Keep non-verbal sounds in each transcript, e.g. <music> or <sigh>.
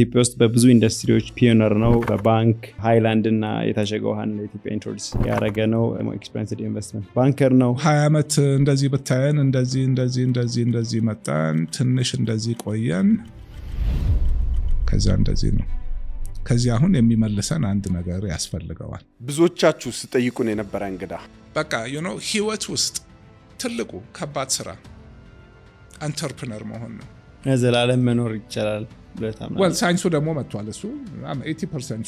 ኢትዮጵያ ውስጥ በብዙ ኢንዱስትሪዎች ፒዮነር ነው። በባንክ ሃይላንድ እና የታሸገ ውሃን ለኢትዮጵያ ኢንትሮዲስ ያደረገ ነው። ኤክስፐሪንስድ ኢንቨስትመንት ባንከር ነው። ሀያ ዓመት እንደዚህ ብታየን እንደዚህ እንደዚህ እንደዚህ እንደዚህ መጣን፣ ትንሽ እንደዚህ ቆየን፣ ከዚያ እንደዚህ ነው። ከዚህ አሁን የሚመልሰን አንድ ነገር ያስፈልገዋል። ብዙዎቻችሁ ስጠይቁን የነበረ እንግዳ በቃ ዩኖ ህይወት ውስጥ ትልቁ ከባድ ስራ አንተርፕነር መሆን ነው። ዘላለም መኖር ይቻላል ወል ሳይንሱ ደግሞ መጥቷል። እሱ ኤቲ ፐርሰንት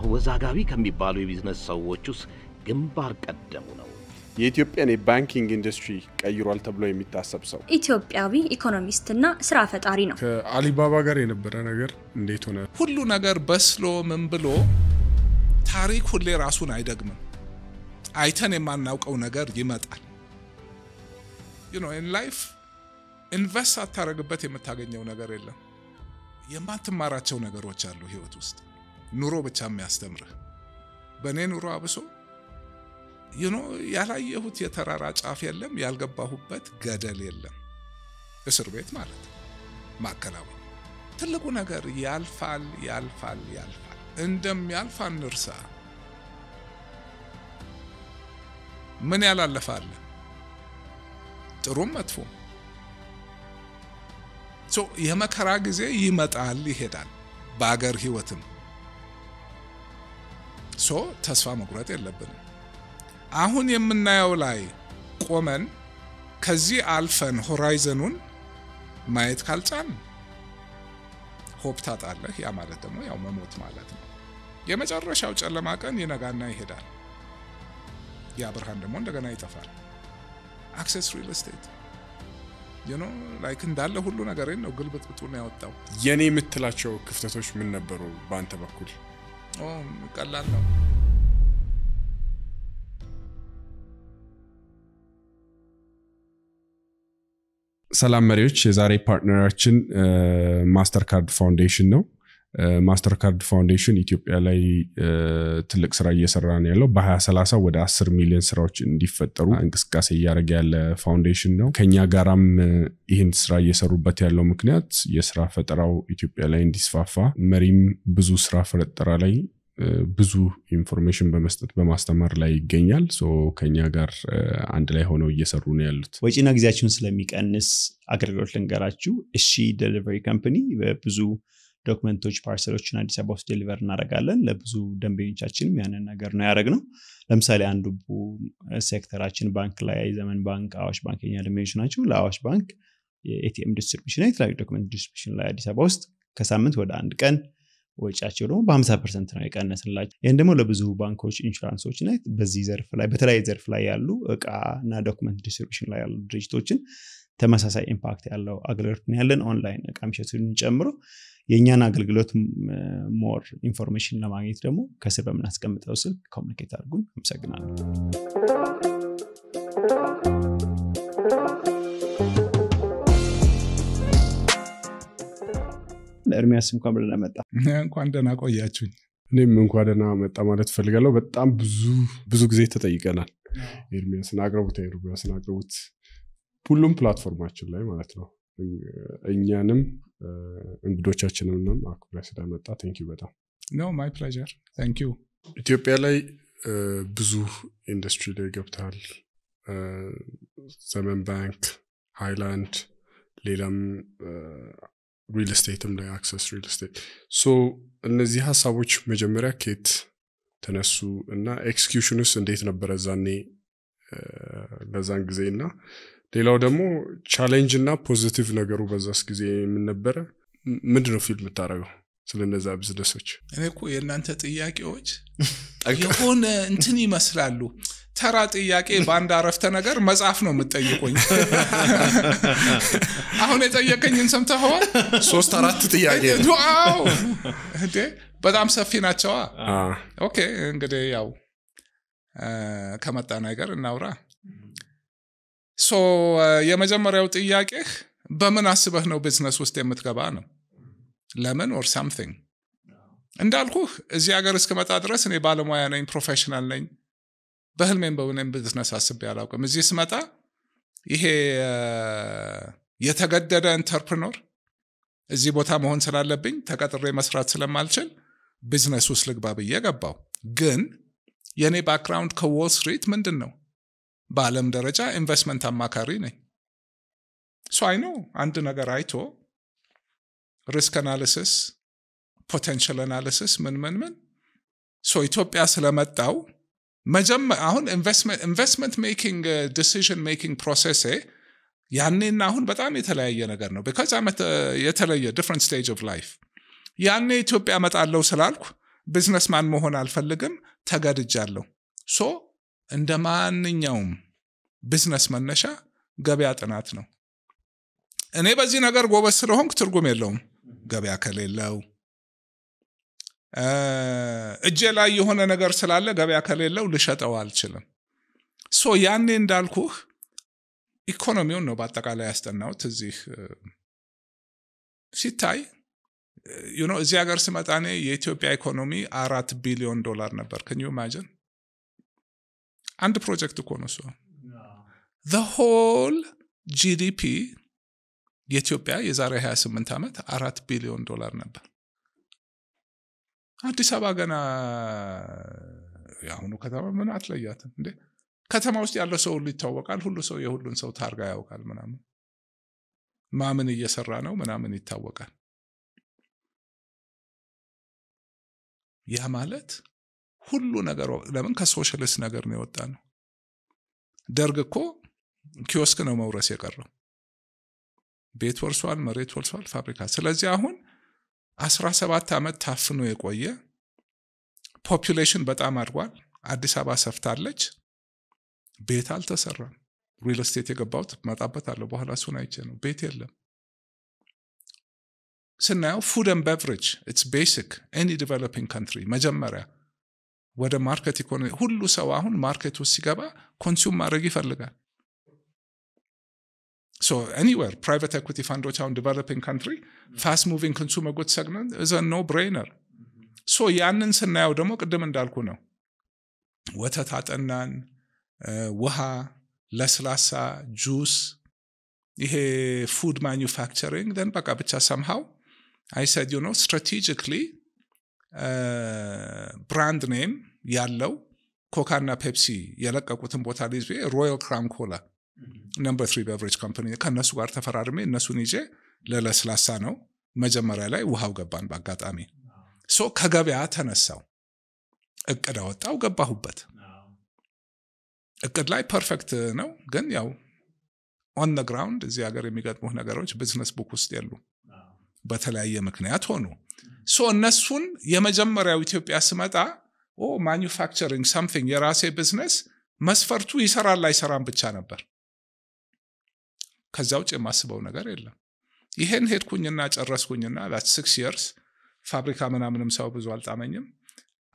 አወዛጋቢ ከሚባሉ የቢዝነስ ሰዎች ውስጥ ግንባር ቀደሙ ነው። የኢትዮጵያን የባንኪንግ ኢንዱስትሪ ቀይሯል ተብሎ የሚታሰብ ሰው ኢትዮጵያዊ ኢኮኖሚስትና ስራ ፈጣሪ ነው። ከአሊባባ ጋር የነበረ ነገር እንዴት ሆነ? ሁሉ ነገር በስሎ ምን ብሎ ታሪክ ሁሌ ራሱን አይደግምም። አይተን የማናውቀው ነገር ይመጣል ኢን ላይፍ ኢንቨስት ሳታደርግበት የምታገኘው ነገር የለም። የማትማራቸው ነገሮች አሉ ህይወት ውስጥ ኑሮ ብቻ የሚያስተምርህ። በእኔ ኑሮ አብሶ ይኖ ያላየሁት የተራራ ጫፍ የለም፣ ያልገባሁበት ገደል የለም። እስር ቤት ማለት ማከናወን ትልቁ ነገር ያልፋል፣ ያልፋል፣ ያልፋል። እንደሚያልፍ አንርሳ። ምን ያላለፈ ጥሩም መጥፎም ሶ የመከራ ጊዜ ይመጣል ይሄዳል። በአገር ህይወትም ሶ ተስፋ መቁረጥ የለብንም። አሁን የምናየው ላይ ቆመን ከዚህ አልፈን ሆራይዘኑን ማየት ካልጫን ሆፕ ታጣለህ። ያ ማለት ደግሞ ያው መሞት ማለት ነው። የመጨረሻው ጨለማ ቀን ይነጋና ይሄዳል። ያ ብርሃን ደግሞ እንደገና ይጠፋል። አክሰስ ሪል ስቴት ነው ላይክ እንዳለ ሁሉ ነገር ነው ግልብጥ ብጡ ነው ያወጣው። የኔ የምትላቸው ክፍተቶች ምን ነበሩ በአንተ በኩል? ቀላል ነው ሰላም መሪዎች፣ የዛሬ ፓርትነራችን ማስተር ካርድ ፋውንዴሽን ነው። ማስተርካርድ ፋውንዴሽን ኢትዮጵያ ላይ ትልቅ ስራ እየሰራ ነው ያለው። በ2030 ወደ 10 ሚሊዮን ስራዎች እንዲፈጠሩ እንቅስቃሴ እያደረገ ያለ ፋውንዴሽን ነው። ከኛ ጋራም ይህን ስራ እየሰሩበት ያለው ምክንያት የስራ ፈጠራው ኢትዮጵያ ላይ እንዲስፋፋ መሪም ብዙ ስራ ፈጠራ ላይ ብዙ ኢንፎርሜሽን በመስጠት በማስተማር ላይ ይገኛል። ከኛ ጋር አንድ ላይ ሆነው እየሰሩ ነው ያሉት። ወጪና ጊዜያችሁን ስለሚቀንስ አገልግሎት ልንገራችሁ። እሺ ደሊቨሪ ካምፕኒ በብዙ ዶክመንቶች፣ ፓርሰሎችን አዲስ አበባ ውስጥ ዴሊቨር እናደረጋለን ለብዙ ደንበኞቻችንም ያንን ነገር ነው ነው ለምሳሌ አንዱ ሴክተራችን ባንክ ላይ ዘመን ባንክ፣ አዋሽ ባንክ የኛ ደንበኞች ናቸው። ለአዋሽ ባንክ የኤቲኤም ዲስትሪቢሽን፣ የተለያዩ ዶክመንት ዲስትሪቢሽን ላይ አዲስ አበባ ውስጥ ከሳምንት ወደ አንድ ቀን ወጫቸው ደግሞ በ50 ፐርሰንት ነው የቀነስላቸው። ይህን ደግሞ ለብዙ ባንኮች፣ ኢንሹራንሶች እና በዚህ ዘርፍ ላይ በተለያየ ዘርፍ ላይ ያሉ እቃ እና ዶክመንት ዲስትሪቢሽን ላይ ያሉ ድርጅቶችን ተመሳሳይ ኢምፓክት ያለው አገልግሎት ያለን ኦንላይን እቃ ሚሸቱን ጨምሮ የእኛን አገልግሎት ሞር ኢንፎርሜሽን ለማግኘት ደግሞ ከስር በምናስቀምጠው ስልክ ኮሚኒኬት አድርጉን አመሰግናለሁ ኤርሚያስ እንኳን ብለን መጣ እንኳን ደና ቆያችሁኝ እኔም እንኳ ደና መጣ ማለት ፈልጋለሁ በጣም ብዙ ብዙ ጊዜ ተጠይቀናል ኤርሚያስን አቅርቡት ኤርሚያስን አቅርቡት ሁሉም ፕላትፎርማችን ላይ ማለት ነው እኛንም እንግዶቻችንንም አክብራ ስለመጣ ቴንኪዩ በጣም ነው ማይ ቴንኪዩ ኢትዮጵያ ላይ ብዙ ኢንዱስትሪ ላይ ገብተሃል ዘመን ባንክ ሃይላንድ ሌላም ሪል ስቴትም ላይ አክሰስ ሪል ስቴት ሶ እነዚህ ሀሳቦች መጀመሪያ ኬት ተነሱ እና ኤክስኪዩሽንስ እንዴት ነበረ ዛኔ ለዛን ጊዜ እና ሌላው ደግሞ ቻሌንጅ እና ፖዚቲቭ ነገሩ በዛስ ጊዜ የምንነበረ ምንድን ነው ፊልም የምታደርገው ስለነዛ ቢዝነሶች? እኔ እኮ የእናንተ ጥያቄዎች የሆነ እንትን ይመስላሉ። ተራ ጥያቄ በአንድ አረፍተ ነገር መጽሐፍ ነው የምጠይቁኝ። አሁን የጠየቀኝን ሰምተኸዋል? ሶስት አራት ጥያቄ በጣም ሰፊ ናቸዋ። ኦኬ እንግዲህ ያው ከመጣ ነገር እናውራ። Uh, የመጀመሪያው ጥያቄህ በምን አስበህ ነው ቢዝነስ ውስጥ የምትገባ ነው። ለምን ኦር ሳምቲንግ እንዳልኩህ እዚህ ሀገር እስክመጣ ድረስ እኔ ባለሙያ ነኝ፣ ፕሮፌሽናል ነኝ። በህልሜም በእውነም ቢዝነስ አስቤ አላውቅም። እዚህ ስመጣ ይሄ uh, የተገደደ ኢንተርፕርኖር እዚህ ቦታ መሆን ስላለብኝ ተቀጥሬ መስራት ስለማልችል ቢዝነስ ውስጥ ልግባ ብዬ ገባው። ግን የእኔ ባክግራውንድ ከዎል ስትሪት ምንድን ነው በዓለም ደረጃ ኢንቨስትመንት አማካሪ ነኝ ሶ አይኖ አንድ ነገር አይቶ ሪስክ አናሊሲስ ፖቴንሽል አናሊሲስ ምን ምን ምን ሶ ኢትዮጵያ ስለመጣው መጀመ አሁን ኢንቨስትመንት ሜኪንግ ዲሲዥን ሜኪንግ ፕሮሴሴ ያኔና አሁን በጣም የተለያየ ነገር ነው ቢካዝ አመት የተለየ ዲፍረንት ስቴጅ ኦፍ ላይፍ ያኔ ኢትዮጵያ መጣለው ስላልኩ ቢዝነስማን መሆን አልፈልግም ተገድጃለሁ ሶ እንደ ማንኛውም ቢዝነስ መነሻ ገበያ ጥናት ነው። እኔ በዚህ ነገር ጎበዝ ስለሆንክ ትርጉም የለውም ገበያ ከሌለው። እጄ ላይ የሆነ ነገር ስላለ ገበያ ከሌለው ልሸጠው አልችልም። ሶ ያኔ እንዳልኩህ ኢኮኖሚውን ነው በአጠቃላይ ያስጠናውት እዚህ ሲታይ እዚህ ሀገር ስመጣኔ የኢትዮጵያ ኢኮኖሚ አራት ቢሊዮን ዶላር ነበር። ከኒ ዩ አንድ ፕሮጀክት እኮ ነው ሆል ጂዲፒ የኢትዮጵያ የዛሬ 28 ዓመት አራት ቢሊዮን ዶላር ነበር አዲስ አበባ ገና የአሁኑ ከተማ ምን አትለያትም እንዴ ከተማ ውስጥ ያለው ሰው ሁሉ ይታወቃል ሁሉ ሰው የሁሉን ሰው ታርጋ ያውቃል ምናምን ማምን እየሰራ ነው ምናምን ይታወቃል ያ ማለት ሁሉ ነገር ለምን ከሶሻሊስት ነገር ነው የወጣ ነው። ደርግ እኮ ኪዮስክ ነው መውረስ የቀረው። ቤት ወርሷል፣ መሬት ወርሷል፣ ፋብሪካ። ስለዚህ አሁን ሰባት ዓመት ታፍኖ የቆየ ፖፕሌሽን በጣም አድጓል። አዲስ አበባ ሰፍታለች። ቤት አልተሰራም። ሪል ስቴት የገባውት መጣበት አለው በኋላ እሱን አይቼ ነው። ቤት የለም። ስናየው ፉድ ኤንድ ቤቨሬጅ ኢትስ ቤሲክ ኤኒ ዲቨሎፒንግ ካንትሪ መጀመሪያ ወደ ማርኬት ኢኮኖሚ ሁሉ ሰው አሁን ማርኬት ውስጥ ሲገባ ኮንሱም ማድረግ ይፈልጋል ሶ ኤኒዌር ፕራይቬት ኤኩቲ ፈንዶች አሁን ዲቨሎፒንግ ካንትሪ ፋስት ሙቪንግ ኮንሱመር ጉድ ሰግመንት እዘ ኖ ብሬነር ሶ ያንን ስናየው ደግሞ ቅድም እንዳልኩ ነው ወተት አጠናን ውሃ ለስላሳ ጁስ ይሄ ፉድ ማኒፋክቸሪንግ ደን በቃ ብቻ ሰምሃው አይሰድ ዩ ነው ስትራቴጂክሊ ብራንድ ኔም ያለው ኮካና ፔፕሲ የለቀቁትን ቦታ ላይ ሮያል ክራውን ኮላ ነምበር ትሪ በቨሬጅ ካምፓኒ ከእነሱ ጋር ተፈራርሜ እነሱን ይዤ ለለስላሳ ነው። መጀመሪያ ላይ ውሃው ገባን በአጋጣሚ ሶ ከገበያ ተነሳው እቅድ አወጣው ገባሁበት። እቅድ ላይ ፐርፌክት ነው፣ ግን ያው ኦን እዚህ ሀገር የሚገጥሙህ ነገሮች ቢዝነስ ቡክ ውስጥ የሉ። በተለያየ ምክንያት ሆኑ። ሶ እነሱን የመጀመሪያው ኢትዮጵያ ስመጣ ኦ ማኒፋክቸሪንግ ሳምቲንግ የራሴ ቢዝነስ መስፈርቱ ይሰራል አይሰራም ብቻ ነበር። ከዛ ውጭ የማስበው ነገር የለም። ይሄን ሄድኩኝና ጨረስኩኝና ላት ሲክስ የርስ ፋብሪካ ምናምንም ሰው ብዙ አልጣመኝም።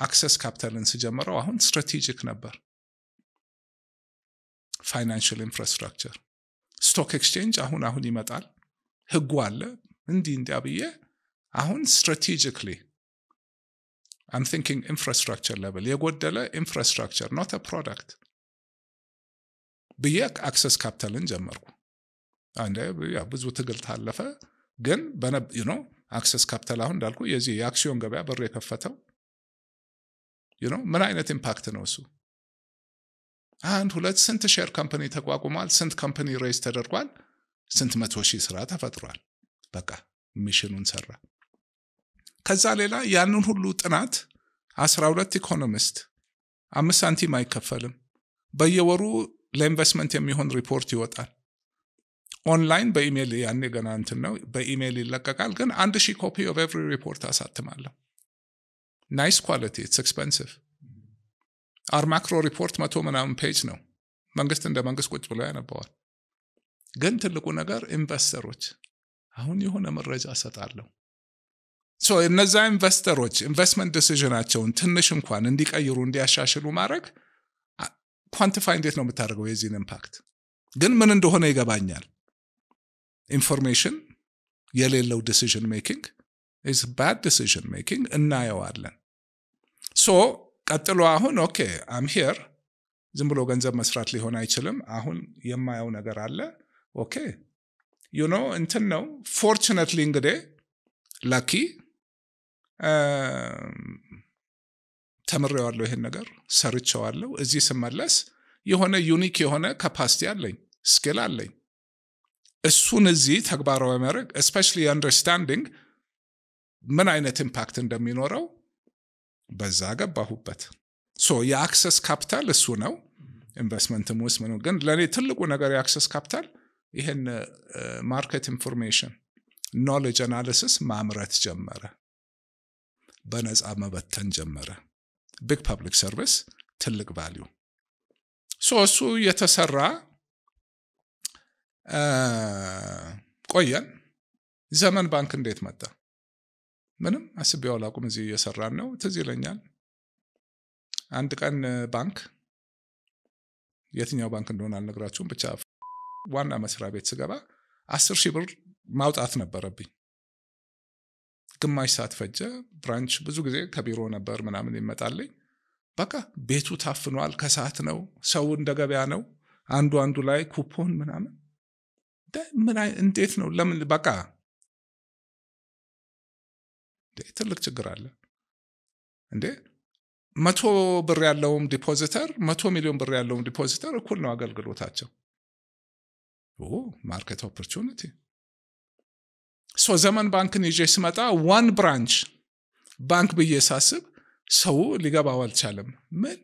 አክሰስ ካፒታልን ስጀምረው አሁን ስትራቴጂክ ነበር። ፋይናንሽል ኢንፍራስትራክቸር፣ ስቶክ ኤክስቼንጅ አሁን አሁን ይመጣል። ህጉ አለ እንዲህ እንዲያ ብዬ አሁን ስትራቴጂካሊ አም ቲንኪንግ ኢንፍራስትራክቸር ሌቨል የጎደለ ኢንፍራስትራክቸር ኖት ፕሮዳክት ብዬ አክሰስ ካፒታልን ጀመርኩ። ብዙ ትግል ታለፈ። ግን አክሰስ ካፒታል አሁን እንዳልኩ የዚህ የአክሲዮን ገበያ በር የከፈተው ነው። ምን አይነት ኢምፓክት ነው እሱ? አንድ ሁለት ስንት ሼር ካምፓኒ ተቋቁሟል? ስንት ካምፓኒ ሬይዝ ተደርጓል? ስንት መቶ ሺህ ስራ ተፈጥሯል? በቃ ሚሽኑን ሰራ። ከዛ ሌላ ያንን ሁሉ ጥናት 12 ኢኮኖሚስት አምስት ሳንቲም አይከፈልም። በየወሩ ለኢንቨስትመንት የሚሆን ሪፖርት ይወጣል። ኦንላይን በኢሜይል ያኔ ገና እንትን ነው፣ በኢሜይል ይለቀቃል። ግን አንድ ሺህ ኮፒ ኦፍ ኤቭሪ ሪፖርት አሳትማለሁ። ናይስ ኳሊቲ ኢትስ ኤክስፐንሲቭ። አርማክሮ ሪፖርት መቶ ምናምን ፔጅ ነው። መንግስት እንደ መንግስት ቁጭ ብሎ ያነበዋል። ግን ትልቁ ነገር ኢንቨስተሮች አሁን የሆነ መረጃ እሰጣለሁ እነዛ ኢንቨስተሮች ኢንቨስትመንት ዲሲዥናቸውን ትንሽ እንኳን እንዲቀይሩ እንዲያሻሽሉ ማድረግ ኳንቲፋይ እንዴት ነው የምታደርገው የዚህን ኢምፓክት ግን ምን እንደሆነ ይገባኛል ኢንፎርሜሽን የሌለው ዲሲዥን ሜኪንግ ኢዝ ባድ ዲሲዥን ሜኪንግ እናየዋለን ሶ ቀጥሎ አሁን ኦኬ አም ሄር ዝም ብሎ ገንዘብ መስራት ሊሆን አይችልም አሁን የማየው ነገር አለ ኦኬ ዩኖ እንትን ነው ፎርችነትሊ እንግዲህ ላኪ ተምሬዋለሁ፣ ይሄን ነገር ሰርቸዋለሁ። እዚህ ስመለስ የሆነ ዩኒክ የሆነ ካፓሲቲ አለኝ፣ ስኪል አለኝ። እሱን እዚህ ተግባራዊ ማድረግ እስፔሻሊ አንደርስታንዲንግ ምን አይነት ኢምፓክት እንደሚኖረው በዛ ገባሁበት። ሶ የአክሰስ ካፒታል እሱ ነው። ኢንቨስትመንትም ውስጥ ምን ግን ለእኔ ትልቁ ነገር የአክሰስ ካፒታል ይህን ማርኬት ኢንፎርሜሽን ኖሌጅ አናሊሲስ ማምረት ጀመረ። በነፃ መበተን ጀመረ። ቢግ ፐብሊክ ሰርቪስ ትልቅ ቫሊዩ ሶ እሱ የተሰራ ቆየን። ዘመን ባንክ እንዴት መጣ? ምንም አስቤው አላውቅም። እዚህ እየሰራን ነው። ትዝ ይለኛል አንድ ቀን ባንክ የትኛው ባንክ እንደሆነ አልነግራችሁም፣ ብቻ ዋና መስሪያ ቤት ስገባ አስር ሺህ ብር ማውጣት ነበረብኝ። ግማሽ ሰዓት ፈጀ። ብራንች ብዙ ጊዜ ከቢሮ ነበር ምናምን ይመጣልኝ። በቃ ቤቱ ታፍኗል። ከሰዓት ነው፣ ሰው እንደ ገበያ ነው። አንዱ አንዱ ላይ ኩፖን ምናምን ምን እንዴት ነው ለምን በቃ ትልቅ ችግር አለ እንዴ! መቶ ብር ያለውም ዲፖዚተር መቶ ሚሊዮን ብር ያለውም ዲፖዚተር እኩል ነው አገልግሎታቸው። ማርኬት ኦፖርቹኒቲ ዘመን ባንክን ይዤ ስመጣ ዋን ብራንች ባንክ ብዬ ሳስብ ሰው ሊገባው አልቻለም። ምን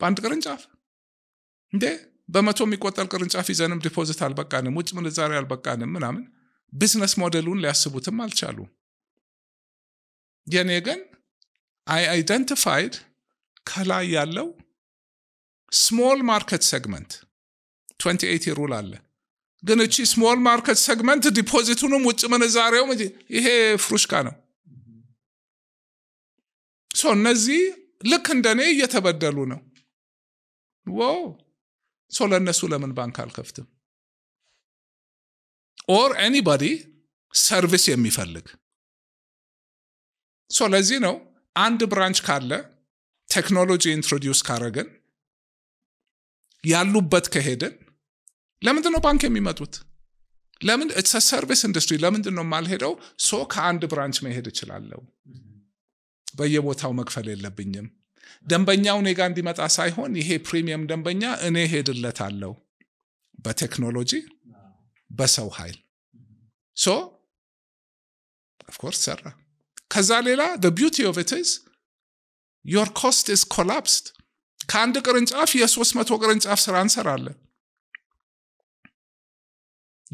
በአንድ ቅርንጫፍ እንዴ በመቶ የሚቆጠር ቅርንጫፍ ይዘንም ዲፖዚት አልበቃንም፣ ውጭ ምንዛሬ አልበቃንም ምናምን ቢዝነስ ሞዴሉን ሊያስቡትም አልቻሉ። የኔ ግን አይ አይደንቲፋይድ ከላይ ያለው ስሞል ማርኬት ሴግመንት 28 ሩል አለ ግን እቺ ስሞል ማርኬት ሰግመንት ዲፖዚቱንም ውጭ ምንዛሬውም ይሄ ፍሩሽካ ነው ሶ እነዚህ ልክ እንደኔ እየተበደሉ ነው ዎ ሶ ለእነሱ ለምን ባንክ አልከፍትም ኦር ኤኒባዲ ሰርቪስ የሚፈልግ ሶ ለዚህ ነው አንድ ብራንች ካለ ቴክኖሎጂ ኢንትሮዲውስ ካረግን ያሉበት ከሄድን ለምንድን ነው ባንክ የሚመጡት? ለምን ሰርቪስ ኢንዱስትሪ ለምንድን ነው የማልሄደው? ሶ ከአንድ ብራንች መሄድ እችላለሁ። በየቦታው መክፈል የለብኝም። ደንበኛው ኔጋ እንዲመጣ ሳይሆን ይሄ ፕሪሚየም ደንበኛ እኔ አለው በቴክኖሎጂ በሰው ኃይል ሶ ኦፍኮርስ ሰራ። ከዛ ሌላ ቢቲ ኦፍ ኢት ኢዝ ዮር ኮስት ኢዝ ኮላፕስድ። ከአንድ ቅርንጫፍ የ300 ቅርንጫፍ ስራ እንሰራለን።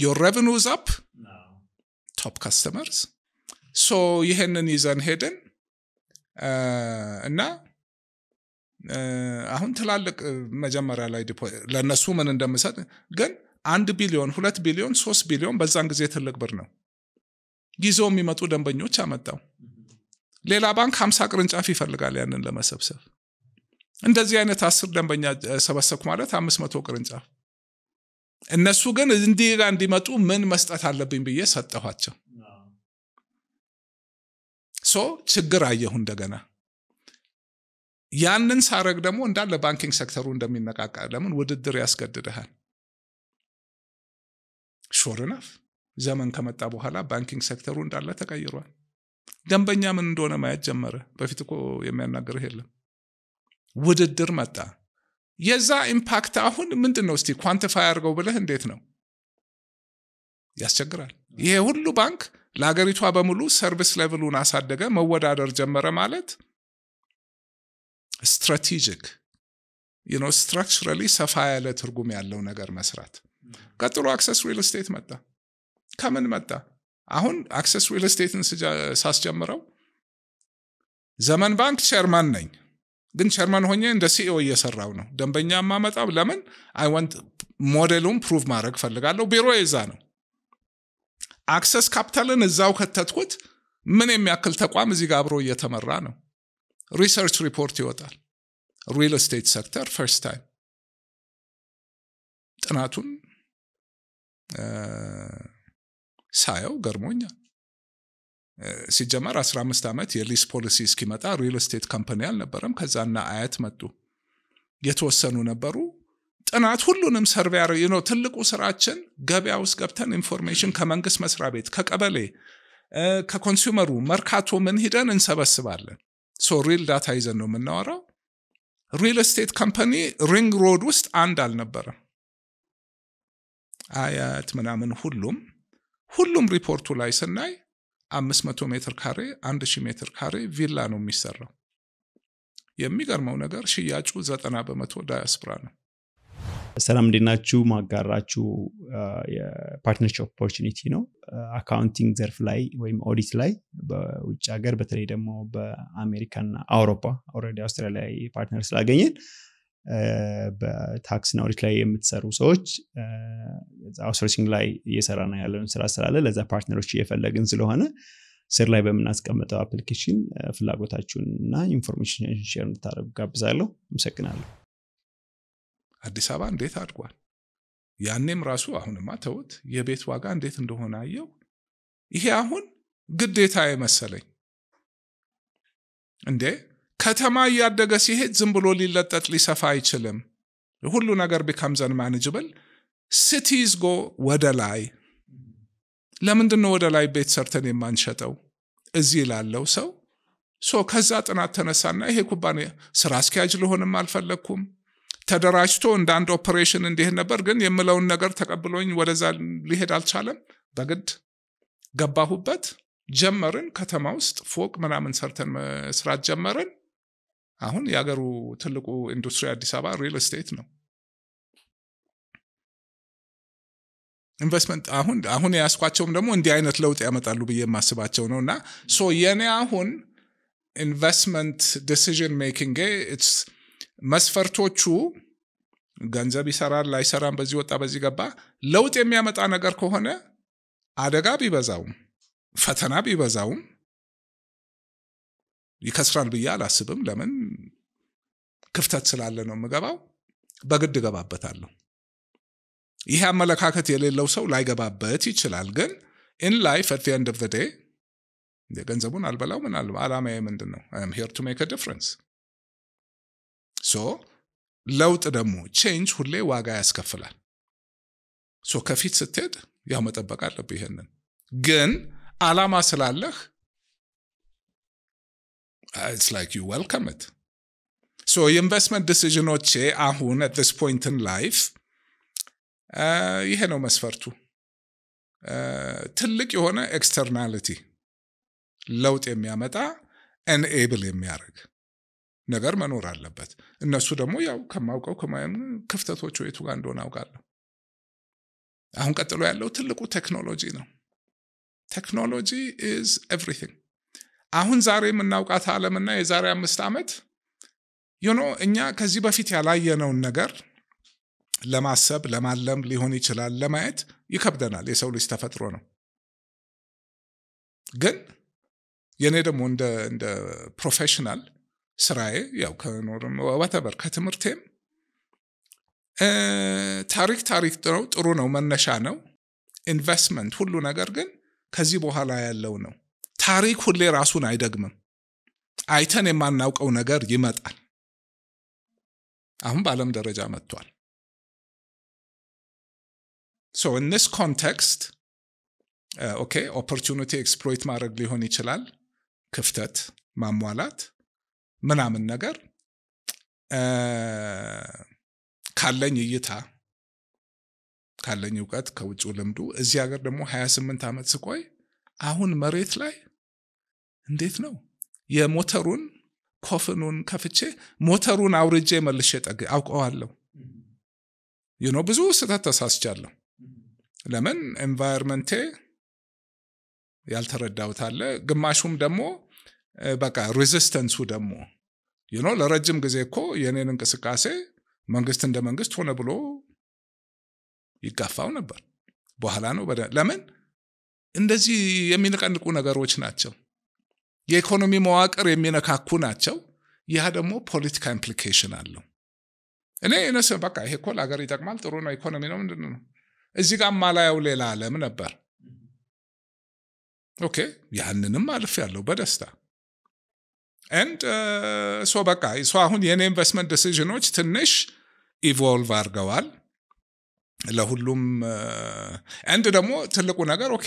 your revenue is up ቶፕ ካስተመርስ ሶ ይህንን ይዘን ሄድን እና አሁን ትላልቅ መጀመሪያ ላይ ለእነሱ ምን እንደምሰጥ ግን አንድ ቢሊዮን ሁለት ቢሊዮን ሶስት ቢሊዮን በዛን ጊዜ ትልቅ ብር ነው ይዘው የሚመጡ ደንበኞች አመጣው ሌላ ባንክ ሀምሳ ቅርንጫፍ ይፈልጋል ያንን ለመሰብሰብ እንደዚህ አይነት አስር ደንበኛ ሰበሰብኩ ማለት አምስት መቶ ቅርንጫፍ እነሱ ግን እንዲህ ጋር እንዲመጡ ምን መስጠት አለብኝ ብዬ ሰጠኋቸው። ሶ ችግር አየሁ እንደገና። ያንን ሳረግ ደግሞ እንዳለ ባንኪንግ ሴክተሩ እንደሚነቃቃ ለምን ውድድር ያስገድድሃል። ሾርናፍ ዘመን ከመጣ በኋላ ባንኪንግ ሴክተሩ እንዳለ ተቀይሯል። ደንበኛ ምን እንደሆነ ማየት ጀመረ። በፊት እኮ የሚያናገርህ የለም። ውድድር መጣ። የዛ ኢምፓክት አሁን ምንድን ነው እስቲ ኳንቲፋይ አድርገው ብለህ እንዴት ነው ያስቸግራል ይሄ ሁሉ ባንክ ለሀገሪቷ በሙሉ ሰርቪስ ሌቭሉን አሳደገ መወዳደር ጀመረ ማለት ስትራቴጂክ ዩኖ ስትራክቸራሊ ሰፋ ያለ ትርጉም ያለው ነገር መስራት ቀጥሎ አክሰስ ሪል ስቴት መጣ ከምን መጣ አሁን አክሰስ ሪል ስቴትን ሳስጀምረው ዘመን ባንክ ቸርማን ነኝ ግን ቸርመን ሆኜ እንደ ሲኦ እየሰራው ነው። ደንበኛ ማመጣው ለምን አይ ሞዴሉን ፕሩቭ ማድረግ ፈልጋለሁ። ቢሮ የዛ ነው። አክሰስ ካፒታልን እዛው ከተትኩት ምን የሚያክል ተቋም እዚህ ጋር አብሮ እየተመራ ነው። ሪሰርች ሪፖርት ይወጣል። ሪል ስቴት ሴክተር ፈርስት ታይም ጥናቱን ሳየው ገርሞኛል። ሲጀመር 15 ዓመት የሊስ ፖሊሲ እስኪመጣ ሪል ስቴት ካምፓኒ አልነበረም። ከዛና አያት መጡ። የተወሰኑ ነበሩ። ጥናት ሁሉንም ሰርቬያር ነው። ትልቁ ስራችን ገበያ ውስጥ ገብተን ኢንፎርሜሽን ከመንግስት መስሪያ ቤት፣ ከቀበሌ፣ ከኮንሱመሩ መርካቶ ምን ሂደን እንሰበስባለን። ሶ ሪል ዳታ ይዘን ነው የምናወራው። ሪል ስቴት ካምፓኒ ሪንግ ሮድ ውስጥ አንድ አልነበረም። አያት ምናምን ሁሉም ሁሉም ሪፖርቱ ላይ ስናይ አምስት ሜትር ካሬ አንድ ሺህ ሜትር ካሬ ቪላ ነው የሚሰራው። የሚገርመው ነገር ሽያጩ ዘጠና በመቶ ዳያስፖራ ነው። ሰላም እንዴናችሁ? ማጋራችሁ የፓርትነርሽፕ ኦፖርቹኒቲ ነው። አካውንቲንግ ዘርፍ ላይ ወይም ኦዲት ላይ በውጭ ሀገር በተለይ ደግሞ በአሜሪካና አውሮፓ ኦልሬዲ አውስትራሊያ ፓርትነር ስላገኘን በታክስና ኦዲት ላይ የምትሰሩ ሰዎች አውትሶርሲንግ ላይ እየሰራ ነው ያለውን ስራ ስላለ ለዛ ፓርትነሮች እየፈለግን ስለሆነ ስር ላይ በምናስቀምጠው አፕሊኬሽን ፍላጎታችሁን እና ኢንፎርሜሽን ሼር እንድታደረጉ ጋብዛለሁ። አመሰግናለሁ። አዲስ አበባ እንዴት አድጓል? ያኔም ራሱ አሁንማ ተውት፣ የቤት ዋጋ እንዴት እንደሆነ አየው። ይሄ አሁን ግዴታ የመሰለኝ እንዴ ከተማ እያደገ ሲሄድ ዝም ብሎ ሊለጠጥ ሊሰፋ አይችልም። ሁሉ ነገር ቢካምዘን ማኔጅብል ሲቲዝ ጎ ወደ ላይ። ለምንድን ነው ወደ ላይ ቤት ሰርተን የማንሸጠው እዚህ ላለው ሰው? ሶ ከዛ ጥናት ተነሳና ይሄ ኩባንያ ስራ አስኪያጅ ልሆንም አልፈለግኩም። ተደራጅቶ እንደ አንድ ኦፕሬሽን እንዲህ ነበር፣ ግን የምለውን ነገር ተቀብሎኝ ወደዛ ሊሄድ አልቻለም። በግድ ገባሁበት፣ ጀመርን። ከተማ ውስጥ ፎቅ ምናምን ሰርተን መስራት ጀመርን። አሁን የሀገሩ ትልቁ ኢንዱስትሪ አዲስ አበባ ሪል ስቴት ነው። ኢንቨስትመንት አሁን አሁን ያስኳቸውም ደግሞ እንዲህ አይነት ለውጥ ያመጣሉ ብዬ የማስባቸው ነው እና ሶ የኔ አሁን ኢንቨስትመንት ዲሲዥን ሜኪንግ መስፈርቶቹ ገንዘብ ይሰራል ላይሰራም፣ በዚህ ወጣ በዚህ ገባ፣ ለውጥ የሚያመጣ ነገር ከሆነ አደጋ ቢበዛውም ፈተና ቢበዛውም ይከስራል ብዬ አላስብም። ለምን ክፍተት ስላለ ነው የምገባው። በግድ እገባበታለሁ። ይሄ አመለካከት የሌለው ሰው ላይገባበት ይችላል። ግን ኢን ላይፍ አት ኤንድ ኦፍ ገንዘቡን አልበላው ምን አለ አላማዬ ምንድን ነው? አም ሄር ቱ ሜክ ዲፍረንስ። ሶ ለውጥ ደግሞ ቼንጅ ሁሌ ዋጋ ያስከፍላል። ሶ ከፊት ስትሄድ ያው መጠበቅ አለብህ። ይሄንን ግን አላማ ስላለህ Uh, it's like you welcome it ሶ የኢንቨስትመንት ዲሲዥኖቼ አሁን አት ስ ፖይንት ን ላይፍ ይሄ ነው መስፈርቱ uh, ትልቅ የሆነ ኤክስተርናሊቲ ለውጥ የሚያመጣ ኤንኤብል የሚያደርግ ነገር መኖር አለበት እነሱ ደግሞ ያው ከማውቀው ከማየም ክፍተቶቹ የቱ ጋር እንደሆነ አውቃለሁ አሁን ቀጥሎ ያለው ትልቁ ቴክኖሎጂ ነው ቴክኖሎጂ ኢዝ ኤቭሪቲንግ አሁን ዛሬ የምናውቃት ዓለምና የዛሬ አምስት ዓመት ዩኖ እኛ ከዚህ በፊት ያላየነውን ነገር ለማሰብ ለማለም ሊሆን ይችላል ለማየት ይከብደናል። የሰው ልጅ ተፈጥሮ ነው። ግን የእኔ ደግሞ እንደ ፕሮፌሽናል ስራዬ ያው ከኖርም ወተበር ከትምህርቴም ታሪክ ታሪክ ነው፣ ጥሩ ነው፣ መነሻ ነው፣ ኢንቨስትመንት ሁሉ ነገር ግን ከዚህ በኋላ ያለው ነው። ታሪክ ሁሌ ራሱን አይደግምም። አይተን የማናውቀው ነገር ይመጣል። አሁን በዓለም ደረጃ መጥቷል። ሶ ኢንስ ኮንቴክስት ኦኬ ኦፖርቹኒቲ ኤክስፕሎይት ማድረግ ሊሆን ይችላል፣ ክፍተት ማሟላት ምናምን ነገር ካለኝ እይታ ካለኝ እውቀት ከውጭው ልምዱ እዚህ ሀገር ደግሞ 28 ዓመት ስቆይ አሁን መሬት ላይ እንዴት ነው የሞተሩን ኮፍኑን ከፍቼ ሞተሩን አውርጄ መልሼ ጠግ አውቀዋለሁ ይኖ ብዙ ስህተት ተሳስቻለሁ ለምን ኤንቫይርመንቴ ያልተረዳውታለ ግማሹም ደግሞ በቃ ሬዚስተንሱ ደግሞ ይኖ ለረጅም ጊዜ እኮ የእኔን እንቅስቃሴ መንግስት እንደ መንግስት ሆነ ብሎ ይጋፋው ነበር በኋላ ነው ለምን እንደዚህ የሚነቀንቁ ነገሮች ናቸው የኢኮኖሚ መዋቅር የሚነካኩ ናቸው። ይህ ደግሞ ፖለቲካ ኢምፕሊኬሽን አለው። እኔ ነስ በቃ ይሄ እኮ ለሀገር ይጠቅማል፣ ጥሩ ነው፣ ኢኮኖሚ ነው፣ ምንድን ነው። እዚህ ጋር ማላየው ሌላ ዓለም ነበር። ኦኬ ያንንም አልፍ ያለው በደስታ ንድ ሶ uh, በቃ ሶ አሁን የኔ ኢንቨስትመንት ዲሲዥኖች ትንሽ ኢቮልቭ አድርገዋል። ለሁሉም አንድ uh, ደግሞ ትልቁ ነገር ኦኬ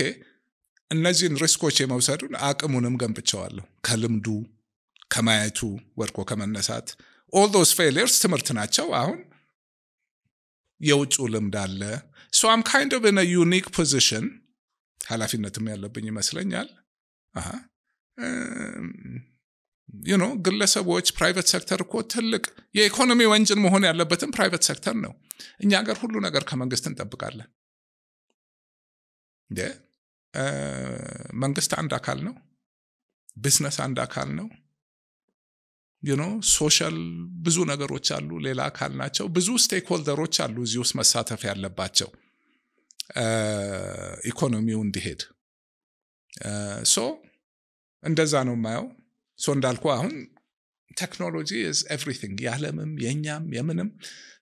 እነዚህን ሪስኮች የመውሰዱን አቅሙንም ገንብቸዋለሁ። ከልምዱ ከማየቱ ወድቆ ከመነሳት ኦል ዶስ ትምህርት ናቸው። አሁን የውጩ ልምድ አለ። ሶ አም ካይንድ ኦፍ ን ዩኒክ ፖዚሽን ኃላፊነትም ያለብኝ ይመስለኛል። ዩኖ ግለሰቦች ፕራይቬት ሴክተር እኮ ትልቅ የኢኮኖሚ ወንጅን መሆን ያለበትም ፕራይቬት ሴክተር ነው። እኛ ሀገር ሁሉ ነገር ከመንግስት እንጠብቃለን። መንግስት አንድ አካል ነው። ቢዝነስ አንድ አካል ነው። ዩኖ ሶሻል ብዙ ነገሮች አሉ፣ ሌላ አካል ናቸው። ብዙ ስቴክሆልደሮች አሉ እዚህ ውስጥ መሳተፍ ያለባቸው ኢኮኖሚው እንዲሄድ። ሶ እንደዛ ነው የማየው። ሶ እንዳልኩ አሁን ቴክኖሎጂ ኢዝ ኤቭሪቲንግ የዓለምም የእኛም የምንም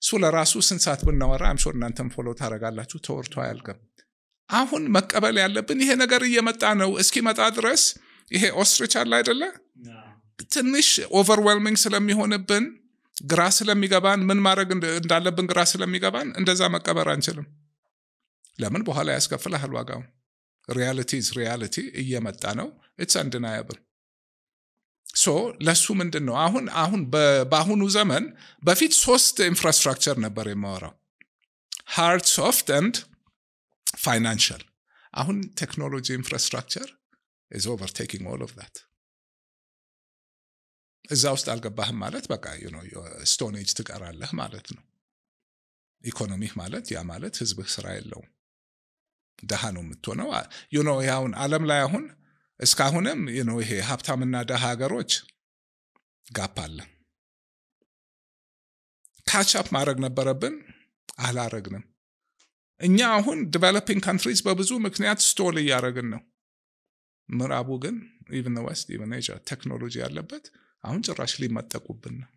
እሱ ለራሱ ስንት ሰዓት ብናወራ አምሾር እናንተም ፎሎ ታደርጋላችሁ ተወርቶ አያልቅም። አሁን መቀበል ያለብን ይሄ ነገር እየመጣ ነው እስኪመጣ ድረስ ይሄ ኦስትሪች አለ አይደለ ትንሽ ኦቨርዌልሚንግ ስለሚሆንብን ግራ ስለሚገባን ምን ማድረግ እንዳለብን ግራ ስለሚገባን እንደዛ መቀበር አንችልም ለምን በኋላ ያስከፍልሃል ዋጋው ሪያሊቲ ሪያሊቲ እየመጣ ነው ኢትስ አንድናያብል ሶ ለሱ ምንድን ነው አሁን አሁን በአሁኑ ዘመን በፊት ሶስት ኢንፍራስትራክቸር ነበር የማወራው ሃርድ ሶፍት ንድ ፋይናንሻል አሁን ቴክኖሎጂ ኢንፍራስትራክቸር ኢዝ ኦቨርቴኪንግ ኦል ኦፍ ዛት እዛ ውስጥ አልገባህም ማለት በቃ ስቶኔጅ ትቀራለህ ማለት ነው ኢኮኖሚህ ማለት ያ ማለት ህዝብህ ስራ የለውም ደሃ ነው የምትሆነው ዩኖ አሁን አለም ላይ አሁን እስካሁንም ዩኖ ይሄ ሀብታምና ደሃ ሀገሮች ጋፕ አለ ካችፕ ማድረግ ነበረብን አላረግንም እኛ አሁን ዲቨሎፒንግ ካንትሪስ በብዙ ምክንያት ስቶል እያደረግን ነው። ምዕራቡ ግን ኢቨን ወስት ኢቨን ኤዥያ ቴክኖሎጂ ያለበት አሁን ጭራሽ ሊመጠቁብን ነው።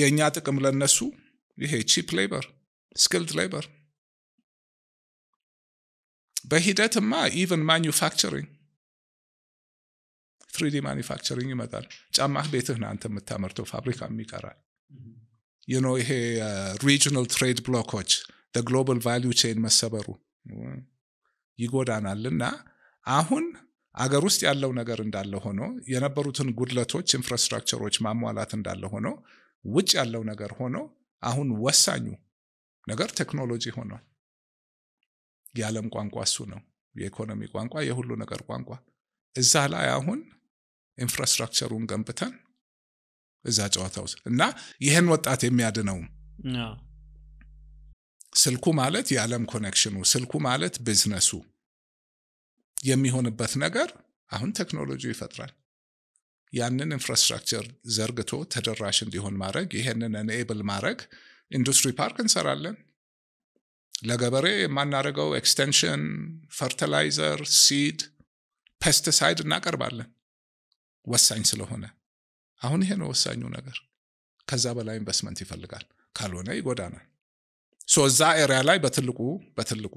የእኛ ጥቅም ለነሱ ይሄ ቺፕ ሌበር ስኪልድ ሌበር በሂደትማ ኢቨን ማኒፋክቸሪንግ ትሪዲ ማኒፋክቸሪንግ ይመጣል። ጫማህ ቤትህ ነው አንተ የምታመርተው፣ ፋብሪካም ይቀራል። you know ይሄ ሪጅናል ትሬድ ብሎኮች ግሎባል ቫሊዩ ቼን መሰበሩ ይጎዳናል እና አሁን አገር ውስጥ ያለው ነገር እንዳለ ሆኖ የነበሩትን ጉድለቶች ኢንፍራስትራክቸሮች ማሟላት እንዳለ ሆኖ ውጭ ያለው ነገር ሆኖ አሁን ወሳኙ ነገር ቴክኖሎጂ ሆኖ የዓለም ቋንቋ እሱ ነው። የኢኮኖሚ ቋንቋ፣ የሁሉ ነገር ቋንቋ። እዛ ላይ አሁን ኢንፍራስትራክቸሩን ገንብተን እዛ ጨዋታ ውስጥ እና ይህን ወጣት የሚያድነው ስልኩ ማለት የዓለም ኮኔክሽኑ ስልኩ ማለት ቢዝነሱ የሚሆንበት ነገር አሁን ቴክኖሎጂ ይፈጥራል። ያንን ኢንፍራስትራክቸር ዘርግቶ ተደራሽ እንዲሆን ማድረግ ይሄንን ንኤብል ማድረግ ኢንዱስትሪ ፓርክ እንሰራለን። ለገበሬ የማናደርገው ኤክስቴንሽን፣ ፈርታላይዘር ሲድ፣ ፔስቲሳይድ እናቀርባለን ወሳኝ ስለሆነ አሁን ይሄ ነው ወሳኙ ነገር። ከዛ በላይ ኢንቨስትመንት ይፈልጋል፣ ካልሆነ ይጎዳናል። ሶ እዛ ኤሪያ ላይ በትልቁ በትልቁ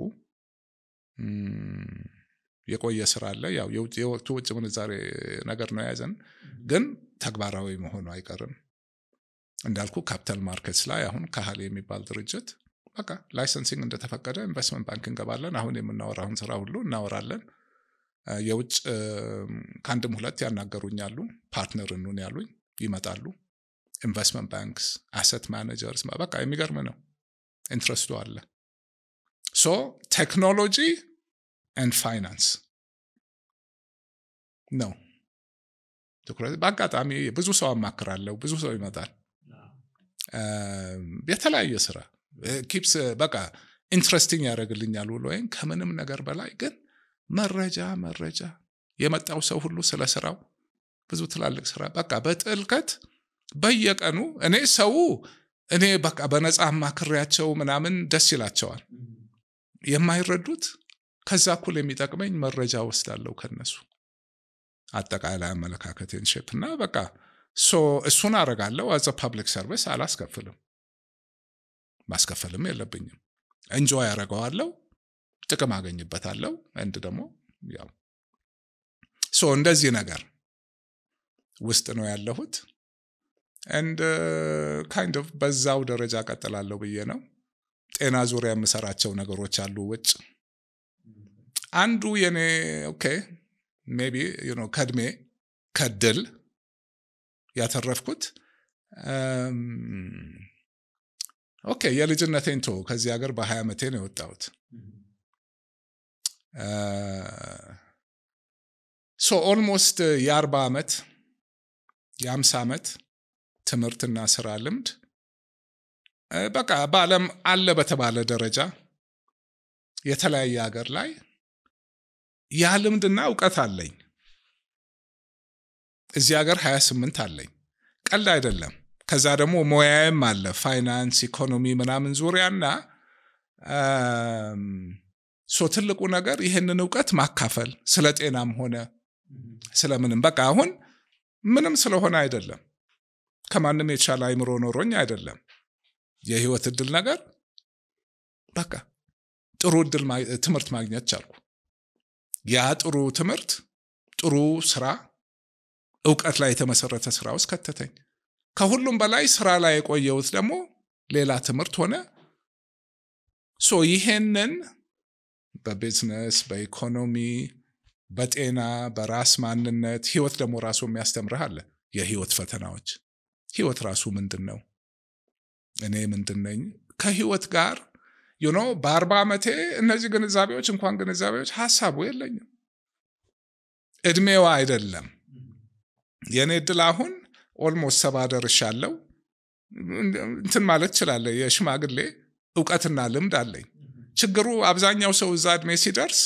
የቆየ ስራ አለ። ያው የወቅቱ ውጭ ምንዛሬ ነገር ነው የያዘን፣ ግን ተግባራዊ መሆኑ አይቀርም። እንዳልኩ ካፒታል ማርኬትስ ላይ አሁን ካህል የሚባል ድርጅት በቃ ላይሰንሲንግ እንደተፈቀደ ኢንቨስትመንት ባንክ እንገባለን። አሁን የምናወራውን ስራ ሁሉ እናወራለን። የውጭ ከአንድም ሁለት ያናገሩኛሉ። ፓርትነር እንሁን ያሉኝ ይመጣሉ። ኢንቨስትመንት ባንክስ፣ አሰት ማኔጀርስ፣ በቃ የሚገርም ነው። ኢንትረስቱ አለ። ሶ ቴክኖሎጂ ን ፋይናንስ ነው ትኩረት። በአጋጣሚ ብዙ ሰው አማክራለሁ፣ ብዙ ሰው ይመጣል። የተለያየ ስራ ኪፕስ በቃ ኢንትረስቲንግ ያደርግልኛል ወይም ከምንም ነገር በላይ ግን መረጃ መረጃ የመጣው ሰው ሁሉ ስለ ስራው ብዙ ትላልቅ ስራ በቃ በጥልቀት በየቀኑ እኔ ሰው እኔ በቃ በነፃ አማክሬያቸው ምናምን ደስ ይላቸዋል። የማይረዱት ከዛ እኩል የሚጠቅመኝ መረጃ ወስዳለው ከነሱ አጠቃላይ አመለካከቴን ሼፕ እና በቃ እሱን አረጋለው አዘ ፐብሊክ ሰርቪስ አላስከፍልም፣ ማስከፈልም የለብኝም። እንጆ ያረገዋለሁ። ጥቅም አገኝበታለሁ እንድ ደግሞ ያው ሶ እንደዚህ ነገር ውስጥ ነው ያለሁት እንድ ካይንድ ኦፍ በዛው ደረጃ ቀጥላለሁ ብዬ ነው። ጤና ዙሪያ የምሰራቸው ነገሮች አሉ ውጭ አንዱ የኔ ኦኬ ሜቢ ዩ ከድል ያተረፍኩት ኦኬ የልጅነቴን ቶ ከዚህ ሀገር በሀያ ዓመቴ ነው የወጣሁት። ሶ uh, ኦልሞስት uh, የአርባ ዓመት የአምሳ ዓመት ትምህርትና ስራ ልምድ uh, በቃ በዓለም አለ በተባለ ደረጃ የተለያየ ሀገር ላይ ያ ልምድና እውቀት አለኝ። እዚህ ሀገር 28 አለኝ። ቀልድ አይደለም። ከዛ ደግሞ ሙያዬም አለ ፋይናንስ፣ ኢኮኖሚ ምናምን ዙሪያና um, ሶ ትልቁ ነገር ይህንን እውቀት ማካፈል ስለ ጤናም ሆነ ስለምንም በቃ አሁን ምንም ስለሆነ አይደለም ከማንም የቻለ አይምሮ ኖሮኝ አይደለም የህይወት እድል ነገር በቃ ጥሩ እድል ትምህርት ማግኘት ቻልኩ ያ ጥሩ ትምህርት ጥሩ ስራ እውቀት ላይ የተመሰረተ ስራ ውስጥ ከተተኝ ከሁሉም በላይ ስራ ላይ የቆየውት ደግሞ ሌላ ትምህርት ሆነ ሶ ይሄንን በቢዝነስ፣ በኢኮኖሚ፣ በጤና፣ በራስ ማንነት ህይወት ደግሞ ራሱ የሚያስተምርህ አለ። የህይወት ፈተናዎች ህይወት ራሱ ምንድን ነው? እኔ ምንድን ነኝ? ከህይወት ጋር ዩኖ በአርባ ዓመቴ እነዚህ ግንዛቤዎች እንኳን ግንዛቤዎች ሀሳቡ የለኝም። እድሜዋ አይደለም የእኔ እድል አሁን ኦልሞስት ሰባ ደርሻለሁ። እንትን ማለት ትችላለ የሽማግሌ እውቀትና ልምድ አለኝ። ችግሩ አብዛኛው ሰው እዛ እድሜ ሲደርስ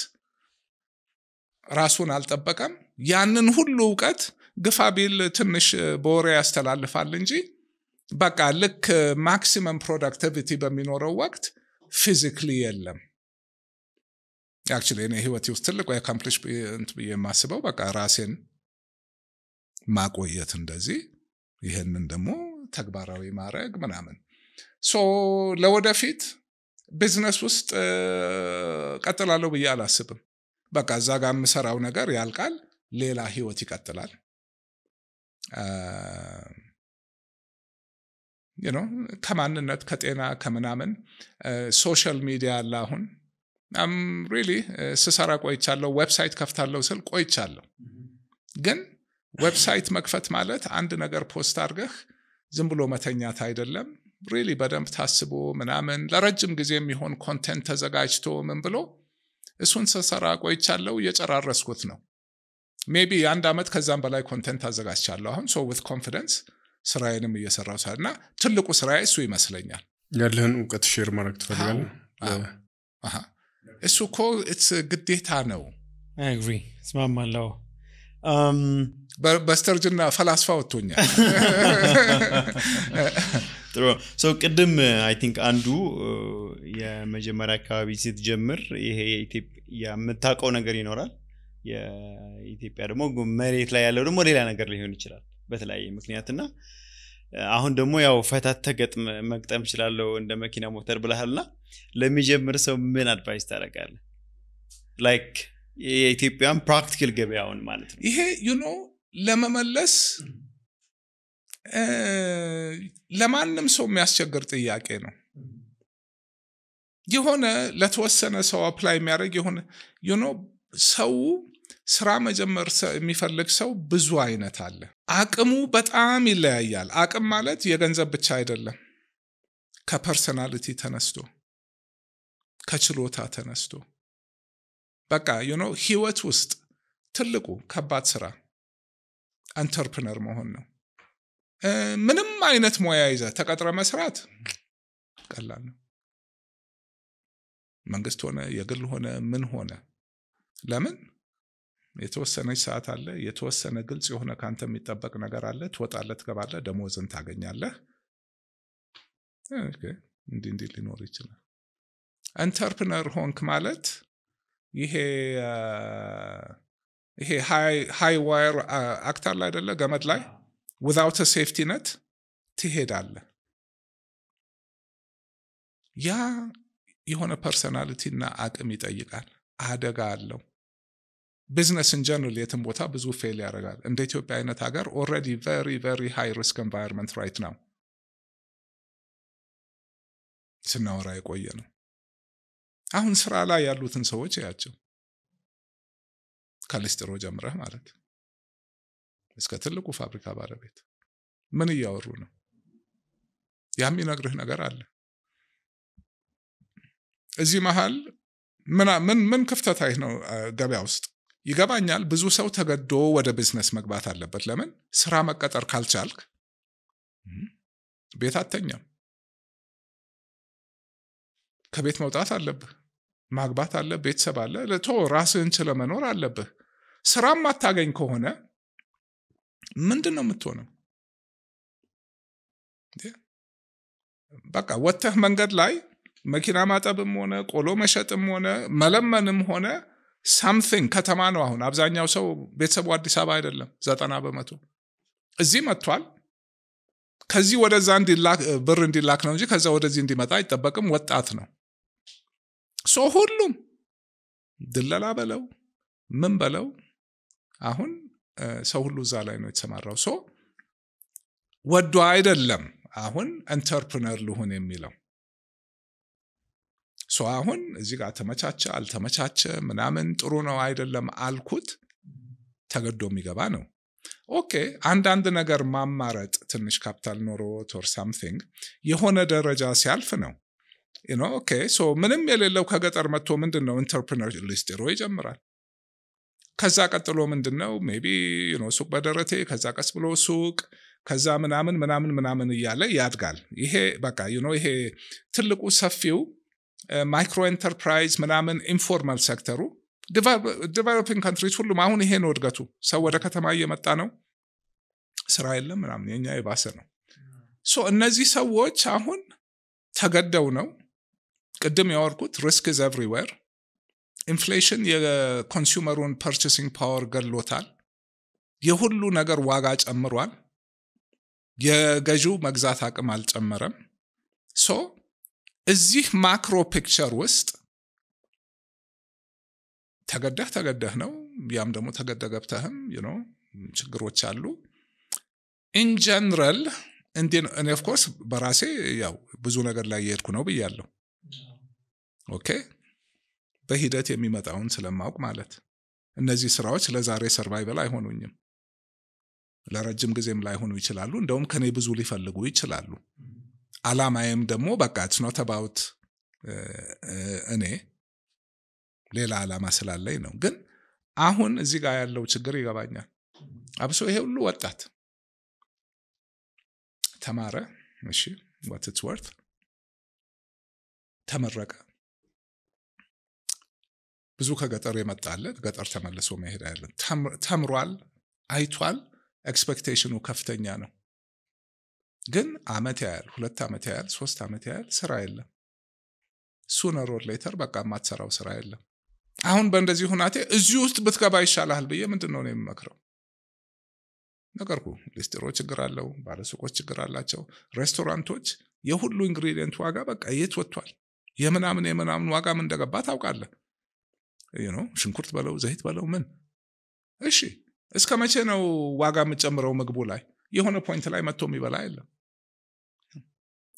ራሱን አልጠበቀም። ያንን ሁሉ እውቀት ግፋ ቢል ትንሽ በወሬ ያስተላልፋል እንጂ በቃ ልክ ማክሲመም ፕሮዳክቲቪቲ በሚኖረው ወቅት ፊዚክሊ የለም። አክቹዋሊ እኔ ህይወት ውስጥ ትልቁ አካምፕሊሽ ብዬ የማስበው በቃ ራሴን ማቆየት እንደዚህ ይህንን ደግሞ ተግባራዊ ማድረግ ምናምን ሶ ለወደፊት ቢዝነስ ውስጥ ቀጥላለሁ ብዬ አላስብም። በቃ እዛ ጋር የምሰራው ነገር ያልቃል፣ ሌላ ህይወት ይቀጥላል። ከማንነት ከጤና ከምናምን ሶሻል ሚዲያ አለ አሁን ሪሊ ስሰራ ቆይቻለሁ። ዌብሳይት ከፍታለሁ ስል ቆይቻለሁ። ግን ዌብሳይት መክፈት ማለት አንድ ነገር ፖስት አድርገህ ዝም ብሎ መተኛት አይደለም። ሪሊ በደንብ ታስቦ ምናምን ለረጅም ጊዜ የሚሆን ኮንቴንት ተዘጋጅቶ ምን ብሎ እሱን ስሰራ ቆይቻለው እየጨራረስኩት ነው። ሜቢ አንድ ዓመት ከዛም በላይ ኮንቴንት አዘጋጅቻለሁ። አሁን ሶ ዊት ኮንፊደንስ ስራዬንም እየሰራው እና ትልቁ ስራዬ እሱ ይመስለኛል። ያለህን እውቀት ሼር ማድረግ ትፈልጋል እሱ እኮ ግዴታ ነው። ስማማለው um በስተርጅና ፈላስፋ ወጥቶኛል። <laughs> ጥሩ ሰው ቅድም አይ uh, ቲንክ አንዱ uh, የመጀመሪያ አካባቢ ስትጀምር ይሄ የምታውቀው ነገር ይኖራል የኢትዮጵያ ደግሞ መሬት ላይ ያለው ደግሞ ሌላ ነገር ሊሆን ይችላል በተለያየ ምክንያት እና አሁን ደግሞ ያው ፈታት ተገጥም መግጠም ችላለው እንደ መኪና ሞተር ብልሃልና ለሚጀምር ሰው ምን አድቫይስ ታደረጋለ ላይክ የኢትዮጵያን ፕራክቲካል ገበያውን ማለት ነው ይሄ ዩኖ ለመመለስ ለማንም ሰው የሚያስቸግር ጥያቄ ነው። የሆነ ለተወሰነ ሰው አፕላይ የሚያደርግ የሆነ ዩኖ ሰው ስራ መጀመር የሚፈልግ ሰው ብዙ አይነት አለ። አቅሙ በጣም ይለያያል። አቅም ማለት የገንዘብ ብቻ አይደለም። ከፐርሰናሊቲ ተነስቶ ከችሎታ ተነስቶ በቃ ዩኖ ህይወት ውስጥ ትልቁ ከባድ ስራ አንተርፕነር መሆን ነው። ምንም አይነት ሙያ ይዘ ተቀጥረ መስራት ቀላል ነው። መንግስት ሆነ የግል ሆነ ምን ሆነ ለምን የተወሰነች ሰዓት አለ፣ የተወሰነ ግልጽ የሆነ ከአንተ የሚጠበቅ ነገር አለ። ትወጣለህ፣ ትገባለህ፣ ደሞዝን ታገኛለህ። እንዲ እንዲ ሊኖር ይችላል። ኢንተርፕነር ሆንክ ማለት ይሄ ይሄ ሃይ ዋየር ላይ አይደለ ገመድ ላይ ሴፍቲ ነት ትሄዳለህ። ያ የሆነ ፐርሰናሊቲና አቅም ይጠይቃል። አደጋ አለው። ቢዝነስ ኢንጀነራል የትም ቦታ ብዙ ፌል ያደርጋል። እንደ ኢትዮጵያ አይነት ሀገር ኦልሬዲ ቨሪ ቨሪ ሃይ ሪስክ ኤንቫይሮንመንት ራይት ነው ስናወራ የቆየ ነው። አሁን ስራ ላይ ያሉትን ሰዎች ያቸው ከሊስትሮ ጀምረህ ማለት እስከ ትልቁ ፋብሪካ ባለቤት ምን እያወሩ ነው? ያም ይነግርህ ነገር አለ። እዚህ መሀል ምን ምን ክፍተት አይህ ነው ገበያ ውስጥ ይገባኛል። ብዙ ሰው ተገዶ ወደ ቢዝነስ መግባት አለበት። ለምን ስራ መቀጠር ካልቻልክ ቤት አተኛም። ከቤት መውጣት አለብህ። ማግባት አለ፣ ቤተሰብ አለ፣ ልቶ ራስህን ችለ መኖር አለብህ። ስራ ማታገኝ ከሆነ ምንድን ነው የምትሆነው? በቃ ወተህ መንገድ ላይ መኪና ማጠብም ሆነ ቆሎ መሸጥም ሆነ መለመንም ሆነ ሳምቲንግ ከተማ ነው። አሁን አብዛኛው ሰው ቤተሰቡ አዲስ አበባ አይደለም፣ ዘጠና በመቶ እዚህ መጥቷል። ከዚህ ወደዛ ብር እንዲላክ ነው እንጂ ከዛ ወደዚህ እንዲመጣ አይጠበቅም። ወጣት ነው። ሶ ሁሉም ድለላ በለው ምን በለው አሁን ሰው ሁሉ እዛ ላይ ነው የተሰማራው። ሶ ወዶ አይደለም አሁን ኤንተርፕነር ልሁን የሚለው ሶ አሁን እዚህ ጋር ተመቻቸ አልተመቻቸ ምናምን ጥሩ ነው አይደለም አልኩት ተገዶ የሚገባ ነው። ኦኬ አንዳንድ ነገር ማማረጥ ትንሽ ካፕታል ኖሮት ኦር ሳምቲንግ የሆነ ደረጃ ሲያልፍ ነው ኦኬ ሶ ምንም የሌለው ከገጠር መጥቶ ምንድን ነው ኢንተርፕነር ሊስጢሮ ይጀምራል። ከዛ ቀጥሎ ምንድን ነው ሜቢ ሱቅ በደረቴ ከዛ ቀስ ብሎ ሱቅ ከዛ ምናምን ምናምን ምናምን እያለ ያድጋል። ይሄ በቃ ይሄ ትልቁ ሰፊው ማይክሮ ኤንተርፕራይዝ ምናምን ኢንፎርማል ሴክተሩ ዲቨሎፒንግ ካንትሪዎች ሁሉም አሁን ይሄ ነው እድገቱ። ሰው ወደ ከተማ እየመጣ ነው፣ ስራ የለም ምናምን፣ የኛ የባሰ ነው። ሶ እነዚህ ሰዎች አሁን ተገደው ነው ቅድም ያወርኩት ሪስክ ኢዝ ኤቭሪዌር ኢንፍሌሽን የኮንሱመሩን ፐርቸሲንግ ፓወር ገድሎታል። የሁሉ ነገር ዋጋ ጨምሯል። የገዢው መግዛት አቅም አልጨመረም። ሶ እዚህ ማክሮ ፒክቸር ውስጥ ተገደህ ተገደህ ነው። ያም ደግሞ ተገደ ገብተህም ችግሮች አሉ። ኢን ጀነራል እኔ ኦፍኮርስ በራሴ ያው ብዙ ነገር ላይ የሄድኩ ነው ብያለሁ። ኦኬ በሂደት የሚመጣውን ስለማውቅ ማለት እነዚህ ስራዎች ለዛሬ ሰርቫይቨል አይሆኑኝም፣ ለረጅም ጊዜም ላይሆኑ ይችላሉ። እንደውም ከኔ ብዙ ሊፈልጉ ይችላሉ። አላማዬም ደግሞ በቃ ኖት አባውት እኔ ሌላ አላማ ስላለኝ ነው። ግን አሁን እዚህ ጋር ያለው ችግር ይገባኛል። አብሶ ይሄ ሁሉ ወጣት ተማረ፣ እሺ ወርት ተመረቀ ብዙ ከገጠር የመጣለ ገጠር ተመልሶ መሄድ አያለን ተምሯል፣ አይቷል። ኤክስፔክቴሽኑ ከፍተኛ ነው። ግን አመት ያህል ሁለት ዓመት ያህል ሶስት ዓመት ያህል ስራ የለም። ሱነር ሌተር በቃ የማትሰራው ስራ የለም። አሁን በእንደዚህ ሁናቴ እዚህ ውስጥ ብትገባ ይሻልሃል ብዬ ምንድን ነው የምመክረው? ነገርኩ። ሊስትሮ ችግር አለው፣ ባለሱቆች ችግር አላቸው፣ ሬስቶራንቶች የሁሉ ኢንግሪዲየንት ዋጋ በቃ የት ወጥቷል፣ የምናምን የምናምን ዋጋ እንደገባ ታውቃለህ። ሽንኩርት በለው ዘይት በለው ምን። እሺ እስከ መቼ ነው ዋጋ የምትጨምረው ምግቡ ላይ? የሆነ ፖይንት ላይ መጥቶ የሚበላ የለም።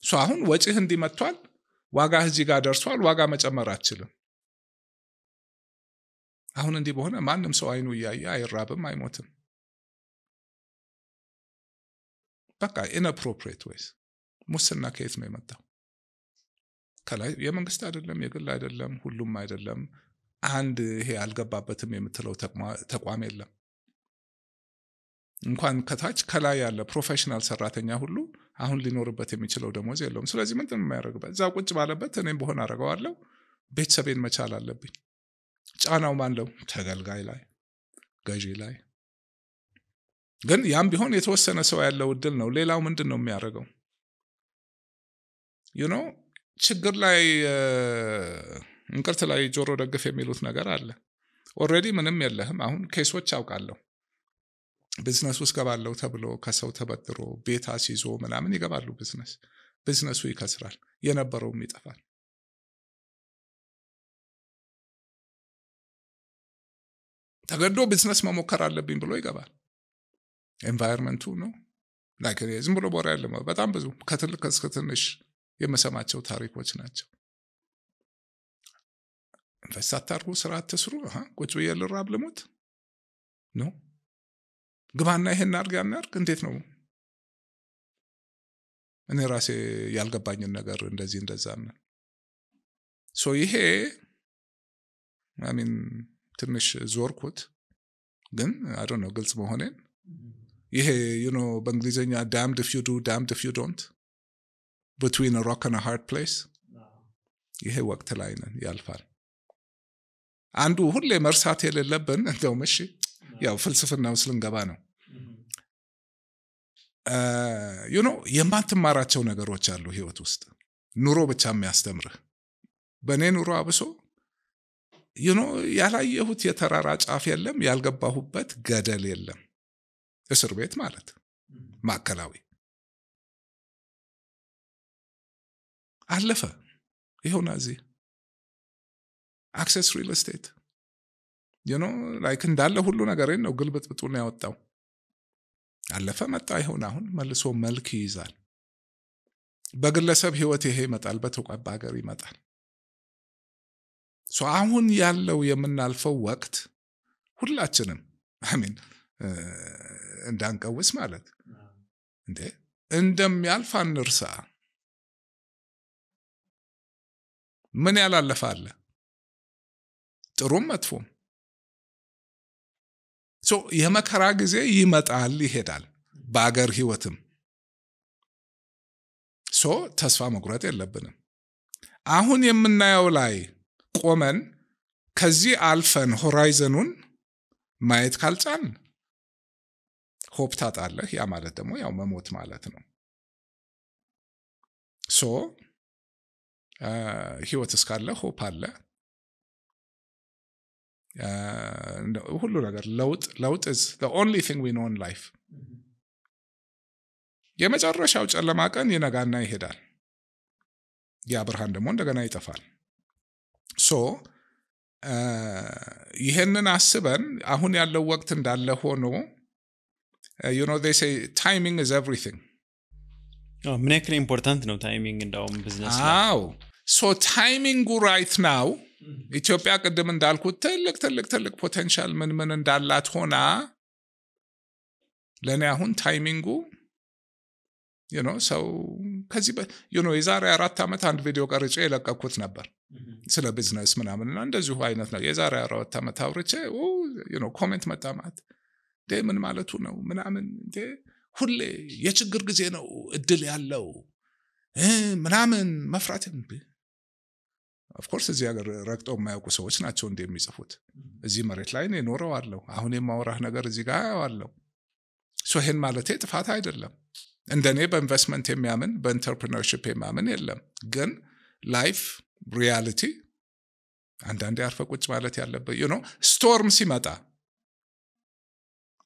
እሱ አሁን ወጪህ እንዲህ መጥቷል፣ ዋጋ እዚህ ጋር ደርሷል። ዋጋ መጨመር አትችልም። አሁን እንዲህ በሆነ ማንም ሰው አይኑ እያየ አይራብም፣ አይሞትም። በቃ ኢንፕሮፕሬት ወይስ ሙስና ከየት ነው የመጣው? ከላይ የመንግስት አይደለም የግል አይደለም ሁሉም አይደለም አንድ ይሄ አልገባበትም የምትለው ተቋም የለም። እንኳን ከታች ከላይ ያለ ፕሮፌሽናል ሰራተኛ ሁሉ አሁን ሊኖርበት የሚችለው ደሞዝ የለውም። ስለዚህ ምንድን የሚያደርግበት እዛ ቁጭ ባለበት እኔም በሆን አደርገዋለሁ። ቤተሰቤን መቻል አለብኝ። ጫናው ማን ለው? ተገልጋይ ላይ፣ ገዢ ላይ። ግን ያም ቢሆን የተወሰነ ሰው ያለው እድል ነው። ሌላው ምንድን ነው የሚያደርገው? ዩ ኖ ችግር ላይ እንቅርት ላይ ጆሮ ደግፍ የሚሉት ነገር አለ። ኦሬዲ ምንም የለህም። አሁን ኬሶች አውቃለሁ ቢዝነስ ውስጥ ገባለሁ ተብሎ ከሰው ተበድሮ ቤት አስይዞ ምናምን ይገባሉ ቢዝነስ። ቢዝነሱ ይከስራል፣ የነበረውም ይጠፋል። ተገዶ ቢዝነስ መሞከር አለብኝ ብሎ ይገባል። ኤንቫይሮንመንቱ ነው። ዝም ብሎ ቦራ ያለ በጣም ብዙ ከትልቅ እስከ የምሰማቸው ታሪኮች ናቸው። መንፈስ አታርጉ፣ ስራ አትስሩ፣ ቁጭ ብዬ ልራብ ልሞት ኖ ግባና ይሄን አርግ ያናርግ እንዴት ነው? እኔ ራሴ ያልገባኝን ነገር እንደዚህ እንደዛ ምን ሶ ይሄ አሚን ትንሽ ዞርኩት፣ ግን አዶ ነው ግልጽ መሆኔን ይሄ ዩኖ በእንግሊዝኛ ዳምድ ፍ ዱ ዳምድ ፍ ዶንት ብትዊን ሮክ ሃርድ ፕሌስ ይሄ ወቅት ላይ ነን ያልፋል። አንዱ ሁሌ መርሳት የሌለብን እንደውም እሺ ያው ፍልስፍና ውስጥ ነው ዩኖ የማትማራቸው ነገሮች አሉ ህይወት ውስጥ ኑሮ ብቻ የሚያስተምርህ በእኔ ኑሮ አብሶ ዩኖ ያላየሁት የተራራ ጫፍ የለም ያልገባሁበት ገደል የለም እስር ቤት ማለት ማከላዊ አለፈ ይሆና እዚህ አክሰስ ሪል ስቴት ዩኖ ላይክ እንዳለ ሁሉ ነገሬን ነው ግልብጥብጡን ያወጣው። አለፈ መጣ ይሆን አሁን መልሶ መልክ ይይዛል። በግለሰብ ህይወት ይሄ ይመጣል፣ በተቋባ ሀገር ይመጣል። አሁን ያለው የምናልፈው ወቅት ሁላችንም አሚን እንዳንቀውስ ማለት እንዴ እንደሚያልፍ አንርሳ። ምን ያላለፈ አለ? ጥሩም መጥፎም የመከራ ጊዜ ይመጣል ይሄዳል። በአገር ህይወትም ሶ ተስፋ መቁረጥ የለብንም። አሁን የምናየው ላይ ቆመን ከዚህ አልፈን ሆራይዘኑን ማየት ካልጫን ሆፕ ታጣለህ። ያ ማለት ደግሞ ያው መሞት ማለት ነው። ሶ ህይወት እስካለ ሆፕ አለ። ሁሉ ነገር ለውጥ ለውጥ ዝ ኦንሊ ቲንግ ዊ ኖን ላይፍ የመጨረሻው ጨለማ ቀን ይነጋና ይሄዳል። ያ ብርሃን ደግሞ እንደገና ይጠፋል። ሶ ይህንን አስበን አሁን ያለው ወቅት እንዳለ ሆኖ ዩ ኖ ታይሚንግ ኢዝ ኤቭሪቲንግ ምን ያክል ኢምፖርታንት ነው ታይሚንግ። እንዳውም ብዝነስ ሶ ታይሚንጉ ራይት ናው ኢትዮጵያ ቅድም እንዳልኩት ትልቅ ትልቅ ትልቅ ፖቴንሻል ምን ምን እንዳላት ሆና ለእኔ አሁን ታይሚንጉ ሰው ከዚህ ዩኖ የዛሬ አራት ዓመት አንድ ቪዲዮ ቀርጬ የለቀኩት ነበር ስለ ቢዝነስ ምናምንና እንደዚሁ አይነት ነው። የዛሬ አራት ዓመት አውርቼ ዩኖ ኮሜንት መጣማት እንዴ ምን ማለቱ ነው ምናምን እንዴ ሁሌ የችግር ጊዜ ነው እድል ያለው ምናምን መፍራት ኦፍኮርስ እዚህ ሀገር ረግጠው የማያውቁ ሰዎች ናቸው እንዲ የሚጽፉት እዚህ መሬት ላይ እኔ ኖረው አለው። አሁን የማውራህ ነገር እዚህ ጋር አለው። ይሄን ማለቴ ጥፋት አይደለም። እንደኔ በኢንቨስትመንት የሚያምን በኢንተርፕርነርሽፕ የሚያምን የለም። ግን ላይፍ ሪያሊቲ አንዳንዴ አርፈ ቁጭ ማለት ያለበት ዩ ስቶርም ሲመጣ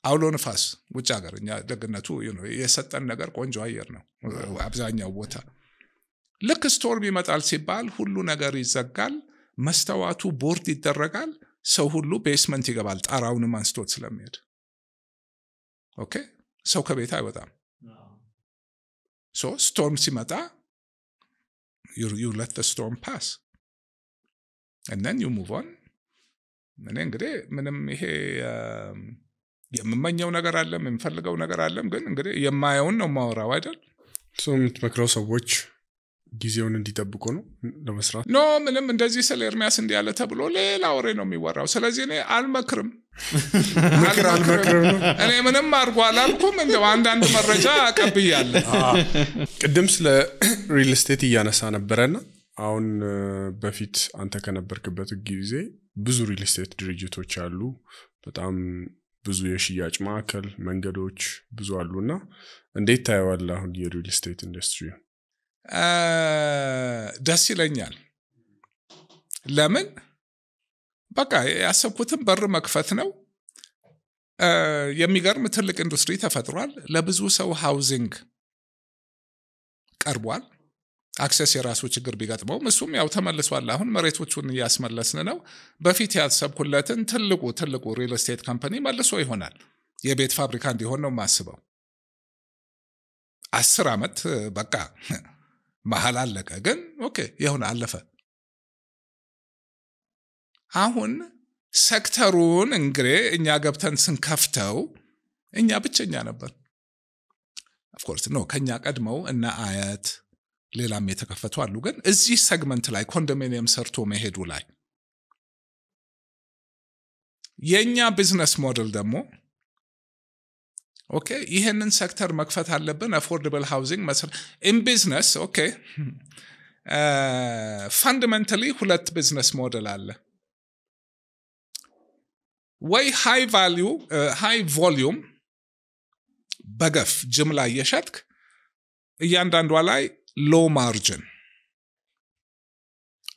አውሎ ንፋስ ውጭ ሀገር እኛ ደግነቱ የሰጠን ነገር ቆንጆ አየር ነው አብዛኛው ቦታ ልክ ስቶርም ይመጣል ሲባል ሁሉ ነገር ይዘጋል። መስተዋቱ ቦርድ ይደረጋል። ሰው ሁሉ ቤስመንት ይገባል፣ ጣራውንም አንስቶት ስለሚሄድ ኦኬ። ሰው ከቤት አይወጣም። ሶ ስቶርም ሲመጣ ዩ ለት ስቶርም ፓስ እነን ዩ ሙቭ ኦን። እኔ እንግዲህ ምንም ይሄ የምመኘው ነገር አለም የምፈልገው ነገር አለም፣ ግን እንግዲህ የማየውን ነው ማወራው አይደል? የምትመክረው ሰዎች ጊዜውን እንዲጠብቁ ነው ለመስራት ኖ ምንም እንደዚህ ስለ ኤርሚያስ እንዲያለ ያለ ተብሎ ሌላ ወሬ ነው የሚወራው። ስለዚህ እኔ አልመክርም፣ <laughs> እኔ ምንም አድርጎ አላልኩም። እንደ አንዳንድ መረጃ አቀብያለሁ። <laughs> ቅድም ስለ <clears throat> ሪል ስቴት እያነሳ ነበረና አሁን በፊት አንተ ከነበርክበት ጊዜ ብዙ ሪል ስቴት ድርጅቶች አሉ። በጣም ብዙ የሽያጭ ማዕከል መንገዶች ብዙ እና እንዴት ታየዋለህ አሁን የሪል ስቴት ኢንዱስትሪ? ደስ ይለኛል። ለምን በቃ ያሰብኩትን በር መክፈት ነው። የሚገርም ትልቅ ኢንዱስትሪ ተፈጥሯል። ለብዙ ሰው ሃውዚንግ ቀርቧል። አክሰስ የራሱ ችግር ቢገጥመውም እሱም ያው ተመልሷል። አሁን መሬቶቹን እያስመለስን ነው። በፊት ያሰብኩለትን ትልቁ ትልቁ ሪል ስቴት ካምፓኒ መልሶ ይሆናል። የቤት ፋብሪካ እንዲሆን ነው የማስበው። አስር ዓመት በቃ መሀል አለቀ። ግን ኦኬ ይሁን አለፈ። አሁን ሴክተሩን እንግዲህ እኛ ገብተን ስንከፍተው እኛ ብቸኛ ነበር። ኦፍኮርስ ነው ከኛ ቀድመው እነ አያት ሌላም የተከፈቱ አሉ። ግን እዚህ ሰግመንት ላይ ኮንዶሚኒየም ሰርቶ መሄዱ ላይ የእኛ ቢዝነስ ሞዴል ደግሞ ኦኬ ይህንን ሴክተር መክፈት አለብን። አፎርደብል ሃውዚንግ ኢን ቢዝነስ ኦኬ። ፋንዳሜንታሊ ሁለት ቢዝነስ ሞዴል አለ ወይ ሃይ ቫሊዩ ሃይ ቮሊዩም በገፍ ጅምላ እየሸጥክ እያንዳንዷ ላይ ሎ ማርጅን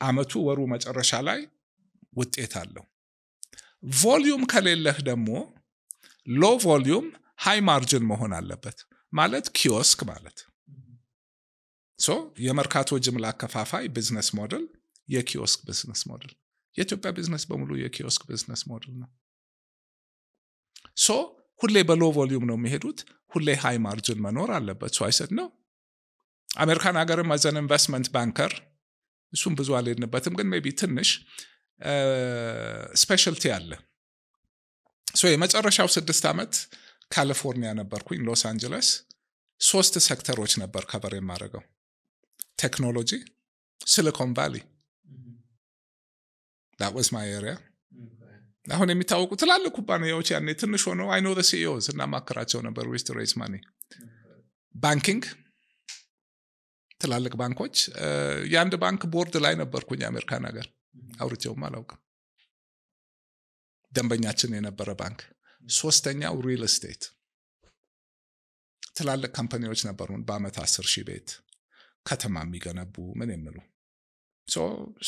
አመቱ ወሩ መጨረሻ ላይ ውጤት አለው። ቮሊዩም ከሌለህ ደግሞ ሎ ቮሊዩም ሃይ ማርጅን መሆን አለበት ማለት ኪዮስክ ማለት ሶ የመርካቶ ጅምላ አከፋፋይ ቢዝነስ ሞዴል የኪዮስክ ቢዝነስ ሞዴል የኢትዮጵያ ቢዝነስ በሙሉ የኪዮስክ ቢዝነስ ሞዴል ነው ሶ ሁሌ በሎ ቮሊዩም ነው የሚሄዱት ሁሌ ሃይ ማርጅን መኖር አለበት ሶ አይሰት ነው አሜሪካን ሀገርም አዘን ኢንቨስትመንት ባንከር እሱም ብዙ አልሄድንበትም ግን ቢ ትንሽ ስፔሻልቲ አለ ሶ የመጨረሻው ስድስት ዓመት ካሊፎርኒያ ነበርኩኝ፣ ሎስ አንጀለስ። ሶስት ሴክተሮች ነበር ከበር የማደርገው ቴክኖሎጂ፣ ሲሊኮን ቫሊ ዳወዝ ማየሪያ አሁን የሚታወቁ ትላልቅ ኩባንያዎች ያኔ ትንሽ ሆነው አይኖ ሲኦ e እናማክራቸው ነበር ዊዝ ሬስ ማኒ። ባንኪንግ፣ ትላልቅ ባንኮች። የአንድ ባንክ ቦርድ ላይ ነበርኩኝ የአሜሪካን ሀገር፣ አውርቼውም አላውቅም። ደንበኛችን የነበረ ባንክ ሶስተኛው ሪል ስቴት ትላልቅ ካምፓኒዎች ነበሩን በአመት አስር ሺህ ቤት ከተማ የሚገነቡ ምን የምሉ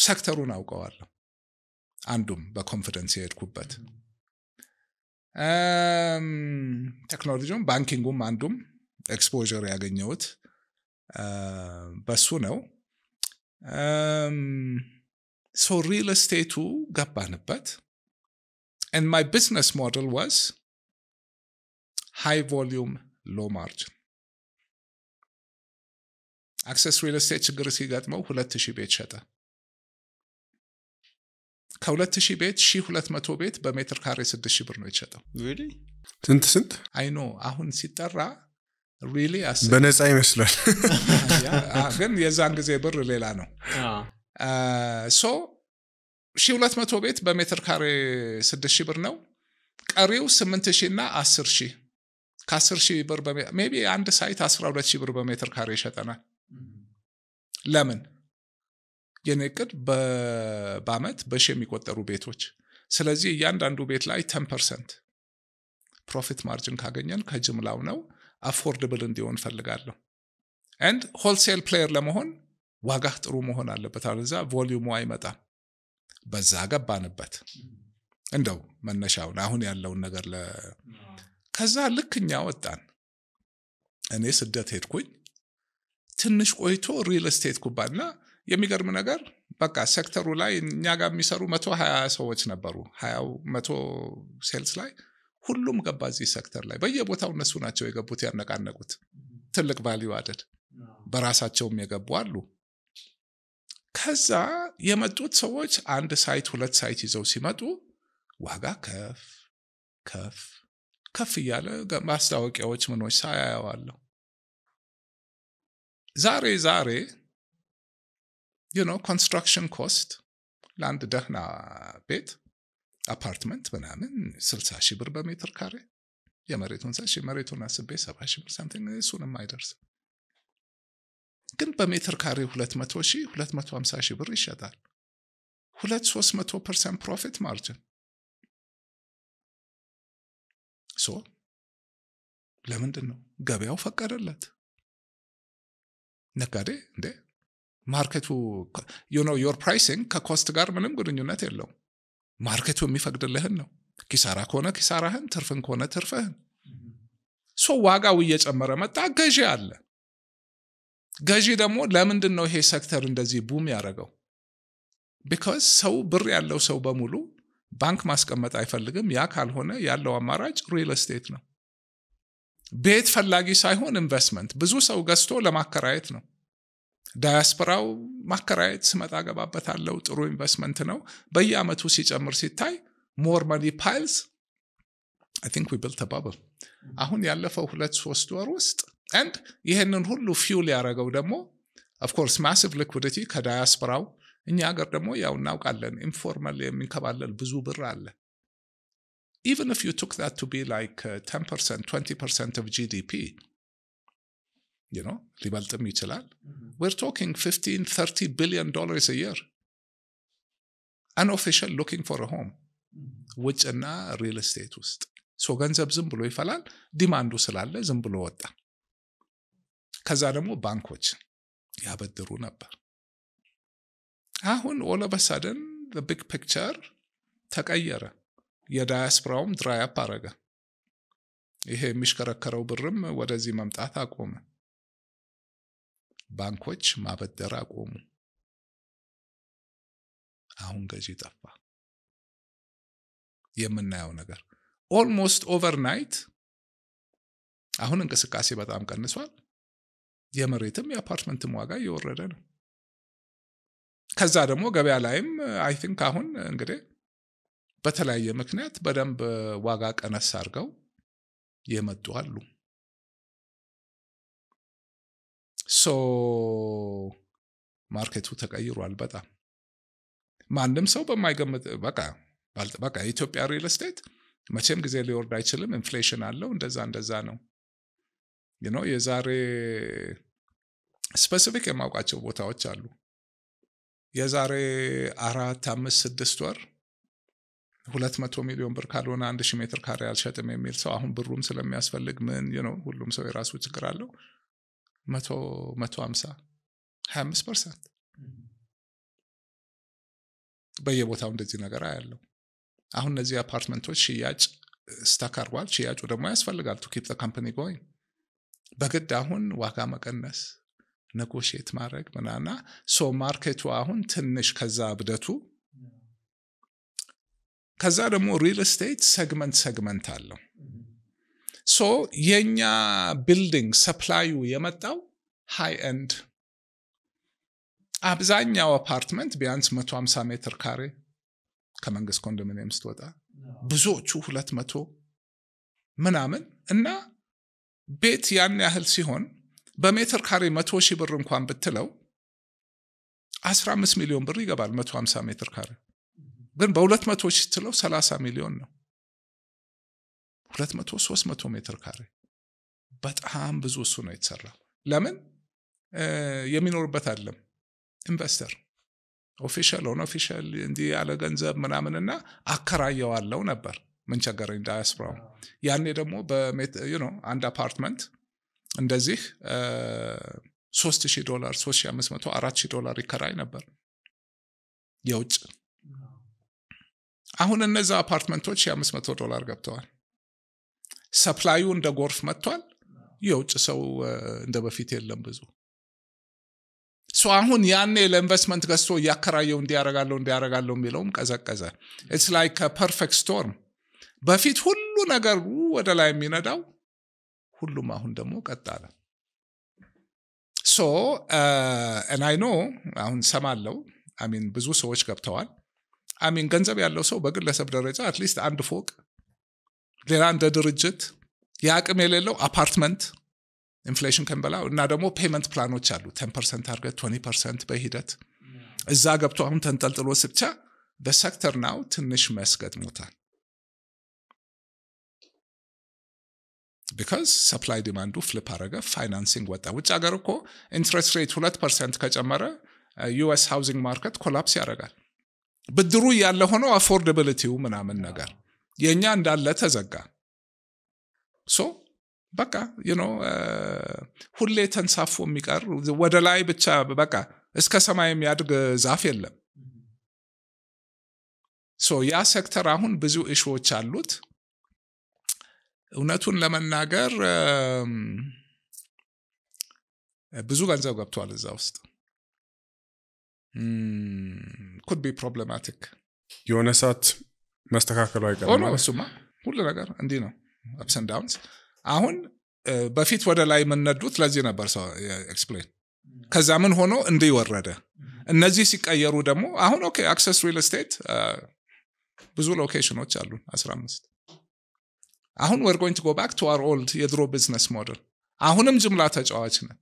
ሴክተሩን አውቀዋለሁ። አንዱም በኮንፊደንስ የሄድኩበት ቴክኖሎጂውም ባንኪንጉም አንዱም ኤክስፖር ያገኘውት በሱ ነው። ሶ ሪል ስቴቱ ገባንበት። And my business model was high volume, low margin. አክሰስ ሪል ስቴት ችግር ሲገጥመው ሁለት ሺህ ቤት ሸጠ። ከሁለት ሺህ ቤት ሺህ ሁለት መቶ ቤት በሜትር ካሬ ስድስት ሺህ ብር ነው የተሸጠው። ስንት ስንት አይኖ አሁን ሲጠራ ሪሊ በነፃ ይመስላል፣ <laughs> ግን የዛን ጊዜ ብር ሌላ ነው ሶ ሺ ሁለት መቶ ቤት በሜትር ካሬ ስድስት ሺህ ብር ነው። ቀሪው ስምንት ሺህ እና አስር ሺህ ከአስር ሺህ ብር ሜይ ቢ አንድ ሳይት አስራ ሁለት ሺህ ብር በሜትር ካሬ ይሸጠናል። ለምን የኔ እቅድ በአመት በሺ የሚቆጠሩ ቤቶች ስለዚህ እያንዳንዱ ቤት ላይ ተን ፐርሰንት ፕሮፊት ማርጅን ካገኘን ከጅምላው ነው። አፎርድብል እንዲሆን ፈልጋለሁ። ኤንድ ሆልሴል ፕሌየር ለመሆን ዋጋህ ጥሩ መሆን አለበት፣ አለዛ ቮሊዩሙ አይመጣም። በዛ ገባንበት። እንደው መነሻውን አሁን ያለውን ነገር ለ ከዛ ልክ እኛ ወጣን። እኔ ስደት ሄድኩኝ። ትንሽ ቆይቶ ሪል ስቴት ኩባና የሚገርም ነገር በቃ ሴክተሩ ላይ እኛ ጋር የሚሰሩ መቶ ሀያ ሰዎች ነበሩ። ሀያው መቶ ሴልስ ላይ ሁሉም ገባ እዚህ ሴክተር ላይ በየቦታው እነሱ ናቸው የገቡት ያነቃነቁት። ትልቅ ቫሊዩ አደድ በራሳቸውም የገቡ አሉ። ከዛ የመጡት ሰዎች አንድ ሳይት ሁለት ሳይት ይዘው ሲመጡ ዋጋ ከፍ ከፍ ከፍ እያለ ማስታወቂያዎች ምኖች ሳያየዋለሁ ዛሬ ዛሬ ኮንስትራክሽን ኮስት ለአንድ ደህና ቤት አፓርትመንት ምናምን ስልሳ ሺህ ብር በሜትር ካሬ የመሬቱን ሰ መሬቱን አስቤ ሰባ ሺህ ብር ሳምቲንግ እሱንም አይደርስም ግን በሜትር ካሬ 200 ሺህ 250 ሺህ ብር ይሸጣል። ሁለት 300 ፐርሰንት ፕሮፊት ማርጅን ሶ ለምንድን ነው ገበያው ፈቀደለት። ነጋዴ እንዴ ማርኬቱ ዩኖ ዮር ፕራይሲንግ ከኮስት ጋር ምንም ግንኙነት የለውም። ማርኬቱ የሚፈቅድልህን ነው። ኪሳራ ከሆነ ኪሳራህን፣ ትርፍን ከሆነ ትርፍህን። ሶ ዋጋው እየጨመረ መጣ፣ ገዢ አለ። ገዢ ደግሞ ለምንድን ነው ይሄ ሴክተር እንደዚህ ቡም ያደረገው? ቢካዝ ሰው ብር ያለው ሰው በሙሉ ባንክ ማስቀመጥ አይፈልግም። ያ ካልሆነ ያለው አማራጭ ሪል ስቴት ነው። ቤት ፈላጊ ሳይሆን ኢንቨስትመንት ብዙ ሰው ገዝቶ ለማከራየት ነው። ዳያስፖራው ማከራየት ስመጣ ገባበታለው። ጥሩ ኢንቨስትመንት ነው። በየአመቱ ሲጨምር ሲታይ ሞር መኒ ፓይልስ አይ ቲንክ ዊ ቢልት አሁን ያለፈው ሁለት ሶስት ወር ውስጥ አንድ ይህንን ሁሉ ፊውል ያደረገው ደግሞ ኦፍኮርስ ማሲቭ ሊኩዲቲ ከዳያስፖራው እኛ ሀገር ደግሞ ያው እናውቃለን ኢንፎርማል የሚንከባለል ብዙ ብር አለ ኢቨን ፍ ዩ ቱክ ት ቱ ቢ ላይክ 10 ኦፍ ጂዲፒ ነው ሊበልጥም ይችላል ዌር ቶኪንግ 15 30 ቢሊዮን ዶላርስ የር አንኦፊሻል ሎኪንግ ፎር ሆም ውጭና ሪል ስቴት ውስጥ ሶ ገንዘብ ዝም ብሎ ይፈላል ዲማንዱ ስላለ ዝም ብሎ ወጣ ከዛ ደግሞ ባንኮች ያበድሩ ነበር። አሁን ኦለበሳደን ቢግ ፒክቸር ተቀየረ። የዳያስፖራውም ድራያፕ አረገ። ይሄ የሚሽከረከረው ብርም ወደዚህ መምጣት አቆመ። ባንኮች ማበደር አቆሙ። አሁን ገዢ ጠፋ። የምናየው ነገር ኦልሞስት ኦቨርናይት አሁን እንቅስቃሴ በጣም ቀንሷል። የመሬትም የአፓርትመንትም ዋጋ እየወረደ ነው። ከዛ ደግሞ ገበያ ላይም አይ ቲንክ አሁን እንግዲህ በተለያየ ምክንያት በደንብ ዋጋ ቀነስ አድርገው የመጡ አሉ። ሶ ማርኬቱ ተቀይሯል በጣም ማንም ሰው በማይገምጥ በቃ በቃ የኢትዮጵያ ሪል ስቴት መቼም ጊዜ ሊወርድ አይችልም፣ ኢንፍሌሽን አለው፣ እንደዛ እንደዛ ነው የዛሬ ስፔሲፊክ የማውቃቸው ቦታዎች አሉ። የዛሬ አራት አምስት ስድስት ወር ሁለት መቶ ሚሊዮን ብር ካልሆነ አንድ ሺህ ሜትር ካሬ አልሸጥም የሚል ሰው አሁን ብሩም ስለሚያስፈልግ ምን ነው ሁሉም ሰው የራሱ ችግር አለው። መቶ መቶ ሀምሳ ሀያ አምስት ፐርሰንት በየቦታው እንደዚህ ነገር አያለው። አሁን እነዚህ አፓርትመንቶች ሽያጭ ስታካርጓል። ሽያጩ ደግሞ ያስፈልጋል ቱ ኪፕ ካምፕኒ ጎይንግ በግድ አሁን ዋጋ መቀነስ ነጎሽት ማድረግ ምናና ሶ ማርኬቱ አሁን ትንሽ ከዛ እብደቱ ከዛ ደግሞ ሪል ስቴት ሰግመንት ሰግመንት አለው። ሶ የእኛ ቢልዲንግ ሰፕላዩ የመጣው ሃይ ኤንድ አብዛኛው አፓርትመንት ቢያንስ 150 ሜትር ካሬ ከመንግስት ኮንዶሚኒየም ስትወጣ ብዙዎቹ ሁለት መቶ ምናምን እና ቤት ያን ያህል ሲሆን በሜትር ካሬ መቶ ሺህ ብር እንኳን ብትለው 15 ሚሊዮን ብር ይገባል 150 ሜትር ካሬ ግን በ200 ሺህ ስትለው 30 ሚሊዮን ነው 200 300 ሜትር ካሬ በጣም ብዙ እሱ ነው የተሰራ ለምን የሚኖርበት አለም ኢንቨስተር ኦፊሻል ሆነ ኦፊሻል እንዲህ ያለ ገንዘብ ምናምንና አከራየዋለው ነበር ምን ቸገረኝ ዳያስፖራው ያኔ ደግሞ አንድ አፓርትመንት እንደዚህ ሶስት ሺህ ዶላር ሶስት ሺህ አምስት መቶ አራት ሺህ ዶላር ይከራይ ነበር የውጭ አሁን እነዚ አፓርትመንቶች የአምስት መቶ ዶላር ገብተዋል ሰፕላዩ እንደ ጎርፍ መጥቷል የውጭ ሰው እንደ በፊት የለም ብዙ ሶ አሁን ያኔ ለኢንቨስትመንት ገዝቶ እያከራየው እንዲያረጋለው እንዲያረጋለው የሚለውም ቀዘቀዘ ኢትስ ላይክ ፐርፌክት ስቶርም በፊት ሁሉ ነገር ወደ ላይ የሚነዳው ሁሉም አሁን ደግሞ ቀጥ አለ። ሶ ናይኖ አሁን ሰማለው አሚን ብዙ ሰዎች ገብተዋል። አሚን ገንዘብ ያለው ሰው በግለሰብ ደረጃ አትሊስት አንድ ፎቅ፣ ሌላ እንደ ድርጅት፣ የአቅም የሌለው አፓርትመንት ኢንፍሌሽን ከንበላ እና ደግሞ ፔመንት ፕላኖች አሉ። ቴን ፐርሰንት አድርገህ ፐርሰንት በሂደት እዛ ገብቶ አሁን ተንጠልጥሎ ስብቻ በሰክተር ናው ትንሽ ሞታል ቢካዝ ሰፕላይ ዲማንዱ ፍሊፕ አረገ ፋይናንሲንግ ወጣ ውጭ ሀገር እኮ ኢንትረስት ሬት ሁለት ፐርሰንት ከጨመረ ዩኤስ ሃውዚንግ ማርኬት ኮላፕስ ያደርጋል ብድሩ እያለ ሆነው አፎርደብሊቲው ምናምን ነገር የእኛ እንዳለ ተዘጋ ሶ በቃ ዩኖ uh, ሁሌ ተንሳፎ የሚቀር ወደ ላይ ብቻ በቃ እስከ ሰማይ የሚያድግ ዛፍ የለም ሶ ያ ሴክተር አሁን ብዙ እሾዎች አሉት እውነቱን ለመናገር ብዙ ገንዘብ ገብቷል እዛ ውስጥ ኩድ ቢ ፕሮብለማቲክ የሆነ ሰዓት መስተካከሉ አይቀርም። እሱማ ሁሉ ነገር እንዲህ ነው፣ አፕሰን ዳውንስ። አሁን በፊት ወደ ላይ የምነዱት ለዚህ ነበር ሰው ኤክስፕሌን፣ ከዛ ምን ሆኖ እንዲህ ወረደ። እነዚህ ሲቀየሩ ደግሞ አሁን ኦኬ አክሰስ ሪል ስቴት ብዙ ሎኬሽኖች አሉን አስራ አምስት አሁን ወር ጎይንግ ጎ ባክ ቱ አር ኦልድ የድሮ ቢዝነስ ሞዴል አሁንም ጅምላ ተጫዋች ነን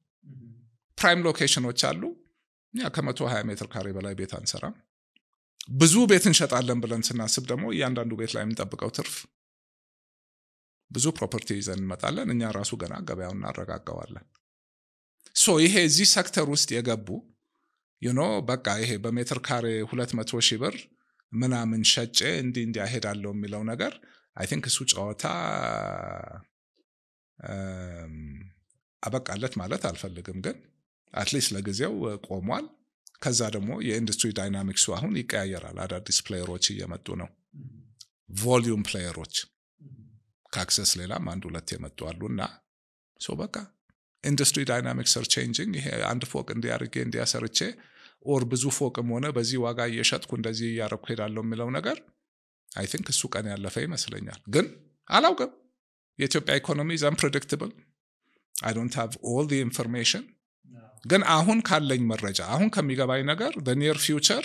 ፕራይም ሎኬሽኖች አሉ ያ ከመቶ 20 ሜትር ካሬ በላይ ቤት አንሰራም ብዙ ቤት እንሸጣለን ብለን ስናስብ ደግሞ እያንዳንዱ ቤት ላይ የምንጠብቀው ትርፍ ብዙ ፕሮፐርቲ ይዘን እንመጣለን እኛ ራሱ ገና ገበያው እናረጋገዋለን ሶ ይሄ እዚህ ሰክተር ውስጥ የገቡ ዩኖ በቃ ይሄ በሜትር ካሬ 200 መቶ ሺህ ብር ምናምን ሸጬ እንዲህ እንዲያሄዳለው የሚለው ነገር አይ ቲንክ እሱ ጨዋታ አበቃለት ማለት አልፈልግም፣ ግን አትሊስት ለጊዜው ቆሟል። ከዛ ደግሞ የኢንዱስትሪ ዳይናሚክሱ አሁን ይቀያየራል። አዳዲስ ፕሌየሮች እየመጡ ነው። ቮሊዩም ፕሌየሮች ከአክሰስ ሌላም አንድ ሁለት የመጡ አሉ እና ሰው በቃ ኢንዱስትሪ ዳይናሚክስ ር ቼንጂንግ። ይሄ አንድ ፎቅ እንዲያርጌ እንዲያሰርቼ ኦር ብዙ ፎቅም ሆነ በዚህ ዋጋ እየሸጥኩ እንደዚህ እያረኩ ሄዳለሁ የሚለው ነገር አይ ቲንክ እሱ ቀን ያለፈ ይመስለኛል። ግን አላውቅም። የኢትዮጵያ ኢኮኖሚ ዘን አንፕሬዲክትብል አይ ዶንት ሃቭ ኦል ዲ ኢንፎርሜሽን። ግን አሁን ካለኝ መረጃ አሁን ከሚገባኝ ነገር ኒር ፊውቸር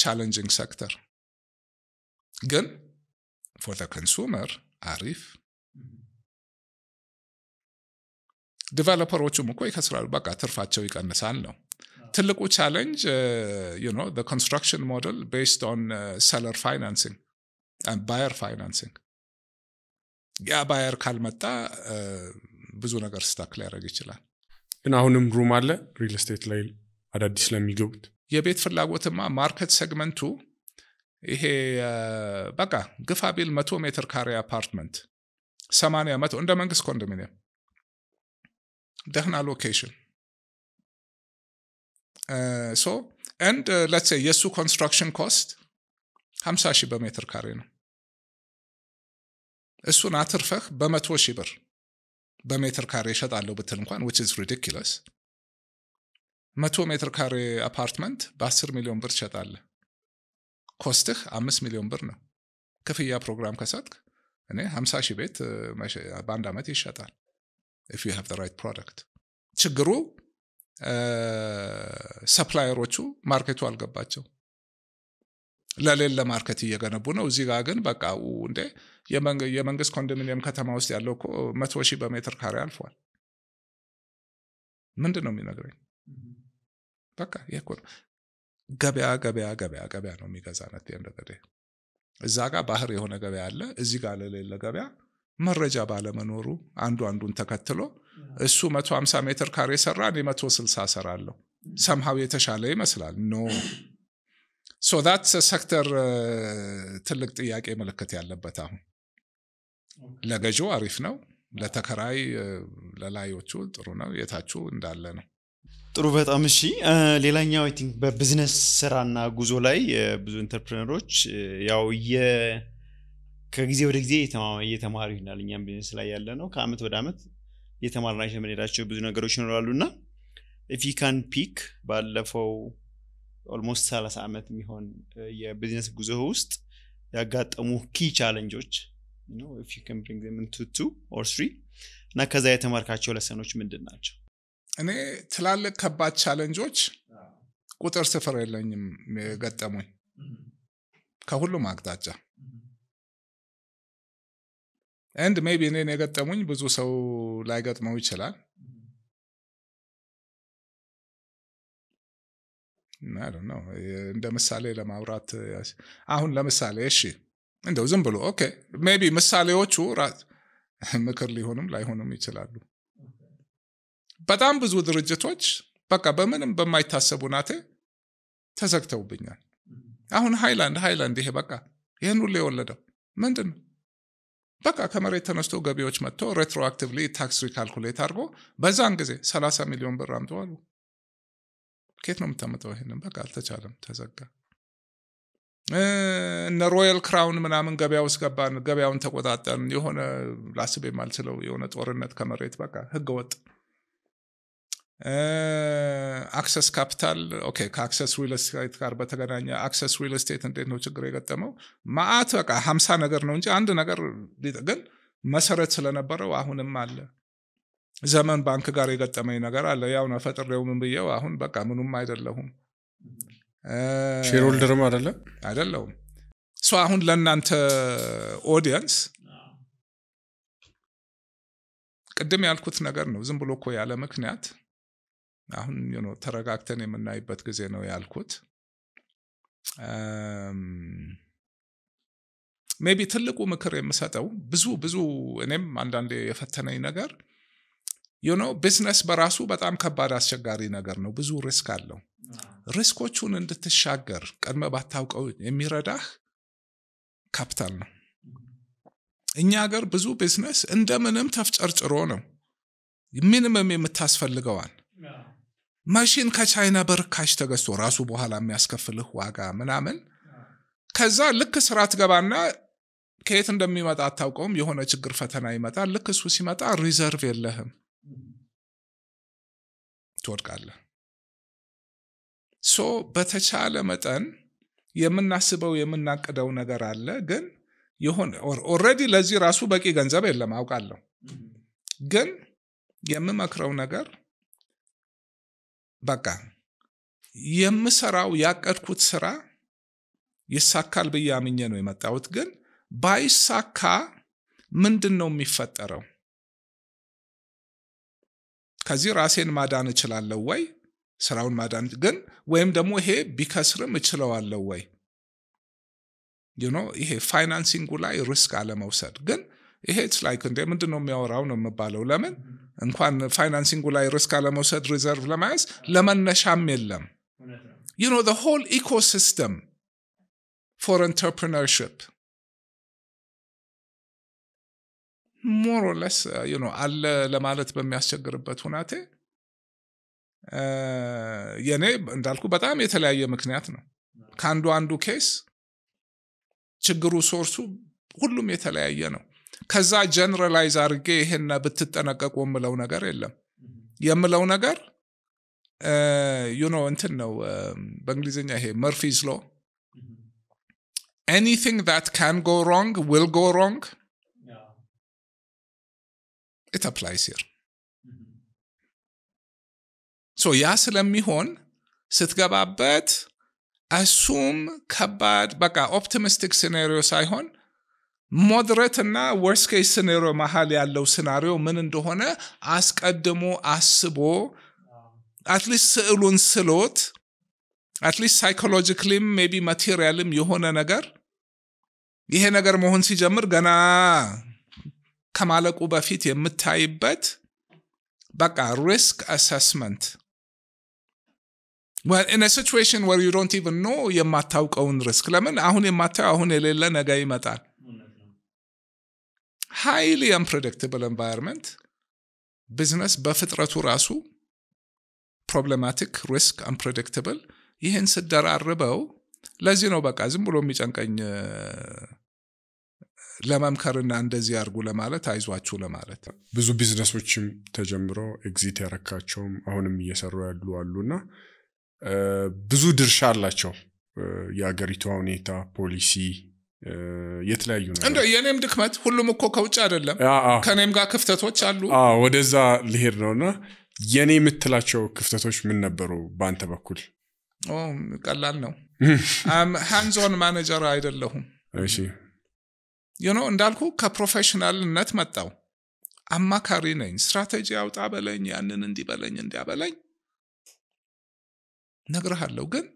ቻለንጂንግ ሴክተር ግን ፎር ኮንሱመር አሪፍ ዲቨሎፐሮቹም mm-hmm. እኮ ይከስራሉ። በቃ ትርፋቸው ይቀንሳል ነው። ትልቁ ቻለንጅ ኮንስትራክሽን ሞዴል ቤስድ ኦን ሰለር ፋይናንሲንግ ባየር ፋይናንሲንግ ያ ባየር ካልመጣ uh, ብዙ ነገር ስታክ ሊያደረግ ይችላል ግን አሁንም ሩም አለ ሪል ስቴት ላይ አዳዲስ ለሚገቡት የቤት ፍላጎትማ ማርኬት ሴግመንቱ ይሄ uh, በቃ ግፋ ቢል መቶ ሜትር ካሬ አፓርትመንት ሰማንያ መቶ እንደ መንግስት ኮንዶሚኒየም ደህና ሎኬሽን ሶ ኤንድ ሌትስ የእሱ ኮንስትራክሽን ኮስት 50 ሺህ በሜትር ካሬ ነው። እሱን አትርፈህ በመቶ ሺህ ብር በሜትር ካሬ እሸጣለሁ ብትል እንኳን ዊች ኢዝ ሪዲኪለስ መቶ ሜትር ካሬ አፓርትመንት በ10 ሚሊዮን ብር ትሸጣለህ። ኮስትህ አምስት ሚሊዮን ብር ነው። ክፍያ ፕሮግራም ከሰጥክ እኔ 50 ሺህ ቤት uh, በአንድ ዓመት ይሸጣል ኢፍ ዩ ሃቭ ራይት ፕሮዳክት። ችግሩ ሰፕላየሮቹ ማርኬቱ አልገባቸው ለሌለ ማርኬት እየገነቡ ነው። እዚህ ጋር ግን በቃ እንዴ የመንግስት ኮንዶሚኒየም ከተማ ውስጥ ያለው እኮ መቶ ሺህ በሜትር ካሬ አልፏል። ምንድን ነው የሚነግረኝ? በቃ ይህ ነው ገበያ ገበያ ገበያ ገበያ ነው የሚገዛነት እንደገደ እዛ ጋር ባህር የሆነ ገበያ አለ፣ እዚህ ጋር ለሌለ ገበያ መረጃ ባለመኖሩ አንዱ አንዱን ተከትሎ እሱ 150 ሜትር ካሬ ሰራ እኔ 160 ሰራለሁ ሰምሃው የተሻለ ይመስላል ኖ ሶ ዳት ሰክተር ትልቅ ጥያቄ ምልክት ያለበት አሁን ለገዢ አሪፍ ነው ለተከራይ ለላዮቹ ጥሩ ነው የታችሁ እንዳለ ነው ጥሩ በጣም እሺ ሌላኛው ቲንክ በቢዝነስ ስራና ጉዞ ላይ ብዙ ኢንተርፕሪነሮች ያው ከጊዜ ወደ ጊዜ እየተማሩ ይሆናል። እኛም ቢዝነስ ላይ ያለ ነው። ከአመት ወደ አመት እየተማርናቸው የምንሄዳቸው ብዙ ነገሮች ይኖራሉ እና ኢፊካን ፒክ ባለፈው ኦልሞስት 30 ዓመት የሚሆን የቢዝነስ ጉዞ ውስጥ ያጋጠሙ ኪ ቻለንጆች እና ከዛ የተማርካቸው ለሰኖች ምንድን ናቸው? እኔ ትላልቅ ከባድ ቻለንጆች ቁጥር ስፍር የለኝም የገጠሙኝ ከሁሉም አቅጣጫ እንድ ሜቢ እኔን የገጠሙኝ ብዙ ሰው ላይገጥመው ይችላል። ነው እንደ ምሳሌ ለማውራት አሁን ለምሳሌ እሺ፣ እንደው ዝም ብሎ ኦኬ፣ ቢ ምሳሌዎቹ ምክር ሊሆኑም ላይሆኑም ይችላሉ። በጣም ብዙ ድርጅቶች በቃ በምንም በማይታሰቡ ናቴ ተዘግተውብኛል። አሁን ሃይላንድ ሃይላንድ ይሄ በቃ ይህን ሁሉ የወለደው ምንድን ነው? በቃ ከመሬት ተነስቶ ገቢዎች መጥቶ ሬትሮአክቲቭሊ ታክስ ሪካልኩሌት አድርጎ በዛን ጊዜ 30 ሚሊዮን ብር አምጡ አሉ። ኬት ነው የምታመጠው? ይሄንን በቃ አልተቻለም፣ ተዘጋ። እነ ሮያል ክራውን ምናምን ገበያ ውስጥ ገባን፣ ገበያውን ተቆጣጠርን። የሆነ ላስብ የማልችለው የሆነ ጦርነት ከመሬት በቃ ህገወጥ አክሰስ ካፒታል ኦኬ፣ ከአክሰስ ሪል ስቴት ጋር በተገናኘ አክሰስ ሪል ስቴት እንዴት ነው ችግር የገጠመው? ማአት በቃ ሀምሳ ነገር ነው እንጂ አንድ ነገር ግን መሰረት ስለነበረው አሁንም አለ። ዘመን ባንክ ጋር የገጠመኝ ነገር አለ። ያው ነፈጥሬው ምን ብዬው አሁን በቃ ምኑም አይደለሁም፣ ሼርሆልደርም አይደለም አይደለሁም። ሶ አሁን ለእናንተ ኦዲየንስ ቅድም ያልኩት ነገር ነው። ዝም ብሎ እኮ ያለ ምክንያት አሁን ተረጋግተን የምናይበት ጊዜ ነው ያልኩት። ሜቢ ትልቁ ምክር የምሰጠው ብዙ ብዙ እኔም አንዳንዴ የፈተነኝ ነገር ዩኖ ቢዝነስ በራሱ በጣም ከባድ አስቸጋሪ ነገር ነው። ብዙ ሪስክ አለው። ሪስኮቹን እንድትሻገር ቀድመ ባታውቀው የሚረዳህ ካፒታል ነው። እኛ ሀገር ብዙ ቢዝነስ እንደምንም ተፍጨርጭሮ ነው ሚኒመም የምታስፈልገዋል ማሽን ከቻይና በርካሽ ተገዝቶ ራሱ በኋላ የሚያስከፍልህ ዋጋ ምናምን። ከዛ ልክ ስራ ትገባና ከየት እንደሚመጣ አታውቀውም። የሆነ ችግር ፈተና ይመጣል። ልክ እሱ ሲመጣ ሪዘርቭ የለህም፣ ትወድቃለህ። ሶ በተቻለ መጠን የምናስበው የምናቅደው ነገር አለ፣ ግን የሆነ ለዚህ ራሱ በቂ ገንዘብ የለም አውቃለሁ፣ ግን የምመክረው ነገር በቃ የምሰራው ያቀድኩት ስራ ይሳካል ብዬ አምኜ ነው የመጣሁት። ግን ባይሳካ ምንድን ነው የሚፈጠረው? ከዚህ ራሴን ማዳን እችላለሁ ወይ? ስራውን ማዳን ግን ወይም ደግሞ ይሄ ቢከስርም እችለዋለሁ ወይ? ዩኖ ይሄ ፋይናንሲንጉ ላይ ሪስክ አለመውሰድ ግን ይሄ ላይክ እንደ ምንድን ነው የሚያወራው ነው የምባለው ለምን እንኳን ፋይናንሲንጉ ላይ ሪስክ አለመውሰድ ሪዘርቭ ለመያዝ ለመነሻም የለም ዩ ኖ ሆል ኢኮሲስተም ፎር ኢንተርፕሪነርሽፕ ሞሮለስ አለ ለማለት በሚያስቸግርበት ሁናቴ uh, የኔ እንዳልኩ በጣም የተለያየ ምክንያት ነው ከአንዱ አንዱ ኬስ ችግሩ ሶርሱ ሁሉም የተለያየ ነው ከዛ ጀነራላይዝ አድርጌ ይህን ብትጠነቀቁ የምለው ነገር የለም የምለው ነገር ዩኖ እንትን ነው በእንግሊዝኛ ይሄ መርፊዝ ሎ ኤኒቲንግ ት ካን ጎ ሮንግ ዊል it ሮንግ here አፕላይስ ሂር ሶ ያ ስለሚሆን ስትገባበት እሱም ከባድ በቃ ኦፕቲሚስቲክ ሲናሪዮ ሳይሆን ሞደሬት እና ወርስ ኬስ ሲናሪዮ መሀል ያለው ሲናሪዮ ምን እንደሆነ አስቀድሞ አስቦ አትሊስት ስዕሉን ስሎት አትሊስት ሳይኮሎጂካሊም ሜቢ ማቴሪያልም የሆነ ነገር ይሄ ነገር መሆን ሲጀምር ገና ከማለቁ በፊት የምታይበት በቃ ሪስክ አሰስመንት ኢን ሲቹዌሽን ወር ዩ ዶንት ኢቨን ኖ የማታውቀውን ሪስክ ለምን አሁን የማታየው አሁን የሌለ ነገ ይመጣል ሃይሊ አንፕሬዲክትብል ኤንቫይሮንመንት ቢዝነስ በፍጥረቱ ራሱ ፕሮብለማቲክ ሪስክ፣ አንፕሬዲክትብል ይህን ስደራርበው ለዚህ ነው በቃ ዝም ብሎ የሚጨንቀኝ ለመምከርና እንደዚህ ያርጉ ለማለት አይዟችሁ ለማለት ብዙ ቢዝነሶችም ተጀምሮ ኤግዚት ያረካቸውም አሁንም እየሰሩ ያሉ አሉና ብዙ ድርሻ አላቸው የአገሪቷ ሁኔታ ፖሊሲ የተለያዩ እንደ የእኔም ድክመት ሁሉም እኮ ከውጭ አይደለም ከእኔም ጋር ክፍተቶች አሉ ወደዛ ልሄድ ነውና የኔ የእኔ የምትላቸው ክፍተቶች ምን ነበሩ በአንተ በኩል ቀላል ነው ሃንዞን <laughs> ማኔጀር አይደለሁም ዩኖ እንዳልኩ ከፕሮፌሽናልነት መጣው አማካሪ ነኝ ስትራቴጂ አውጣ በለኝ ያንን እንዲበለኝ እንዲያበለኝ ነግርሃለሁ ግን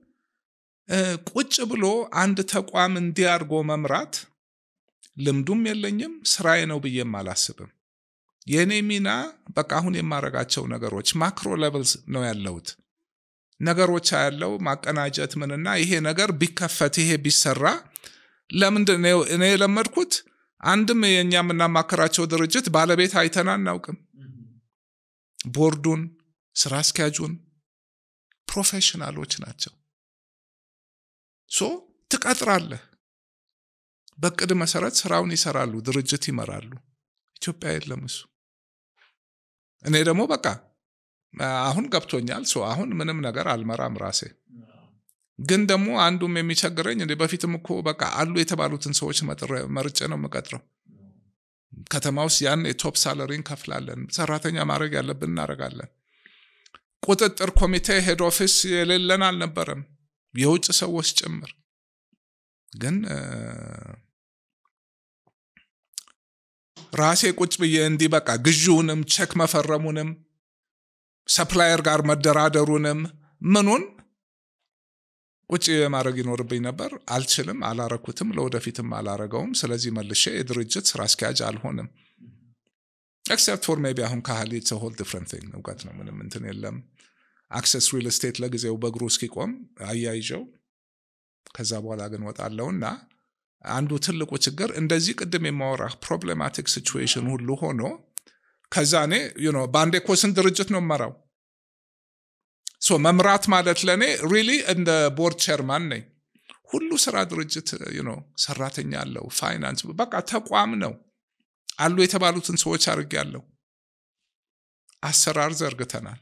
ቁጭ ብሎ አንድ ተቋም እንዲያርጎ መምራት ልምዱም የለኝም፣ ስራዬ ነው ብዬም አላስብም። የእኔ ሚና በቃ አሁን የማረጋቸው ነገሮች ማክሮ ሌቭልስ ነው ያለሁት ነገሮች ያለው ማቀናጀት ምንና ይሄ ነገር ቢከፈት ይሄ ቢሰራ ለምንድን እኔ የለመድኩት? አንድም የእኛ የምናማከራቸው ድርጅት ባለቤት አይተን አናውቅም። ቦርዱን፣ ስራ አስኪያጁን ፕሮፌሽናሎች ናቸው። ሶ ትቀጥራለህ። በቅድ መሰረት ስራውን ይሰራሉ፣ ድርጅት ይመራሉ። ኢትዮጵያ የለም እሱ። እኔ ደግሞ በቃ አሁን ገብቶኛል። ሶ አሁን ምንም ነገር አልመራም ራሴ። ግን ደግሞ አንዱም የሚቸግረኝ እ በፊትም እኮ በቃ አሉ የተባሉትን ሰዎች መርጭ ነው የምቀጥረው። ከተማ ውስጥ ያን የቶፕ ሳለሪ እንከፍላለን። ሰራተኛ ማድረግ ያለብን እናደርጋለን። ቁጥጥር ኮሚቴ ሄድ ኦፊስ የሌለን አልነበረም። የውጭ ሰዎች ጭምር ግን ራሴ ቁጭ ብዬ እንዲህ በቃ ግዢውንም ቼክ መፈረሙንም ሰፕላየር ጋር መደራደሩንም ምኑን ቁጭ ማድረግ ይኖርብኝ ነበር። አልችልም፣ አላረኩትም፣ ለወደፊትም አላረገውም። ስለዚህ መልሼ የድርጅት ስራ አስኪያጅ አልሆንም። ኤክሰፕት ፎር ሜቢ አሁን ካህሊ ሆል ዲፍረንት ቲንግ እውቀት ነው። ምንም እንትን የለም። አክሰስ ሪል ስቴት ለጊዜው በእግሩ እስኪቆም አያይዘው ከዛ በኋላ ግን እና አንዱ ትልቁ ችግር እንደዚህ ቅድም የማወራ ፕሮብሌማቲክ ሲዌሽን ሁሉ ሆኖ ከዛ እኔ በአንዴ ኮስን ድርጅት ነው መራው ሶ መምራት ማለት ለእኔ ሪሊ እንደ ቦርድ ቸርማን ነኝ። ሁሉ ስራ ድርጅት ሰራተኛ አለው፣ ፋይናንስ በቃ ተቋም ነው። አሉ የተባሉትን ሰዎች አድርጌ ያለው አሰራር ዘርግተናል።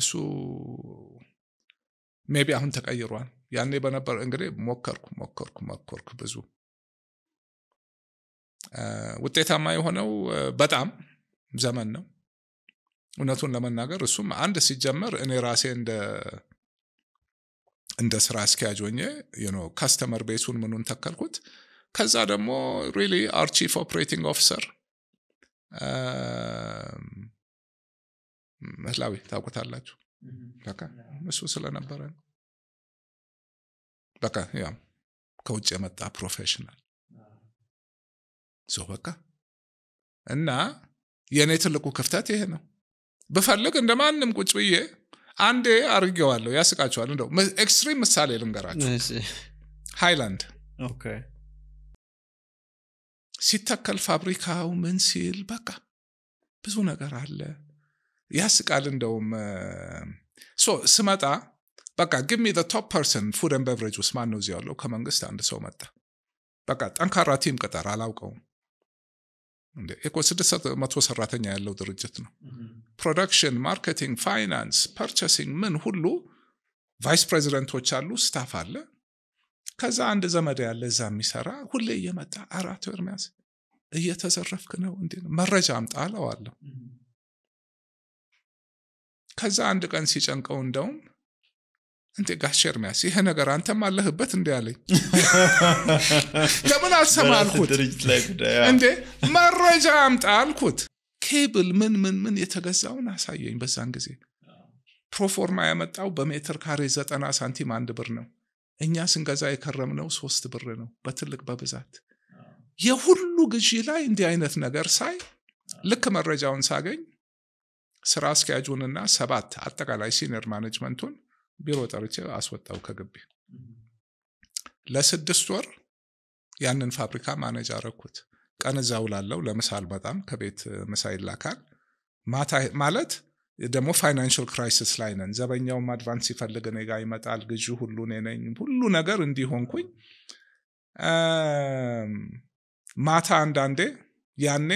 እሱ ሜቢ አሁን ተቀይሯል። ያኔ በነበር እንግዲህ ሞከርኩ ሞከርኩ ሞከርኩ ብዙ ውጤታማ የሆነው በጣም ዘመን ነው። እውነቱን ለመናገር እሱም አንድ ሲጀመር እኔ ራሴ እንደ እንደ ስራ አስኪያጅ ሆኜ ካስተመር ቤሱን ምኑን ተከልኩት። ከዛ ደግሞ ሪሊ አር ቺፍ ኦፕሬቲንግ ኦፊሰር መላዊ ታውቁታላችሁ። በቃ እሱ ስለነበረ ነው። በቃ ያው ከውጭ የመጣ ፕሮፌሽናል ሰው በቃ እና የእኔ ትልቁ ክፍተት ይሄ ነው። ብፈልግ እንደ ማንም ቁጭ ብዬ አንዴ አርጌዋለሁ። ያስቃችኋል። እንደው ኤክስትሪም ምሳሌ ልንገራችሁ። ሃይላንድ ሲተከል ፋብሪካው ምን ሲል በቃ ብዙ ነገር አለ። ያስቃል። እንደውም ስመጣ በቃ ግሚ ቶፕ ፐርሰን ፉድ ኤንድ በቨሬጅ ውስጥ ማን ነው እዚ ያለው? ከመንግስት አንድ ሰው መጣ። በቃ ጠንካራ ቲም ቅጠር። አላውቀውም እኮ ስድስት መቶ ሰራተኛ ያለው ድርጅት ነው። ፕሮዳክሽን፣ ማርኬቲንግ፣ ፋይናንስ፣ ፐርቸሲንግ ምን ሁሉ ቫይስ ፕሬዚደንቶች አሉ፣ ስታፍ አለ። ከዛ አንድ ዘመድ ያለ እዛ የሚሰራ ሁሌ እየመጣ አራት ኤርሚያስ እየተዘረፍክ ነው እንዲ መረጃ አምጣ አለዋለሁ። ከዛ አንድ ቀን ሲጨንቀው እንደውም እንዴ ጋሽ ኤርሚያስ ይሄ ነገር አንተም አለህበት እንዲ ያለኝ ለምን አልሰማ አልኩት እንዴ መረጃ አምጣ አልኩት ኬብል ምን ምን ምን የተገዛውን አሳየኝ በዛን ጊዜ ፕሮፎርማ ያመጣው በሜትር ካሬ ዘጠና ሳንቲም አንድ ብር ነው እኛ ስንገዛ የከረምነው ሶስት ብር ነው በትልቅ በብዛት የሁሉ ግዢ ላይ እንዲህ አይነት ነገር ሳይ ልክ መረጃውን ሳገኝ ስራ አስኪያጁንና ሰባት አጠቃላይ ሲኒየር ማኔጅመንቱን ቢሮ ጠርቼ አስወጣው ከግቢ። ለስድስት ወር ያንን ፋብሪካ ማኔጅ አረኩት። ቀን እዛ ውላለው፣ ለምሳ ከቤት ምሳ ይላካል። ማለት ደግሞ ፋይናንሽል ክራይሲስ ላይ ነን። ዘበኛውም አድቫንስ ሲፈልግ እኔ ይመጣል። ግዢ ሁሉ ነኝ። ሁሉ ነገር እንዲሆንኩኝ ማታ አንዳንዴ ያኔ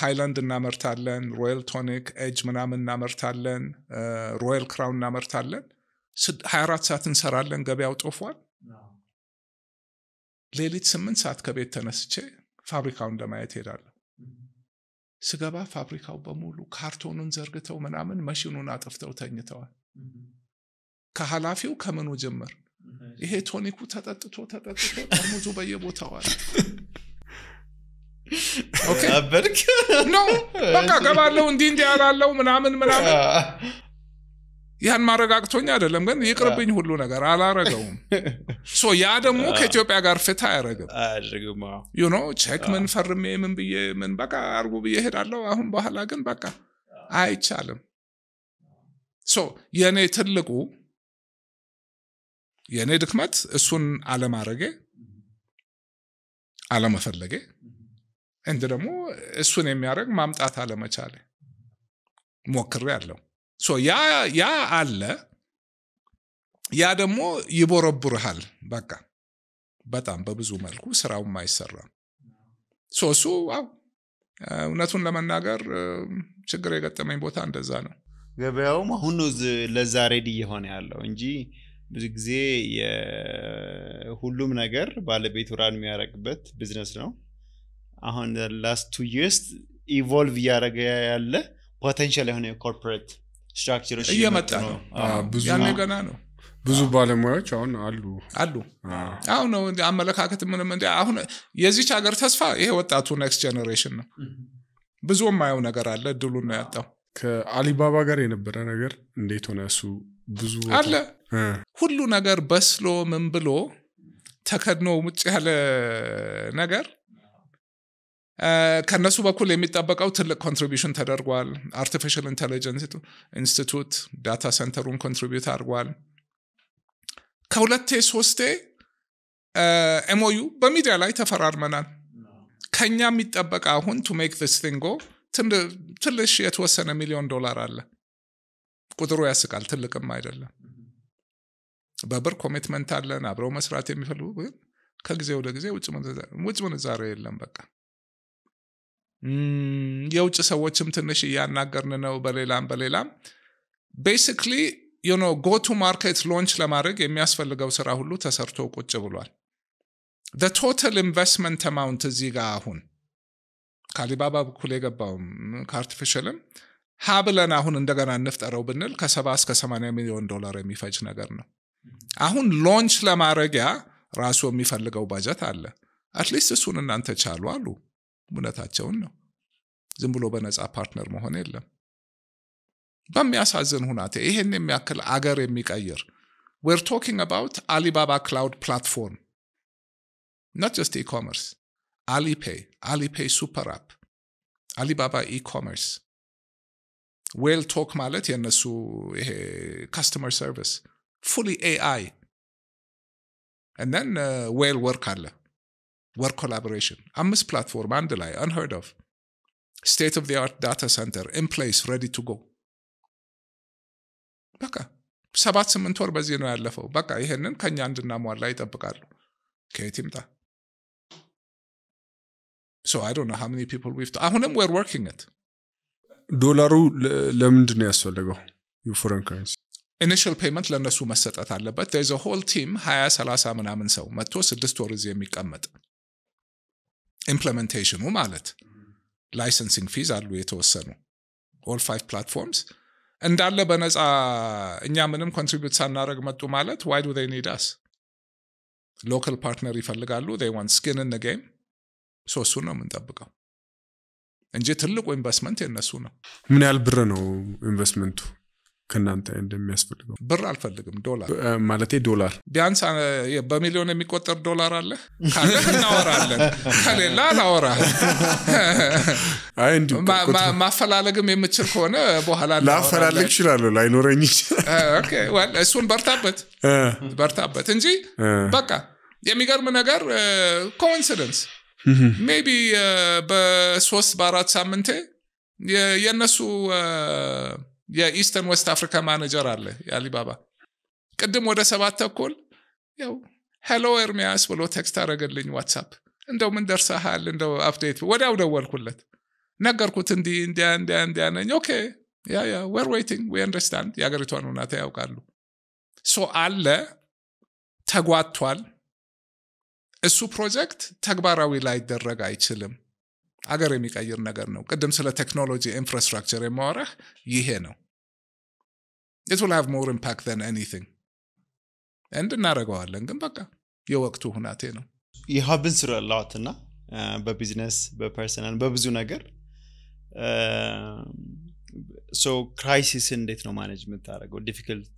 ሃይላንድ እናመርታለን፣ ሮያል ቶኒክ፣ ኤጅ ምናምን እናመርታለን፣ ሮያል ክራውን እናመርታለን። 24 አራት ሰዓት እንሰራለን። ገበያው ጦፏል። ሌሊት ስምንት ሰዓት ከቤት ተነስቼ ፋብሪካውን እንደማየት ሄዳለሁ። ስገባ ፋብሪካው በሙሉ ካርቶኑን ዘርግተው ምናምን መሽኑን አጥፍተው ተኝተዋል። ከኃላፊው ከምኑ ጀምር ይሄ ቶኒኩ ተጠጥቶ ተጠጥቶ ጠርሙዙ በየቦታዋል አበድክ ነው በቃ ገባለው እንዲህ እንዲህ ያላለው ምናምን ምናምን ያን ማረጋግቶኝ አይደለም ግን ይቅርብኝ ሁሉ ነገር አላረገውም። ያ ደግሞ ከኢትዮጵያ ጋር ፍት አያረግም። ዩ ኖ ቼክ ምን ፈርሜ ምን ብዬ ምን በቃ አርጉ ብዬ ሄዳለሁ። አሁን በኋላ ግን በቃ አይቻልም። ሶ የእኔ ትልቁ የእኔ ድክመት እሱን አለማረጌ አለመፈለጌ እንድ ደግሞ እሱን የሚያደርግ ማምጣት አለመቻለ ሞክሬ ያለው ያ አለ። ያ ደግሞ ይቦረቡርሃል። በቃ በጣም በብዙ መልኩ ስራውም አይሰራም። እሱ እውነቱን ለመናገር ችግር የገጠመኝ ቦታ እንደዛ ነው። ገበያውም አሁን ለዛ ሬድ እየሆነ ያለው እንጂ ብዙ ጊዜ ሁሉም ነገር ባለቤት ራን የሚያደርግበት ቢዝነስ ነው። አሁን ላስት ቱ ዩርስ ኢቮልቭ እያደረገ ያለ ፖቴንሻል የሆነ የኮርፖሬት ስትራክቸሮች እየመጣ ነው ብዙ ገና ነው ብዙ ባለሙያዎች አሁን አሉ አሉ አሁን ነው አመለካከት ምንም እንዲ አሁን የዚች ሀገር ተስፋ ይሄ ወጣቱ ኔክስት ጀኔሬሽን ነው ብዙ የማየው ነገር አለ እድሉ ነው ያጣው ከአሊባባ ጋር የነበረ ነገር እንዴት ሆነ እሱ ብዙ አለ ሁሉ ነገር በስሎ ምን ብሎ ተከድኖ ውጭ ያለ ነገር ከእነሱ በኩል የሚጠበቀው ትልቅ ኮንትሪቢሽን ተደርጓል። አርቲፊሻል ኢንቴሊጀንስ ኢንስቲቱት ዳታ ሴንተሩን ኮንትሪቢዩት አድርጓል። ከሁለቴ ሶስቴ ኤሞዩ በሚዲያ ላይ ተፈራርመናል። ከኛ የሚጠበቅ አሁን ቱ ሜክ ዚስ ቲንግ ትንሽ የተወሰነ ሚሊዮን ዶላር አለ። ቁጥሩ ያስቃል፣ ትልቅም አይደለም። በብር ኮሚትመንት አለን። አብረው መስራት የሚፈልጉ ከጊዜ ወደ ጊዜ ውጭ ምንዛሬ የለም በቃ የውጭ ሰዎችም ትንሽ እያናገርን ነው። በሌላም በሌላም ቤሲክሊ ዩኖ ጎቱ ማርኬት ሎንች ለማድረግ የሚያስፈልገው ስራ ሁሉ ተሰርቶ ቁጭ ብሏል። ቶታል ኢንቨስትመንት አማውንት እዚህ ጋር አሁን ከአሊባባ በኩል የገባውም ከአርቲፊሻልም ሀ ብለን አሁን እንደገና እንፍጠረው ብንል ከሰባ እስከ 80 ሚሊዮን ዶላር የሚፈጅ ነገር ነው። አሁን ሎንች ለማድረጊያ ራሱ የሚፈልገው ባጀት አለ። አትሊስት እሱን እናንተ ቻሉ አሉ። እውነታቸውን ነው። ዝም ብሎ በነፃ ፓርትነር መሆን የለም። በሚያሳዝን ሁናቴ ይሄን የሚያክል አገር የሚቀይር ዌር ቶኪንግ አባውት አሊባባ ክላውድ ፕላትፎርም ኖት ጀስት ኢኮመርስ፣ አሊፔይ፣ አሊፔይ ሱፐር አፕ፣ አሊባባ ኢኮመርስ ዌል ቶክ ማለት የእነሱ ይሄ ካስተመር ሰርቪስ ፉሊ ኤአይ እነን ዌል ወርክ አለ ወር ኮላቦሬሽን አምስት ፕላትፎርም አንድ ላይ አንሄርድ ኦፍ ስቴት ኦፍ አርት ዳታ ሰንተር ኢን ፕሌስ ሬዲ ቱ ጎ በቃ ሰባት ስምንት ወር በዚህ ነው ያለፈው። በቃ ይሄንን ከኛ እንድናሟላ ይጠብቃሉ። ከየት ይምጣ? አሁንም ዌር ወርኪንግ ት ዶላሩ ለምንድን ነው ያስፈልገው የፎረን ከረንሲ ኢኒሽል ፔመንት ለእነሱ መሰጠት አለበት። ሆል ቲም ሀያ ሰላሳ ምናምን ሰው መጥቶ ስድስት ወር እዚህ የሚቀመጥ ኢምፕለመንቴሽኑ ማለት ላይሰንሲንግ ፊዝ አሉ የተወሰኑ ኦል ፋይቭ ፕላትፎርምስ እንዳለ በነፃ እኛ ምንም ኮንትሪቢዩት ሳናደረግ መጡ ማለት ዋይ ዱ ኒድ አስ ሎካል ፓርትነር ይፈልጋሉ ዋን ስኪን ን ጌም ሶስቱን ነው የምንጠብቀው እንጂ ትልቁ ኢንቨስትመንት የነሱ ነው ምን ያህል ብር ነው ኢንቨስትመንቱ ከእናንተ እንደሚያስፈልገው ብር አልፈልግም ዶላር ማለቴ ዶላር ቢያንስ በሚሊዮን የሚቆጠር ዶላር አለ ካለ እናወራለን ከሌላ አላወራህ <laughs> ማፈላለግም የምችል ከሆነ በኋላ ላፈላልግ ይችላለሁ ላይኖረኝ እሱን በርታበት በርታበት እንጂ በቃ የሚገርም ነገር ኮንሲደንስ ሜቢ በሶስት በአራት ሳምንቴ የእነሱ የኢስተርን ዌስት አፍሪካ ማኔጀር አለ የአሊባባ ቅድም ወደ ሰባት ተኩል ያው ሄሎ ኤርሚያስ ብሎ ቴክስት አረገልኝ ዋትሳፕ እንደው ምን ደርሰሃል እንደው አፕዴት ወዲያው ደወልኩለት ነገርኩት እንዲ እንዲያ እንዲያ እንዲያ ነኝ ኦኬ ያ ያ ወር ዌይቲንግ ዊ አንደርስታንድ የአገሪቷን ሁናታ ያውቃሉ ሶ አለ ተጓቷል እሱ ፕሮጀክት ተግባራዊ ላይደረግ አይችልም አገር የሚቀይር ነገር ነው። ቅድም ስለ ቴክኖሎጂ ኢንፍራስትራክቸር የማወራህ ይሄ ነው። ኢት ዊል ሃቭ ሞር ኢምፓክት ዘን ኤኒቲንግ እንድ እናደርገዋለን። ግን በቃ የወቅቱ ሁናቴ ነው። የሀብን ስሩ ያለዋትና በቢዝነስ በፐርሰናል በብዙ ነገር ሶ ክራይሲስ እንዴት ነው ማኔጅ የምታደርገው? ዲፊክልት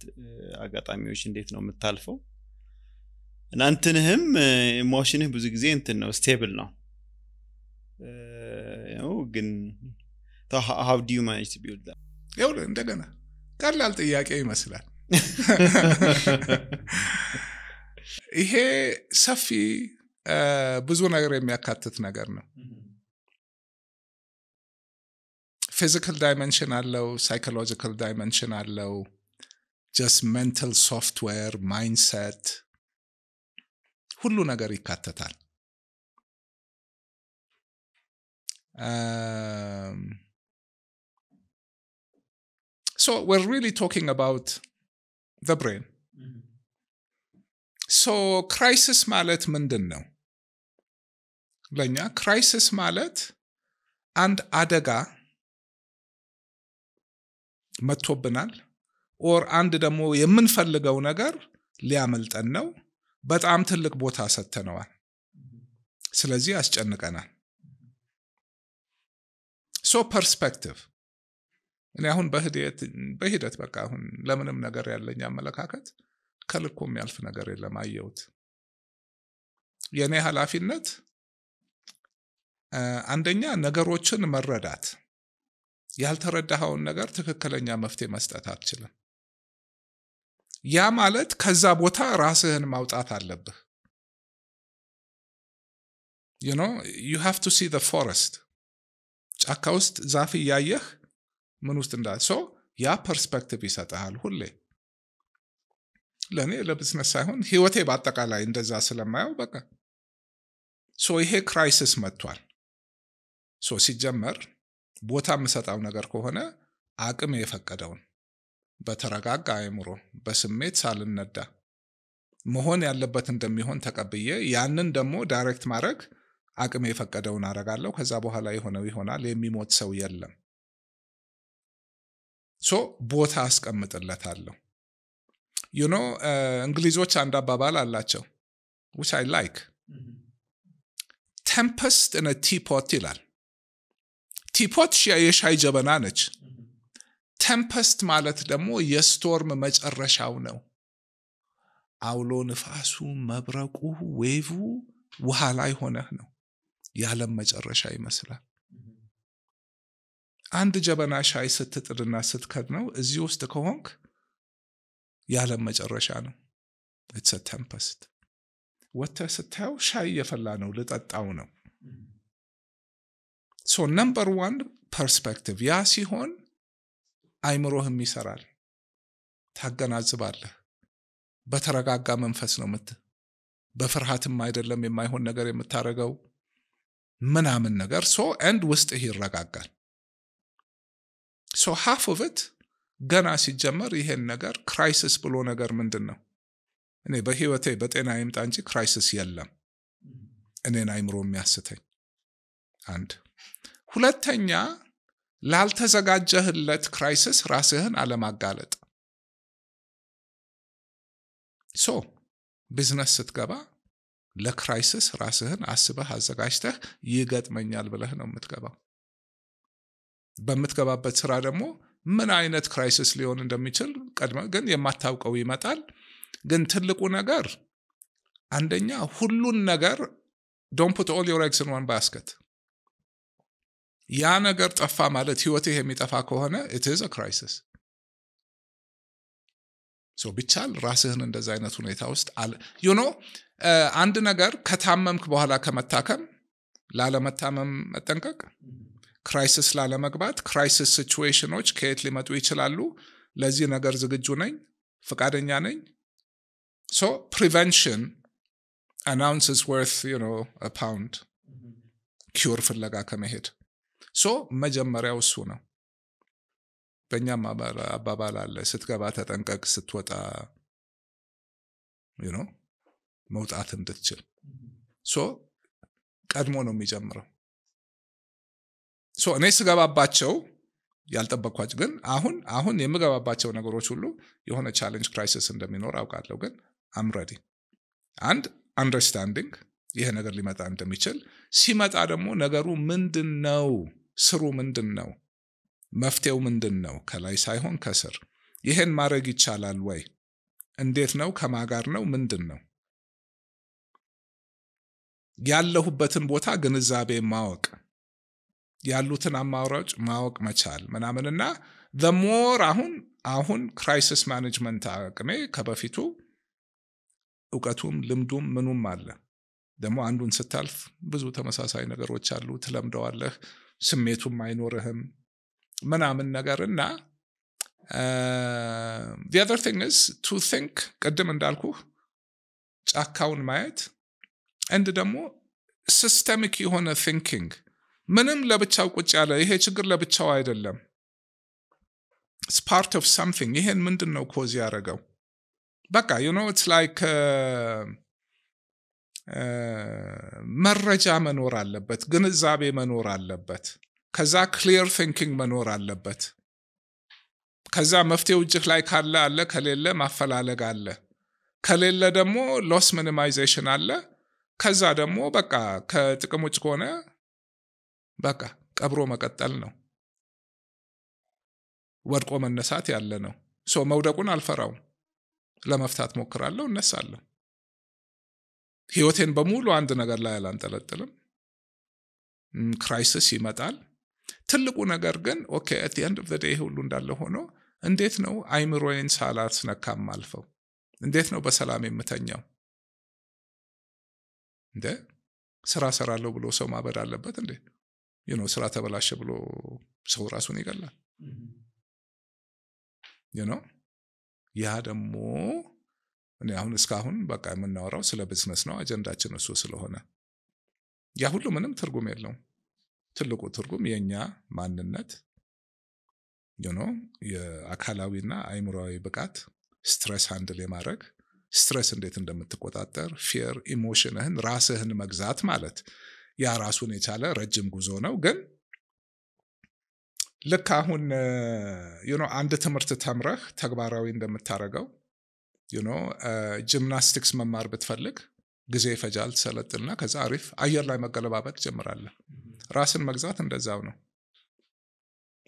አጋጣሚዎች እንዴት ነው የምታልፈው? እናንትንህም ኢሞሽንህ ብዙ ጊዜ እንትን ነው ስቴብል ነው ግን ሀው ዲዩ ማኔጅ ቢውልድ ይኸውል እንደገና ቀላል ጥያቄ ይመስላል ይሄ ሰፊ ብዙ ነገር የሚያካትት ነገር ነው ፊዚካል ዳይመንሽን አለው ሳይኮሎጂካል ዳይመንሽን አለው ጀስት ሜንታል ሶፍትዌር ማይንድሰት ሁሉ ነገር ይካተታል Um, so we're really talking about the brain. ሶ ክራይሲስ ማለት ምንድን ነው? ለእኛ ክራይሲስ ማለት አንድ አደጋ መጥቶብናል፣ ኦር አንድ ደግሞ የምንፈልገው ነገር ሊያመልጠን ነው፣ በጣም ትልቅ ቦታ ሰጥተነዋል፣ mm-hmm. ስለዚህ ያስጨንቀናል። ሶ ፐርስፔክቲቭ እኔ አሁን በሂደት በቃ አሁን ለምንም ነገር ያለኝ አመለካከት ከልኩ የሚያልፍ ነገር የለም የእኔ ኃላፊነት አንደኛ ነገሮችን መረዳት ያልተረዳኸውን ነገር ትክክለኛ መፍትሄ መስጠት አትችልም ያ ማለት ከዛ ቦታ ራስህን ማውጣት አለብህ ዩ ዩ ሃቭ ቱ ሲ ፎረስት ጫካ ውስጥ ዛፍ እያየህ ምን ውስጥ እንዳ ሰው ያ ፐርስፔክቲቭ ይሰጠሃል ሁሌ። ለእኔ ለብዝነስ ሳይሆን ህይወቴ በአጠቃላይ እንደዛ ስለማየው በቃ ሶ ይሄ ክራይሲስ መጥቷል። ሶ ሲጀመር ቦታ የምሰጣው ነገር ከሆነ አቅም የፈቀደውን በተረጋጋ አይምሮ በስሜት ሳልነዳ መሆን ያለበት እንደሚሆን ተቀብዬ ያንን ደግሞ ዳይሬክት ማድረግ አቅም የፈቀደውን አረጋለሁ። ከዛ በኋላ የሆነው ይሆናል። የሚሞት ሰው የለም። ሶ ቦታ አስቀምጥለታለሁ። ዩኖ እንግሊዞች አንድ አባባል አላቸው ዊች አይ ላይክ ቴምፐስት ነ ቲፖት ይላል። ቲፖት የሻይ ጀበና ነች። ቴምፐስት ማለት ደግሞ የስቶርም መጨረሻው ነው። አውሎ ንፋሱ፣ መብረቁ፣ ዌቭ ውሃ ላይ ሆነህ ነው። የዓለም መጨረሻ ይመስላል። አንድ ጀበና ሻይ ስትጥድና ስትከድ ነው። እዚህ ውስጥ ከሆንክ የዓለም መጨረሻ ነው። ኢትስ ተምፐስት። ስታየው ሻይ እየፈላ ነው፣ ልጠጣው ነው። ሶ ነምበር ዋን ፐርስፔክቲቭ። ያ ሲሆን አይምሮህም ይሰራል፣ ታገናዝባለህ። በተረጋጋ መንፈስ ነው ምት በፍርሃትም አይደለም የማይሆን ነገር የምታደርገው ምናምን ነገር ሶ ኤንድ ውስጥህ ይረጋጋል ሶ ሀፍ ኦፍት ገና ሲጀመር ይሄን ነገር ክራይሲስ ብሎ ነገር ምንድን ነው እኔ በህይወቴ በጤና ይምጣ እንጂ ክራይሲስ የለም እኔን አይምሮ የሚያስተኝ አንድ ሁለተኛ ላልተዘጋጀህለት ክራይሲስ ራስህን አለማጋለጥ ሶ ቢዝነስ ስትገባ ለክራይሲስ ራስህን አስበህ አዘጋጅተህ ይገጥመኛል ብለህ ነው የምትገባው። በምትገባበት ስራ ደግሞ ምን አይነት ክራይሲስ ሊሆን እንደሚችል ቀድመ ግን የማታውቀው ይመጣል። ግን ትልቁ ነገር አንደኛ ሁሉን ነገር ዶን ፑት ኦል ዮር ኤግስ ኢን ዋን ባስኬት። ያ ነገር ጠፋ ማለት ህይወትህ የሚጠፋ ከሆነ ኢት ኢዝ አ ክራይሲስ። ቢቻል ራስህን እንደዚ አይነት ሁኔታ ውስጥ አለ ዩኖ አንድ ነገር ከታመምክ በኋላ ከመታከም ላለመታመም መጠንቀቅ ክራይሲስ ላለመግባት ክራይሲስ ሲቹዌሽኖች ከየት ሊመጡ ይችላሉ ለዚህ ነገር ዝግጁ ነኝ ፍቃደኛ ነኝ ሶ ፕሪቨንሽን አናውንስስ ወርት ፓውንድ ኪውር ፍለጋ ከመሄድ ሶ መጀመሪያው እሱ ነው በእኛም አባባል አለ ስትገባ ተጠንቀቅ፣ ስትወጣ ነው መውጣት እንድትችል ሶ ቀድሞ ነው የሚጀምረው። ሶ እኔ ስገባባቸው ያልጠበኳች ግን አሁን አሁን የምገባባቸው ነገሮች ሁሉ የሆነ ቻሌንጅ ክራይሲስ እንደሚኖር አውቃለሁ። ግን አምረዲ አንድ አንደርስታንዲንግ ይሄ ነገር ሊመጣ እንደሚችል ሲመጣ ደግሞ ነገሩ ምንድን ነው ስሩ ምንድን ነው መፍትሄው ምንድን ነው? ከላይ ሳይሆን ከስር። ይህን ማድረግ ይቻላል ወይ? እንዴት ነው? ከማ ጋር ነው? ምንድን ነው? ያለሁበትን ቦታ ግንዛቤ ማወቅ፣ ያሉትን አማራጭ ማወቅ መቻል ምናምንና ዘሞር አሁን አሁን ክራይሲስ ማኔጅመንት አቅሜ ከበፊቱ እውቀቱም ልምዱም ምኑም አለ። ደግሞ አንዱን ስታልፍ ብዙ ተመሳሳይ ነገሮች አሉ፣ ትለምደዋለህ፣ ስሜቱም አይኖርህም። ምናምን ነገር እና ዘር ቲንግ ስ ቱ ቲንክ ቅድም እንዳልኩ ጫካውን ማየት እንድ ደግሞ ሲስተሚክ የሆነ ቲንኪንግ ምንም ለብቻው ቁጭ ያለ ይሄ ችግር ለብቻው አይደለም ስፓርት ኦፍ ሳምቲንግ ይሄን ምንድን ነው ኮዝ ያደረገው በቃ ዩ ኖ ኢትስ ላይክ መረጃ መኖር አለበት ግንዛቤ መኖር አለበት ከዛ ክሊር ቲንኪንግ መኖር አለበት። ከዛ መፍትሄው እጅህ ላይ ካለ አለ፣ ከሌለ ማፈላለግ አለ፣ ከሌለ ደግሞ ሎስ ሚኒማይዜሽን አለ። ከዛ ደግሞ በቃ ከጥቅም ውጭ ከሆነ በቃ ቀብሮ መቀጠል ነው። ወድቆ መነሳት ያለ ነው። ሶ መውደቁን አልፈራውም። ለመፍታት ሞክራለሁ፣ እነሳለሁ። ህይወቴን በሙሉ አንድ ነገር ላይ አላንጠለጥልም። ክራይሲስ ይመጣል። ትልቁ ነገር ግን ኦኬ አት ኤንድ ኦፍ ዴይ ሁሉ እንዳለ ሆኖ እንዴት ነው አይምሮዬን ሳላስነካም አልፈው? እንዴት ነው በሰላም የምተኛው? እንደ ስራ ሰራለሁ ብሎ ሰው ማበድ አለበት እንዴ? ነው ስራ ተበላሸ ብሎ ሰው ራሱን ይገላል። ይኖ ያ ደግሞ እኔ አሁን እስካሁን በቃ የምናወራው ስለ ቢዝነስ ነው፣ አጀንዳችን እሱ ስለሆነ ያ ሁሉ ምንም ትርጉም የለውም። ትልቁ ትርጉም የእኛ ማንነት ዩኖ የአካላዊና አይምሮዊ ብቃት ስትረስ አንድል የማድረግ ስትረስ እንዴት እንደምትቆጣጠር ፌር ኢሞሽንህን ራስህን መግዛት ማለት ያ ራሱን የቻለ ረጅም ጉዞ ነው። ግን ልክ አሁን ዩኖ አንድ ትምህርት ተምረህ ተግባራዊ እንደምታደረገው ዩኖ ጂምናስቲክስ መማር ብትፈልግ ጊዜ ይፈጃል። ትሰለጥና ከዛ አሪፍ አየር ላይ መገለባበጥ ጀምራለን ራስን መግዛት እንደዛው ነው።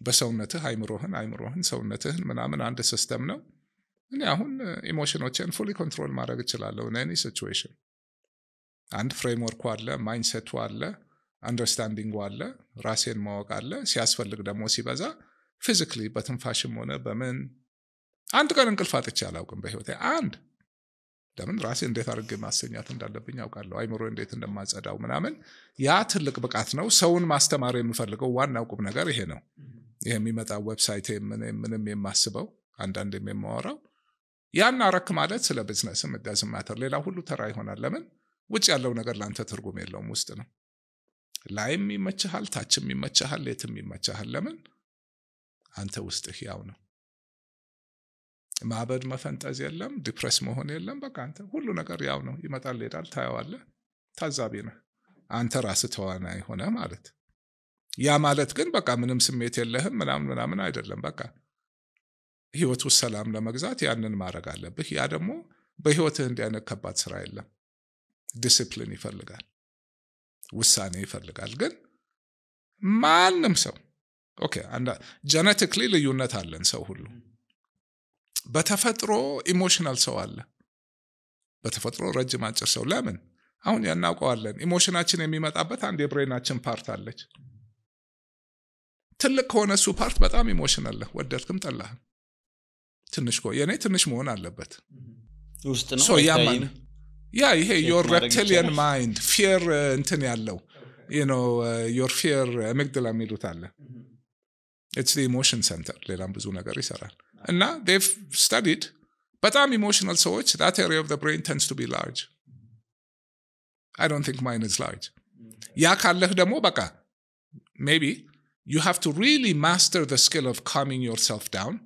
በሰውነትህ አይምሮህን አይምሮህን ሰውነትህን ምናምን አንድ ሲስተም ነው። እኔ አሁን ኢሞሽኖችን ፉሊ ኮንትሮል ማድረግ እችላለሁ ነኒ ሲቹዌሽን። አንድ ፍሬምወርኩ አለ፣ ማይንሴቱ አለ፣ አንደርስታንዲንጉ አለ፣ ራሴን ማወቅ አለ። ሲያስፈልግ ደግሞ ሲበዛ ፊዚክሊ በትንፋሽም ሆነ በምን አንድ ቀን እንቅልፍ አጥቼ አላውቅም በህይወት አንድ ለምን ራሴ እንዴት አድርጌ ማሰኛት እንዳለብኝ አውቃለሁ። አይምሮ እንዴት እንደማጸዳው ምናምን፣ ያ ትልቅ ብቃት ነው። ሰውን ማስተማር የምፈልገው ዋናው ቁም ነገር ይሄ ነው። ይህ የሚመጣ ዌብሳይት ምንም የማስበው አንዳንድ የማወራው ያን አረክ ማለት ስለ ቢዝነስ እዳዝ ማተር ሌላ ሁሉ ተራ ይሆናል። ለምን ውጭ ያለው ነገር ለአንተ ትርጉም የለውም። ውስጥ ነው ላይም ይመችሃል፣ ታችም ይመችሃል፣ የትም ይመችሃል። ለምን አንተ ውስጥህ ያው ነው። ማበድ መፈንጠዝ የለም፣ ዲፕሬስ መሆን የለም። በቃ አንተ ሁሉ ነገር ያው ነው፣ ይመጣል ሄዳል ታየዋለ ታዛቢ ነህ። አንተ ራስ ተዋና የሆነ ማለት ያ ማለት ግን በቃ ምንም ስሜት የለህም ምናምን ምናምን አይደለም። በቃ ህይወት ውስጥ ሰላም ለመግዛት ያንን ማድረግ አለብህ። ያ ደግሞ በህይወትህ እንዲህ ከባድ ስራ የለም። ዲስፕሊን ይፈልጋል፣ ውሳኔ ይፈልጋል። ግን ማንም ሰው ኦኬ ጀነቲክሊ ልዩነት አለን ሰው ሁሉ በተፈጥሮ ኢሞሽናል ሰው አለ በተፈጥሮ ረጅም አጭር ሰው ለምን አሁን ያናውቀዋለን ኢሞሽናችን የሚመጣበት አንድ የብሬናችን ፓርት አለች ትልቅ ከሆነ እሱ ፓርት በጣም ኢሞሽናል ወደድክም ጠላህም ትንሽ የእኔ ትንሽ መሆን አለበት ያ ይሄ ዮር ረፕቲሊየን ማይንድ ፊር እንትን ያለው ዮር ፊር ምግድላ የሚሉት አለ ኢትስ ኢሞሽን ሴንተር ሌላም ብዙ ነገር ይሰራል And now they've studied, but I'm emotional, so it's that area of the brain tends to be large. I don't think mine is large. Okay. Mm. Maybe you have to really master the skill of calming yourself down.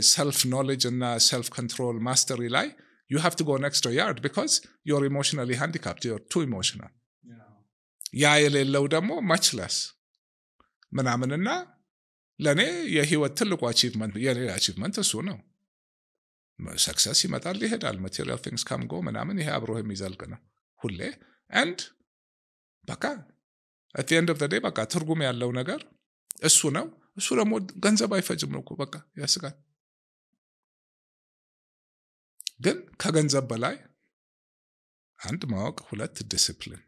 Self knowledge and self control mastery lie. You have to go an extra yard because you're emotionally handicapped. You're too emotional. Ya Yeah. Much less. ለእኔ የህይወት ትልቁ አቺቭመንት እሱ ነው። ሰክሰስ ይመጣል ይሄዳል። ማቴሪያል ቲንግስ ከምጎ ምናምን ይሄ አብሮህ የሚዘልቅ ነው ሁሌ አንድ በቃ አት ኤንድ ኦፍ ዴይ በቃ ትርጉም ያለው ነገር እሱ ነው። እሱ ደግሞ ገንዘብ አይፈጅም ነው በቃ ያስጋል። ግን ከገንዘብ በላይ አንድ ማወቅ፣ ሁለት ዲስፕሊን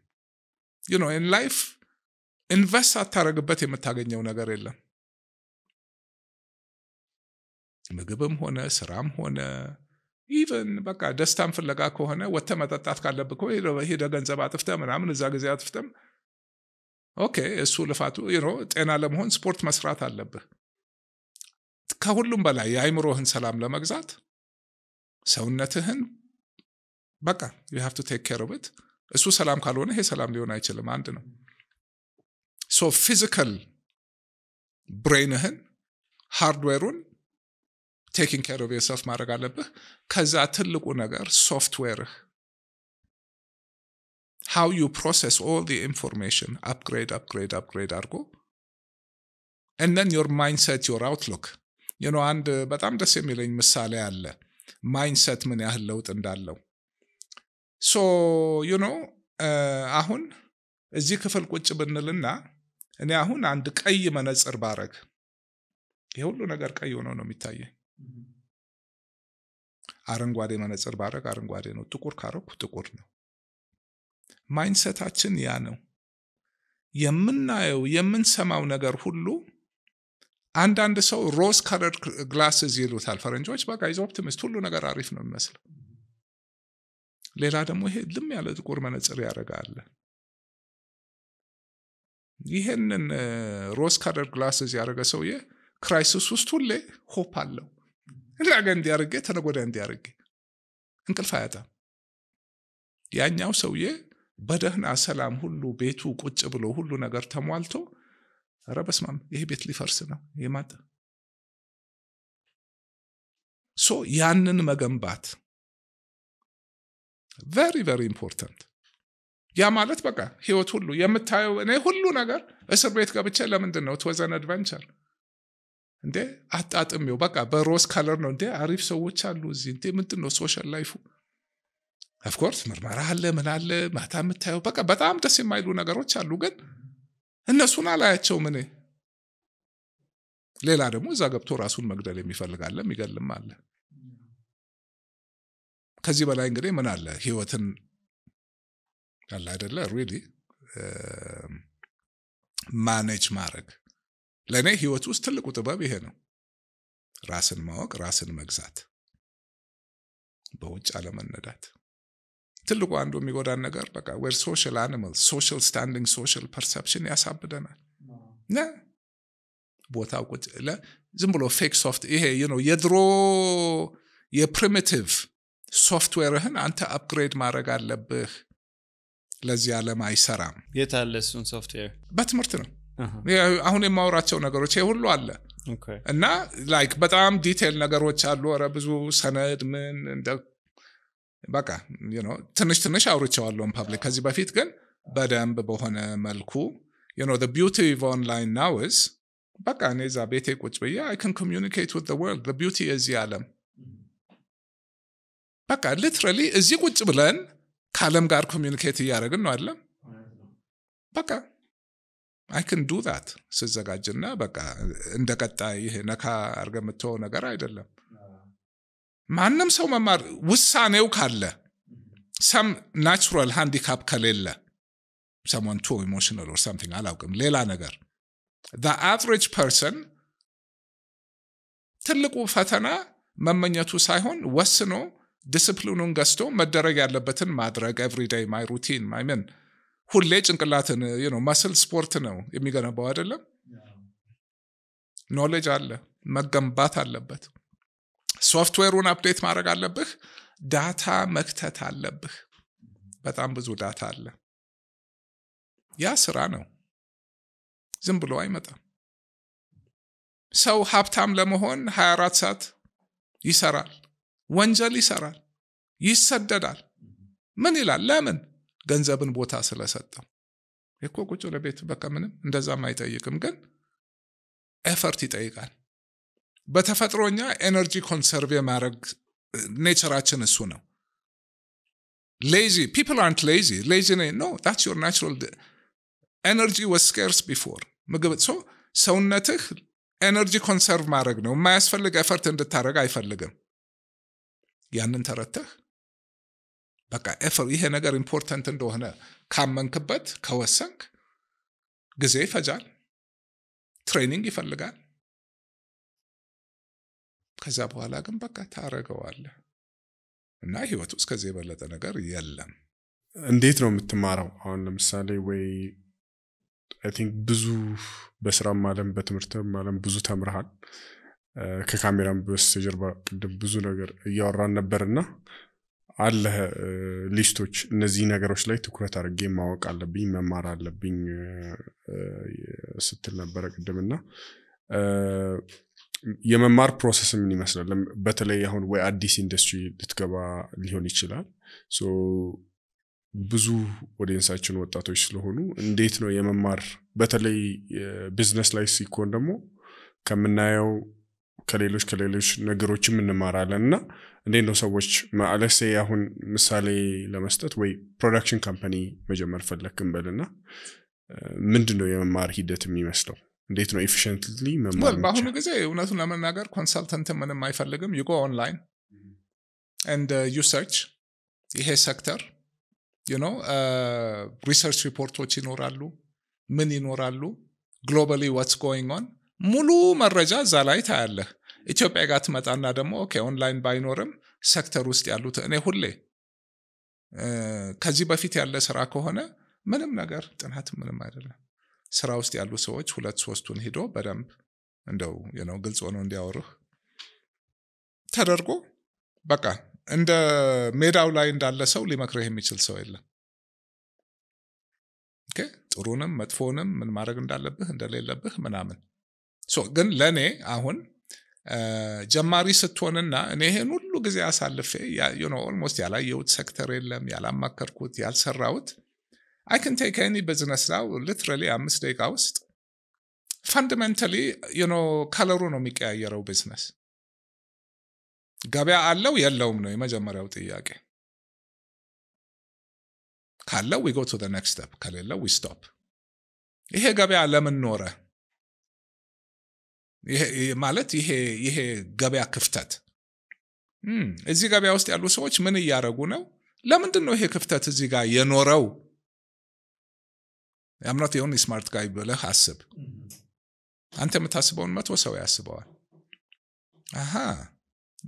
ዩ ኢን ላይፍ ኢንቨስት ሳታረግበት የምታገኘው ነገር የለም። ምግብም ሆነ ስራም ሆነ ኢቨን በቃ ደስታም ፍለጋ ከሆነ ወተ መጠጣት ካለብ እኮ ገንዘብ አጥፍተ ምናምን እዛ ጊዜ አጥፍተም ኦኬ እሱ ልፋቱ ጤና ለመሆን ስፖርት መስራት አለብህ። ከሁሉም በላይ የአይምሮህን ሰላም ለመግዛት ሰውነትህን በቃ ዩ ሃቭ ቱ ቴክ ኬር ኦፍ እሱ ሰላም ካልሆነ ይሄ ሰላም ሊሆን አይችልም። አንድ ነው። ሶ ፊዚካል ብሬንህን ሃርድዌሩን ቴኪንግ ኬር ኦፍ ዮርሰልፍ ማድረግ አለብህ። ከዛ ትልቁ ነገር ሶፍትዌርህ ሃው ዩ ፕሮሰስ ኦል ዲ ኢንፎርሜሽን አፕግሬድ አፕግሬድ አፕግሬድ አድርጎ እነን ዮር ማይንድሰት ዮር አውትሎክ ዩኖ አንድ በጣም ደስ የሚለኝ ምሳሌ አለ ማይንድሰት ምን ያህል ለውጥ እንዳለው ሶ ዩኖ አሁን እዚህ ክፍል ቁጭ ብንልና እኔ አሁን አንድ ቀይ መነጽር ባረግ የሁሉ ነገር ቀይ ሆኖ ነው የሚታየኝ አረንጓዴ መነጽር ባረግ አረንጓዴ ነው፣ ጥቁር ካረኩ ጥቁር ነው። ማይንሰታችን ያ ነው። የምናየው የምንሰማው ነገር ሁሉ አንዳንድ ሰው ሮዝ ከለር ግላስዝ ይሉታል ፈረንጆች። በቃ ይዞ ኦፕቲሚስት ሁሉ ነገር አሪፍ ነው የሚመስለው። ሌላ ደግሞ ይሄ ልም ያለ ጥቁር መነጽር ያደርጋል። ይህንን ሮዝ ከለር ግላስዝ ያደረገ ሰውዬ ክራይሲስ ውስጥ ሁሌ ሆፕ አለው። ነገ እንዲያርጌ ተነጎዳ እንዲያርጌ እንቅልፍ አያጣም። ያኛው ሰውዬ በደህና ሰላም ሁሉ ቤቱ ቁጭ ብሎ ሁሉ ነገር ተሟልቶ ኧረ በስማም ይሄ ቤት ሊፈርስ ነው የማጠ ሶ ያንን መገንባት ቨሪ ቨሪ ኢምፖርታንት። ያ ማለት በቃ ህይወት ሁሉ የምታየው እኔ ሁሉ ነገር እስር ቤት ገብቼ ለምንድን ነው ትወዘን አድቨንቸር እንዴ አጣጥሜው በቃ በሮዝ ከለር ነው እንዴ አሪፍ ሰዎች አሉ እዚህ እንዴ ምንድን ነው ሶሻል ላይፉ ኦፍኮርስ ምርመራ አለ ምን አለ ማታ የምታየው በቃ በጣም ደስ የማይሉ ነገሮች አሉ ግን እነሱን አላያቸው ምን ሌላ ደግሞ እዛ ገብቶ ራሱን መግደል የሚፈልጋለ የሚገልም አለ ከዚህ በላይ እንግዲህ ምን አለ ህይወትን ያለ አይደለ ሪሊ ማኔጅ ማድረግ ለእኔ ህይወት ውስጥ ትልቁ ጥበብ ይሄ ነው። ራስን ማወቅ፣ ራስን መግዛት፣ በውጭ አለመነዳት። ትልቁ አንዱ የሚጎዳን ነገር በቃ ወር ሶሻል አኒማል ሶሻል ስታንዲንግ ሶሻል ፐርሰፕሽን ያሳብደናል። ነ ቦታ ቁጭ ዝም ብሎ ፌክ ሶፍት ይሄ ነው የድሮ የፕሪሚቲቭ ሶፍትዌርህን አንተ አፕግሬድ ማድረግ አለብህ። ለዚህ ዓለም አይሰራም። የታለሱን ሶፍትዌር? በትምህርት ነው። Uh-huh. አሁን የማወራቸው ነገሮች ይሄ ሁሉ አለ እና ላይክ በጣም ዲቴል ነገሮች አሉ። ረ ብዙ ሰነድ ምን እንደ በቃ ትንሽ ትንሽ አውርቸዋለውን ፐብሊክ ከዚህ በፊት ግን በደንብ በሆነ መልኩ ቢዩቲ ኦፍ ኦንላይን ናውዝ በቃ እኔ እዛ ቤቴ ቁጭ ብዬ አይ ን ኮሚኒኬት ዊዝ ዘ ወርልድ ቢዩቲ የዚህ ዓለም በቃ ሊትራሊ እዚህ ቁጭ ብለን ከዓለም ጋር ኮሚኒኬት እያደረግን ነው አይደለም በቃ አይክን ዱ ዛት ስዘጋጅና በቃ እንደ ቀጣይ ይሄ ነካ አርገ የምትወው ነገር አይደለም። ማንም ሰው መማር ውሳኔው ካለ ሰም ናቹራል ሃንዲካፕ ከሌለ ሰሞን ቱ ኢሞሽናል ኦር ሳምቲንግ አላውቅም፣ ሌላ ነገር ዘ አቨሬጅ ፐርሰን ትልቁ ፈተና መመኘቱ ሳይሆን ወስኖ ዲስፕሊኑን ገዝቶ መደረግ ያለበትን ማድረግ ኤቭሪዴይ ማይ ሩቲን ማይ ምን ሁሌ ጭንቅላትን መስል ስፖርት ነው የሚገነባው አይደለም። ኖሌጅ አለ መገንባት አለበት። ሶፍትዌሩን አፕዴት ማድረግ አለብህ። ዳታ መክተት አለብህ። በጣም ብዙ ዳታ አለ። ያ ስራ ነው፣ ዝም ብሎ አይመጣም። ሰው ሀብታም ለመሆን 24 ሰዓት ይሰራል፣ ወንጀል ይሰራል፣ ይሰደዳል። ምን ይላል? ለምን? ገንዘብን ቦታ ስለሰጠው እኮ ቁጭ ለቤት በቃ ምንም እንደዛም አይጠይቅም፣ ግን ኤፈርት ይጠይቃል። በተፈጥሮኛ ኤነርጂ ኮንሰርቭ የማድረግ ኔቸራችን እሱ ነው። ሌዚ ፒፕል አንት ሌዚ ሌዚ ኖ ዳትስ ዮር ናራል ኤነርጂ ወስ ቢፎር ምግብ ሶ ሰውነትህ ኤነርጂ ኮንሰርቭ ማድረግ ነው። የማያስፈልግ ኤፈርት እንድታደረግ አይፈልግም። ያንን ተረተህ በቃ ኤፈር ይሄ ነገር ኢምፖርታንት እንደሆነ ካመንክበት ከወሰንክ ጊዜ ይፈጃል፣ ትሬኒንግ ይፈልጋል። ከዛ በኋላ ግን በቃ ታረገዋለህ እና ህይወት ውስጥ ከዚህ የበለጠ ነገር የለም። እንዴት ነው የምትማረው? አሁን ለምሳሌ ወይ ቲንክ ብዙ በስራም አለም በትምህርት አለም ብዙ ተምርሃል። ከካሜራም በስተጀርባ ቅድም ብዙ ነገር እያወራን ነበርና አለ ሊስቶች። እነዚህ ነገሮች ላይ ትኩረት አድርጌ ማወቅ አለብኝ መማር አለብኝ ስትል ነበረ ቅድምና የመማር ፕሮሰስ ምን ይመስላል? በተለይ አሁን ወይ አዲስ ኢንዱስትሪ ልትገባ ሊሆን ይችላል። ብዙ ኦዲየንሳችን ወጣቶች ስለሆኑ እንዴት ነው የመማር በተለይ ቢዝነስ ላይ ሲኮን ደግሞ ከምናየው ከሌሎች ከሌሎች ነገሮችም እንማራለን እና እንዴት ነው ሰዎች አለሴ አሁን ምሳሌ ለመስጠት ወይ ፕሮዳክሽን ካምፓኒ መጀመር ፈለክ እንበልና ምንድን ነው የመማር ሂደት የሚመስለው እንዴት ነው ኤፊሽንትሊ መማር በአሁኑ ጊዜ እውነቱን ለመናገር ኮንሰልተንት ምንም አይፈልግም ዩጎ ኦንላይን እንደ ዩሰርች ይሄ ሴክተር ሪሰርች ሪፖርቶች ይኖራሉ ምን ይኖራሉ ግሎባሊ ዋትስ ጎይንግ ኦን ሙሉ መረጃ እዛ ላይ ታያለህ ኢትዮጵያ ጋር ትመጣና ደግሞ ኦንላይን ባይኖርም ሴክተር ውስጥ ያሉት እኔ ሁሌ ከዚህ በፊት ያለ ስራ ከሆነ ምንም ነገር ጥናት ምንም አይደለም። ስራ ውስጥ ያሉ ሰዎች ሁለት ሶስቱን ሂዶ በደንብ እንደው ነው ግልጽ ሆነው እንዲያወሩህ ተደርጎ በቃ እንደ ሜዳው ላይ እንዳለ ሰው ሊመክረህ የሚችል ሰው የለም። ጥሩንም መጥፎንም ምን ማድረግ እንዳለብህ እንደሌለብህ ምናምን ግን ለእኔ አሁን ጀማሪ ስትሆንና እኔ ይሄን ሁሉ ጊዜ አሳልፌ ኦልሞስት ያላየሁት ሴክተር የለም፣ ያላማከርኩት፣ ያልሰራሁት አይ ከን ቴክ ኤኒ ቢዝነስ ላው ሊትራሊ አምስት ደቂቃ ውስጥ ፋንዳሜንታሊ ከለሩ ነው የሚቀያየረው። ቢዝነስ ገበያ አለው የለውም ነው የመጀመሪያው ጥያቄ። ካለው ዊ ጎ ቱ ነክስት ስቴፕ፣ ከሌለው ዊ ስቶፕ። ይሄ ገበያ ለምን ኖረ? ማለት ይሄ ይሄ ገበያ ክፍተት እዚህ ገበያ ውስጥ ያሉ ሰዎች ምን እያደረጉ ነው? ለምንድን ነው ይሄ ክፍተት እዚህ ጋር የኖረው? አምናት የሆን ስማርት ጋይ ብለህ አስብ። አንተ የምታስበውን መቶ ሰው ያስበዋል።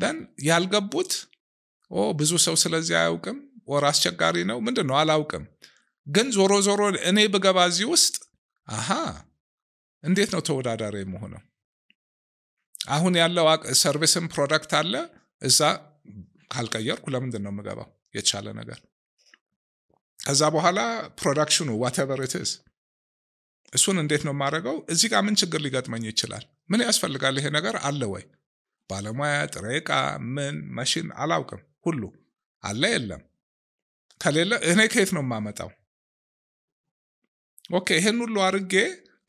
ደን ያልገቡት ኦ ብዙ ሰው ስለዚህ አያውቅም፣ ወር አስቸጋሪ ነው ምንድን ነው አላውቅም። ግን ዞሮ ዞሮ እኔ ብገባ እዚህ ውስጥ አሃ እንዴት ነው ተወዳዳሪ የመሆነው? አሁን ያለው ሰርቪስም ፕሮዳክት አለ እዛ ካልቀየርኩ ለምንድን ነው የምገባው? የተሻለ ነገር ከዛ በኋላ ፕሮዳክሽኑ ዋቴቨር ትዝ እሱን እንዴት ነው የማደርገው? እዚህ ጋር ምን ችግር ሊገጥመኝ ይችላል? ምን ያስፈልጋል? ይሄ ነገር አለ ወይ? ባለሙያ፣ ጥሬ እቃ ምን መሽን አላውቅም። ሁሉ አለ የለም። ከሌለ እኔ ከየት ነው የማመጣው? ኦኬ ይሄን ሁሉ አርጌ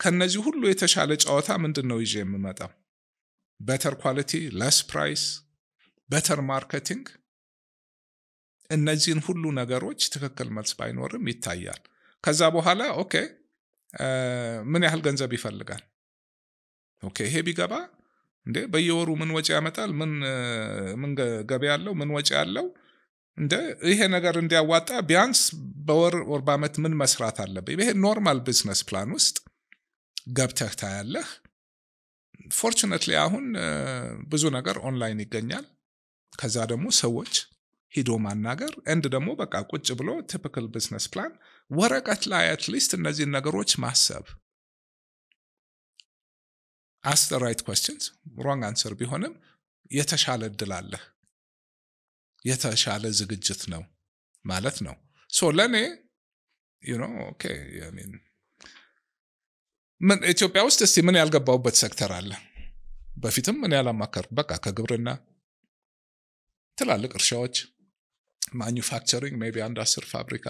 ከነዚህ ሁሉ የተሻለ ጨዋታ ምንድን ነው ይዤ የምመጣው? በተር ኳሊቲ፣ ለስ ፕራይስ፣ በተር ማርኬቲንግ እነዚህን ሁሉ ነገሮች ትክክል መልስ ባይኖርም ይታያል። ከዛ በኋላ ኦኬ ምን ያህል ገንዘብ ይፈልጋል? ኦኬ ይሄ ቢገባ እንደ በየወሩ ምን ወጪ ያመጣል? ምን ምን ገቢ ያለው ምን ወጪ ያለው እንደ ይሄ ነገር እንዲያዋጣ ቢያንስ በወር ወር በዓመት ምን መስራት አለብኝ? ይሄ ኖርማል ቢዝነስ ፕላን ውስጥ ገብተህ ታያለህ። ፎርቹነትሊ አሁን ብዙ ነገር ኦንላይን ይገኛል። ከዛ ደግሞ ሰዎች ሂዶ ማናገር እንድ ደግሞ በቃ ቁጭ ብሎ ቲፒካል ቢዝነስ ፕላን ወረቀት ላይ አትሊስት እነዚህን ነገሮች ማሰብ አስተ ራይት ኮስችንስ ሮንግ አንሰር ቢሆንም የተሻለ እድል አለህ፣ የተሻለ ዝግጅት ነው ማለት ነው። ሶ ለእኔ ዩ ኦኬ ኢትዮጵያ ውስጥ እስቲ ምን ያልገባውበት ሴክተር አለ? በፊትም ምን ያላማከር በቃ ከግብርና ትላልቅ እርሻዎች፣ ማኒፋክቸሪንግ ሜቢ ቢ አንድ አስር ፋብሪካ፣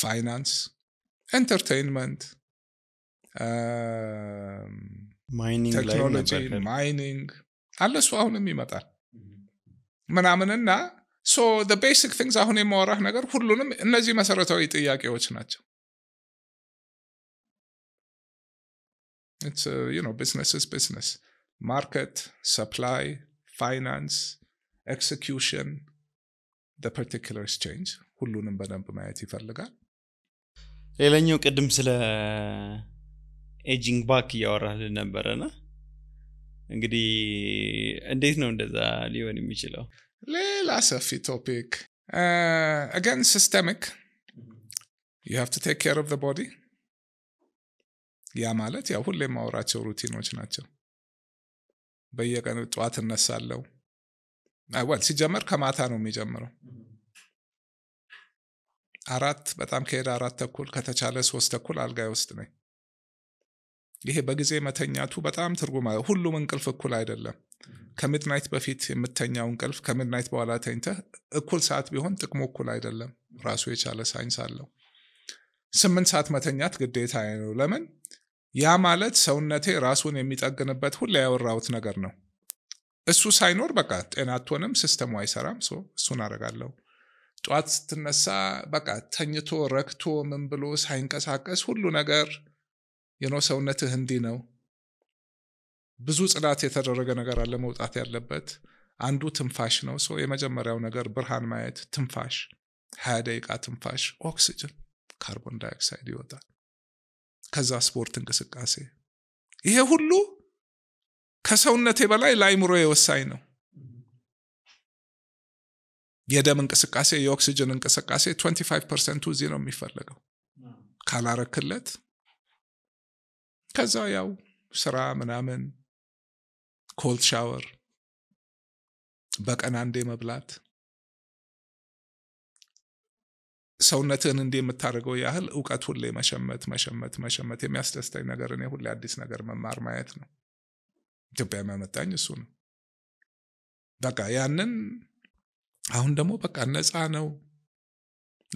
ፋይናንስ፣ ኤንተርቴንመንት ቴክኖሎጂ፣ ማይኒንግ አለ እሱ አሁንም ይመጣል ምናምንና ሶ ቤሲክ ቲንግስ አሁን የማወራህ ነገር ሁሉንም እነዚህ መሰረታዊ ጥያቄዎች ናቸው። It's a, you know, business is business. Market, supply, ፋይናንስ፣ ኤክስኪውሽን ደ ፐርቲኩላር ኤክስቼንጅ ሁሉንም በደንብ ማየት ይፈልጋል። ሌላኛው ቅድም ስለ ኤጂንግ ባክ እያወራልን ነበረና እንግዲህ እንዴት ነው እንደዛ ሊሆን የሚችለው? ሌላ ሰፊ ቶፒክ አገን ሲስተሚክ ዩ ሃቭ ቱ ቴክ ኬር ኦፍ ቦዲ ያ ማለት ያው ሁሌ የማወራቸው ሩቲኖች ናቸው። በየቀኑ ጠዋት እነሳለው ወል ሲጀመር ከማታ ነው የሚጀምረው። አራት በጣም ከሄደ አራት ተኩል ከተቻለ ሶስት ተኩል አልጋ ውስጥ ነኝ። ይሄ በጊዜ መተኛቱ በጣም ትርጉም አለ ሁሉም እንቅልፍ እኩል አይደለም። ከሚድናይት በፊት የምተኛው እንቅልፍ ከሚድናይት በኋላ ተኝተህ እኩል ሰዓት ቢሆን ጥቅሙ እኩል አይደለም። ራሱ የቻለ ሳይንስ አለው። ስምንት ሰዓት መተኛት ግዴታ ነው። ለምን ያ ማለት ሰውነቴ ራሱን የሚጠግንበት ሁላ ያወራሁት ነገር ነው። እሱ ሳይኖር በቃ ጤና አትሆንም፣ ሲስተሙ አይሰራም። እሱን አደርጋለሁ። ጠዋት ስትነሳ በቃ ተኝቶ ረክቶ ምን ብሎ ሳይንቀሳቀስ ሁሉ ነገር የኖ ሰውነትህ እንዲህ ነው። ብዙ ጽዳት የተደረገ ነገር አለ መውጣት ያለበት። አንዱ ትንፋሽ ነው። ሰው የመጀመሪያው ነገር ብርሃን ማየት፣ ትንፋሽ፣ ሀያ ደቂቃ ትንፋሽ፣ ኦክሲጅን፣ ካርቦን ዳይኦክሳይድ ይወጣል። ከዛ ስፖርት እንቅስቃሴ ይሄ ሁሉ ከሰውነቴ በላይ ለአይምሮ ወሳኝ ነው የደም እንቅስቃሴ የኦክሲጅን እንቅስቃሴ 25 ፐርሰንቱ እዚህ ነው የሚፈለገው ካላረክለት ከዛ ያው ስራ ምናምን ኮልድ ሻወር በቀን አንዴ መብላት ሰውነትህን እንዲህ የምታደርገው ያህል እውቀት ሁሌ መሸመት መሸመት መሸመት የሚያስደስተኝ ነገር እኔ ሁሌ አዲስ ነገር መማር ማየት ነው። ኢትዮጵያ የሚያመጣኝ እሱ ነው። በቃ ያንን አሁን ደግሞ በቃ ነፃ ነው።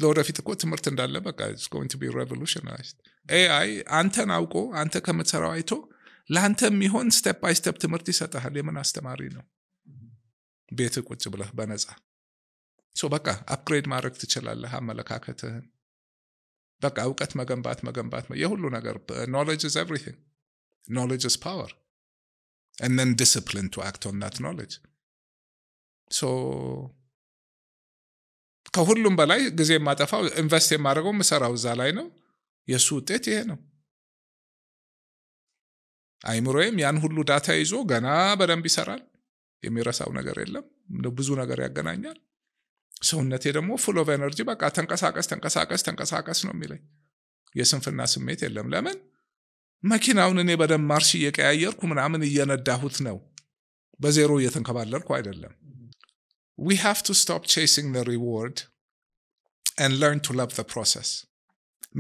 ለወደፊት እኮ ትምህርት እንዳለ በቃ ኤአይ አንተን አውቆ አንተ ከምትሰራው አይቶ ለአንተ የሚሆን ስቴፕ ባይ ስቴፕ ትምህርት ይሰጠሃል። የምን አስተማሪ ነው? ቤት ቁጭ ብለህ በነፃ ሶ በቃ አፕግሬድ ማድረግ ትችላለህ አመለካከትህን በቃ እውቀት መገንባት መገንባት የሁሉ ነገር ኖሌጅ ስ ኤቭሪቲንግ ኖሌጅ ስ ፓወር እነን ዲስፕሊን ቱ አክት ኦን ናት ኖሌጅ ሶ ከሁሉም በላይ ጊዜ የማጠፋው ኢንቨስት የማደርገው ምሰራው እዛ ላይ ነው የእሱ ውጤት ይሄ ነው አይምሮዬም ያን ሁሉ ዳታ ይዞ ገና በደንብ ይሰራል የሚረሳው ነገር የለም ብዙ ነገር ያገናኛል ሰውነቴ ደግሞ ፉል ኦፍ ኤነርጂ በቃ ተንቀሳቀስ ተንቀሳቀስ ተንቀሳቀስ ነው የሚለኝ። የስንፍና ስሜት የለም። ለምን መኪናውን እኔ በደንብ ማርሽ እየቀያየርኩ ምናምን እየነዳሁት ነው፣ በዜሮ እየተንከባለልኩ አይደለም። ዊ ሃቭ ቱ ስቶፕ ቼሲንግ ዘ ሪዋርድ ን ለርን ቱ ለቭ ፕሮሰስ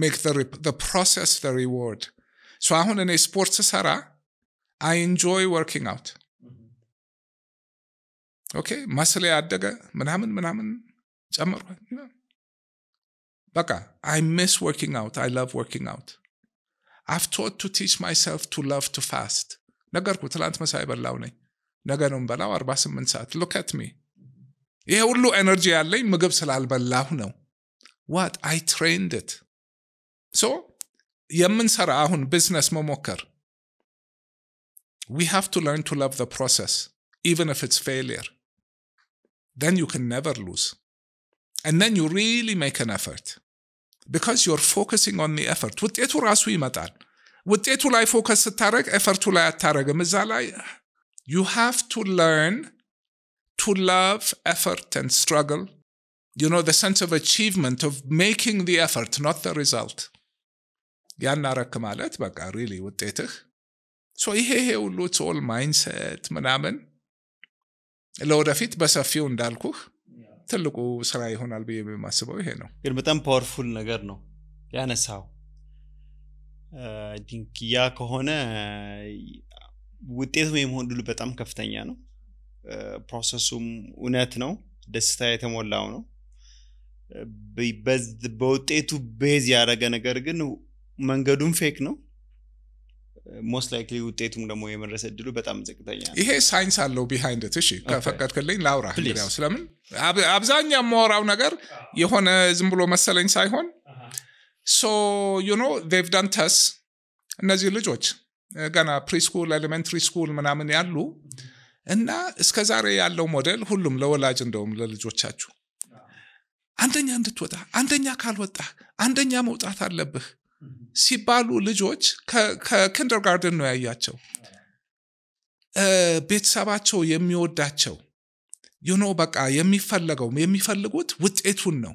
ሜክ ዘ ፕሮሰስ ዘ ሪዋርድ። ሶ አሁን እኔ ስፖርት ስሰራ አይ ኢንጆይ ወርኪንግ አውት ኦኬ፣ መስለ ያደገ ምናምን ምናምን بقى I miss working out I love working out I've taught to teach myself to love to fast ነገርኩ ትላንት መሳይ በላውነኝ ነገ ነው ምበላው 48 ሰዓት ሉክ አት ሚ ይሄ ሁሉ ኤነርጂ ያለኝ ምግብ ስላልበላሁ ነው ዋት አይ ትሬንድ ት ሶ የምንሰራ አሁን ቢዝነስ መሞከር ዊ ሃቭ ቱ ለርን ቱ ላቭ ፕሮሰስ ኢቨን ኢፍ ኢትስ ፌሊየር then you can never lose and then you really make an effort because you're focusing on the effort. ውጤቱ ራሱ ይመጣል። ውጤቱ ላይ ፎከስ ስታደረግ ኤፈርቱ ላይ አታደረግም። እዛ ላይ you have to learn to love effort and struggle. You know, the sense of achievement of making the effort, not the result. ያን አረክ ማለት በቃ ሪሊ ውጤትህ ሶ ይሄ ይሄ ሁሉ ኦል ማይንሰት ምናምን ለወደፊት በሰፊው እንዳልኩህ ትልቁ ስራ ይሆናል ብዬ የማስበው ይሄ ነው። ግን በጣም ፓወርፉል ነገር ነው ያነሳው። ያ ከሆነ ውጤቱ የመሆን ዕድሉ በጣም ከፍተኛ ነው። ፕሮሰሱም እውነት ነው፣ ደስታ የተሞላው ነው። በውጤቱ ቤዝ ያደረገ ነገር ግን መንገዱም ፌክ ነው ሞስት ላይክሊ ውጤቱም ደግሞ የመድረስ እድሉ በጣም ዝቅተኛ ይሄ ሳይንስ አለው ቢሃይንድት እሺ ከፈቀድክልኝ ላውራ ያው ስለምን አብዛኛ የማወራው ነገር የሆነ ዝም ብሎ መሰለኝ ሳይሆን ሶ ዩኖ ቭ ዳን ተስ እነዚህ ልጆች ገና ፕሪስኩል ኤሌመንትሪ ስኩል ምናምን ያሉ uh-huh. እና እስከ ዛሬ ያለው ሞዴል ሁሉም ለወላጅ እንደውም ለልጆቻችሁ uh-huh. አንደኛ እንድትወጣ አንደኛ ካልወጣ አንደኛ መውጣት አለብህ ሲባሉ ልጆች ከኪንደርጋርደን ነው ያያቸው ቤተሰባቸው የሚወዳቸው ዩኖ በቃ የሚፈለገው የሚፈልጉት ውጤቱን ነው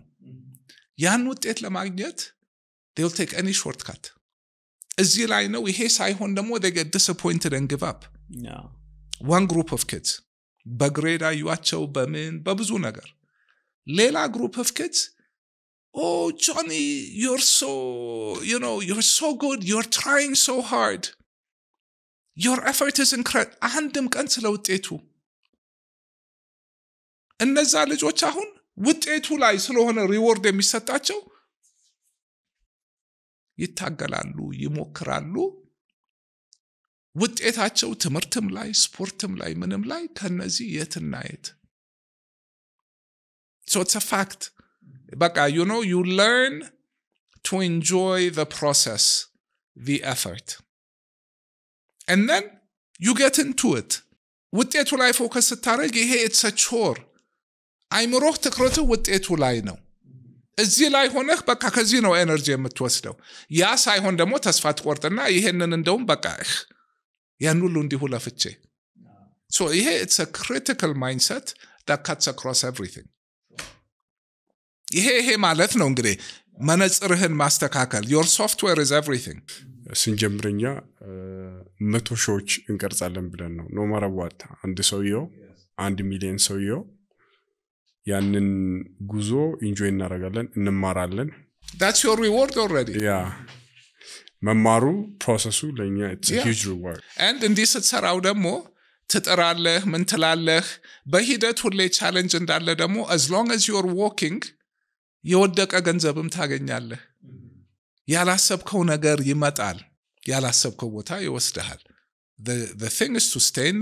ያን ውጤት ለማግኘት ቴል ቴክ ኒ ሾርትካት እዚህ ላይ ነው ይሄ ሳይሆን ደግሞ ደገ ዲስፖይንትድ ንግቭ ዋን ግሩፕ ኦፍ ኪድስ በግሬድ አዩቸው በምን በብዙ ነገር ሌላ ግሩፕ ኦፍ ኪድስ oh johnny you're so you know you're so good you're trying so hard your effort is incredible አንድም ቀን ስለ ውጤቱ እነዛ ልጆች አሁን ውጤቱ ላይ ስለሆነ ሪወርድ የሚሰጣቸው ይታገላሉ ይሞክራሉ ውጤታቸው ትምህርትም ላይ ስፖርትም ላይ ምንም ላይ ከነዚህ የትና የት ሶ ፋክት Baka, you know, you learn to enjoy the process, the effort. And then you get into it. With it will I focus it's a chore. I'm roh tikrotu with it will I know. Zilaihonek baka casino energy metwasto. Yas I honda motas fat I quartana, yhenen and dom baka. Yanulundi hula fiche. So, yeah, it's a critical mindset that cuts across everything. ይሄ ይሄ ማለት ነው እንግዲህ መነጽርህን ማስተካከል ዮር ሶፍትዌር ዝ ኤቭሪቲንግ ስንጀምርኛ መቶ ሺዎች እንቀርጻለን ብለን ነው ኖማረዋት አንድ ሰውየው አንድ ሚሊዮን ሰውየው ያንን ጉዞ ኢንጆይ እናደርጋለን እንማራለን ዳትስ ዮር ሪዋርድ ያ መማሩ ፕሮሰሱ ለእኛ ሂጅ ሪዋርድ እንዲህ ስትሰራው ደግሞ ትጥራለህ ምን ትላለህ በሂደት ሁሌ ቻለንጅ እንዳለ ደግሞ አዝ ሎንግ አዝ ዩር ዎኪንግ የወደቀ ገንዘብም ታገኛለህ። ያላሰብከው ነገር ይመጣል። ያላሰብከው ቦታ ይወስድሃል። the thing is to stay in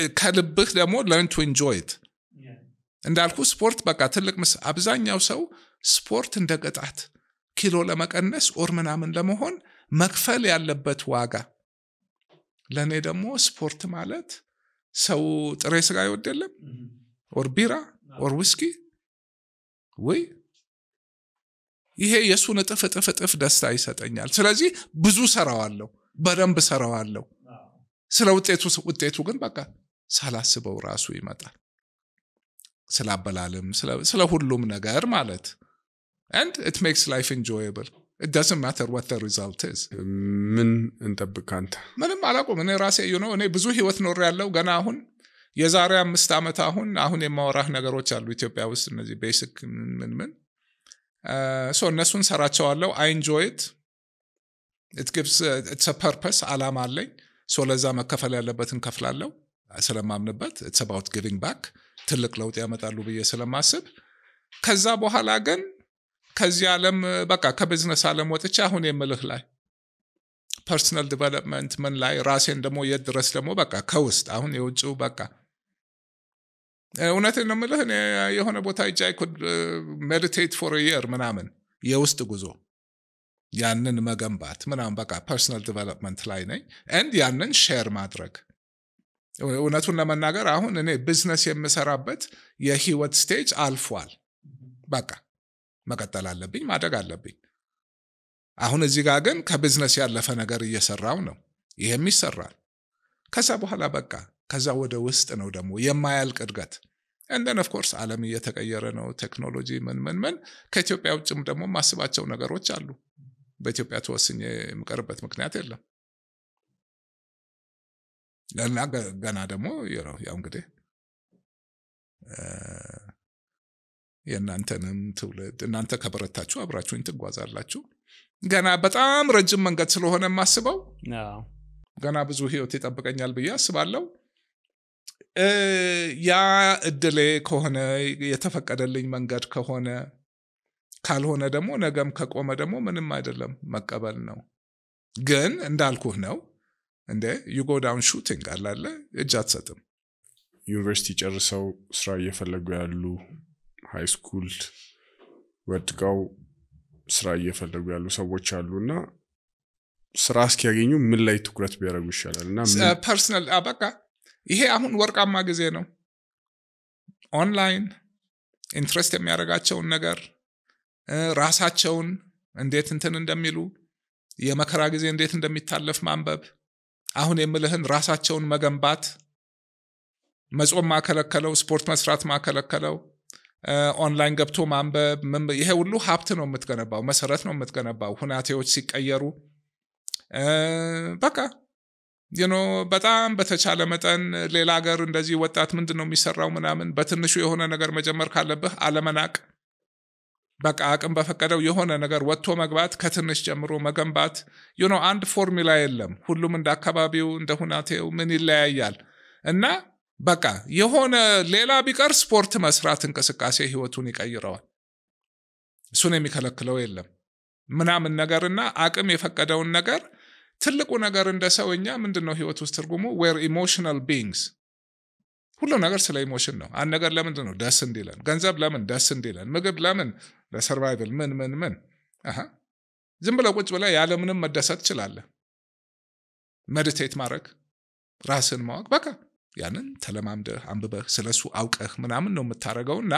eh, ከልብህ ደግሞ learn to እንዳልኩ ስፖርት በቃ ትልቅ ምስ አብዛኛው ሰው ስፖርት እንደ ቅጣት ኪሎ ለመቀነስ ኦር ምናምን ለመሆን መክፈል ያለበት ዋጋ ለእኔ ደግሞ ስፖርት ማለት ሰው ጥሬ ስጋ ይወድ የለም ኦር ቢራ ኦር ውስኪ ወይ ይሄ የእሱን እጥፍ እጥፍ እጥፍ ደስታ ይሰጠኛል። ስለዚህ ብዙ ሰራዋለሁ፣ በደንብ ሰራዋለሁ። ስለ ውጤቱ ውጤቱ ግን በቃ ሳላስበው ራሱ ይመጣል። ስለ አበላልም ስለ ሁሉም ነገር ማለት ንድ ኢት ሜክስ ላይፍ ኢንጆየብል ዶዝንት ማተር ወት ሪዛልት ኢዝ ምን እንጠብቅ ካንተ? ምንም አላውቅም። እኔ ራሴ ዩ ነው እኔ ብዙ ህይወት ኖር ያለው ገና አሁን የዛሬ አምስት ዓመት አሁን አሁን የማወራህ ነገሮች አሉ ኢትዮጵያ ውስጥ እነዚህ ቤሲክ ምን ምን ሶ እነሱን ሰራቸዋለሁ። አይ ኢንጆይት ኢት ጊቭስ ኢትስ ፐርፐስ አላማ አለኝ። ሶ ለዛ መከፈል ያለበትን ከፍላለው ስለማምንበት። ኢትስ አባውት ጊቪንግ ባክ ትልቅ ለውጥ ያመጣሉ ብዬ ስለማስብ ከዛ በኋላ ግን ከዚህ ዓለም በቃ ከቢዝነስ ዓለም ወጥቼ አሁን የምልህ ላይ ፐርሰናል ዲቨሎፕመንት ምን ላይ ራሴን ደግሞ የት ድረስ ደግሞ በቃ ከውስጥ አሁን የውጭው በቃ እውነትን ነው የሆነ ቦታ እጅ ሜዲቴት ፎር የር ምናምን የውስጥ ጉዞ ያንን መገንባት ምናምን በቃ ፐርሰናል ዲቨሎፕመንት ላይ ነኝ ኤንድ ያንን ሼር ማድረግ እውነቱን ለመናገር አሁን እኔ ቢዝነስ የምሰራበት የህይወት ስቴጅ አልፏል በቃ መቀጠል አለብኝ፣ ማደግ አለብኝ። አሁን እዚህ ጋር ግን ከቢዝነስ ያለፈ ነገር እየሰራው ነው። ይህም ይሰራል። ከዛ በኋላ በቃ ከዛ ወደ ውስጥ ነው ደግሞ የማያልቅ እድገት እንደን ኦፍኮርስ ዓለም እየተቀየረ ነው። ቴክኖሎጂ ምን ምን ምን ከኢትዮጵያ ውጭም ደግሞ ማስባቸው ነገሮች አሉ። በኢትዮጵያ ተወስኜ የምቀርበት ምክንያት የለም። ገና ገና ደግሞ ያው እንግዲህ የእናንተንም ትውልድ እናንተ ከበረታችሁ አብራችሁኝ ትጓዛላችሁ። ገና በጣም ረጅም መንገድ ስለሆነ የማስበው ገና ብዙ ህይወት ይጠብቀኛል ብዬ አስባለሁ። ያ እድሌ ከሆነ የተፈቀደልኝ መንገድ ከሆነ ካልሆነ ደግሞ ነገም ከቆመ ደግሞ ምንም አይደለም፣ መቀበል ነው። ግን እንዳልኩህ ነው እንደ ዩጎዳውን ሹቲንግ አላለ እጅ አትሰጥም። ዩኒቨርሲቲ ጨርሰው ስራ እየፈለጉ ያሉ ሃይ ስኩል ወድቀው ስራ እየፈለጉ ያሉ ሰዎች አሉ እና ስራ እስኪያገኙ ምን ላይ ትኩረት ቢያደረጉ ይሻላል? እና ፐርሰናል በቃ ይሄ አሁን ወርቃማ ጊዜ ነው። ኦንላይን ኢንትረስት የሚያደርጋቸውን ነገር ራሳቸውን እንዴት እንትን እንደሚሉ የመከራ ጊዜ እንዴት እንደሚታለፍ ማንበብ፣ አሁን የምልህን ራሳቸውን መገንባት፣ መጾም ማከለከለው፣ ስፖርት መስራት ማከለከለው ኦንላይን ገብቶ ማንበብ ይሄ ሁሉ ሀብት ነው የምትገነባው፣ መሰረት ነው የምትገነባው። ሁናቴዎች ሲቀየሩ በቃ ኖ በጣም በተቻለ መጠን ሌላ ሀገር እንደዚህ ወጣት ምንድን ነው የሚሰራው ምናምን በትንሹ የሆነ ነገር መጀመር ካለብህ አለመናቅ፣ በቃ አቅም በፈቀደው የሆነ ነገር ወጥቶ መግባት፣ ከትንሽ ጀምሮ መገንባት። ኖ አንድ ፎርሚላ የለም። ሁሉም እንደ አካባቢው እንደ ሁናቴው ምን ይለያያል እና በቃ የሆነ ሌላ ቢቀር ስፖርት መስራት እንቅስቃሴ ህይወቱን ይቀይረዋል። እሱን የሚከለክለው የለም ምናምን ነገርና አቅም የፈቀደውን ነገር ትልቁ ነገር እንደ ሰው እኛ ምንድን ነው ህይወት ውስጥ ትርጉሙ ዌር ኢሞሽናል ቢንግስ ሁሉ ነገር ስለ ኢሞሽን ነው። አንድ ነገር ለምንድን ነው ደስ እንዲለን? ገንዘብ ለምን ደስ እንዲለን? ምግብ ለምን? ለሰርቫይቭል ምን ምን ምን። ዝም ብለ ቁጭ ብለ ያለምንም መደሰት ትችላለህ። ሜዲቴት ማድረግ፣ ራስን ማወቅ በቃ ያንን ተለማምደህ አንብበህ ስለሱ አውቀህ ምናምን ነው የምታደርገው እና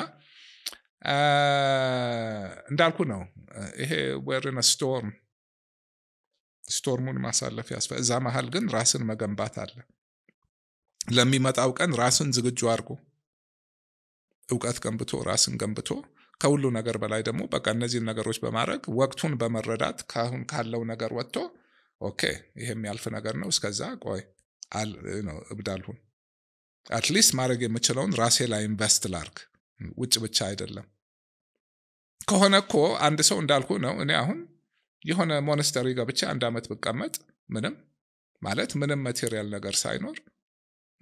እንዳልኩ ነው ይሄ ወርነ ስቶርም ስቶርሙን ማሳለፍ ያስፈ እዛ መሀል ግን ራስን መገንባት አለ ለሚመጣው ቀን ራስን ዝግጁ አድርጎ እውቀት ገንብቶ ራስን ገንብቶ ከሁሉ ነገር በላይ ደግሞ በቃ እነዚህን ነገሮች በማድረግ ወቅቱን በመረዳት ከአሁን ካለው ነገር ወጥቶ ኦኬ ይሄ የሚያልፍ ነገር ነው እስከዛ ቆይ እብዳልሁን አትሊስት ማድረግ የምችለውን ራሴ ላይ ኢንቨስት ላርግ ውጭ ብቻ አይደለም ከሆነ እኮ አንድ ሰው እንዳልኩ ነው እኔ አሁን የሆነ ሞነስተሪ ገብቼ አንድ ዓመት ብቀመጥ ምንም ማለት ምንም ማቴሪያል ነገር ሳይኖር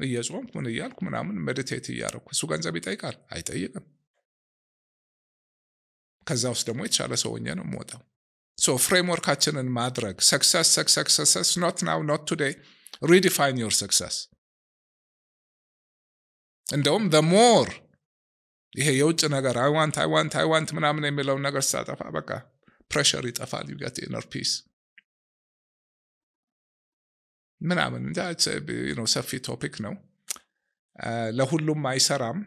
እየጾምኩ ምን እያልኩ ምናምን ሜዲቴት እያረኩ እሱ ገንዘብ ይጠይቃል አይጠይቅም ከዛ ውስጥ ደግሞ የተሻለ ሰውኘ ነው የምወጣው ሶ ፍሬምወርካችንን ማድረግ ሰክሰስ ሰክሰስ ኖት ናው ኖት ቱዴይ ሪዲፋይን ዮር ሰክሰስ እንደውም ሞር ይሄ የውጭ ነገር አይዋንት አይዋንት አይዋንት ምናምን የሚለውን ነገር ሳጠፋ በቃ ፕሬሽር ይጠፋል። ዩገት ኢነር ፒስ ምናምን ነው። ሰፊ ቶፒክ ነው። ለሁሉም አይሰራም።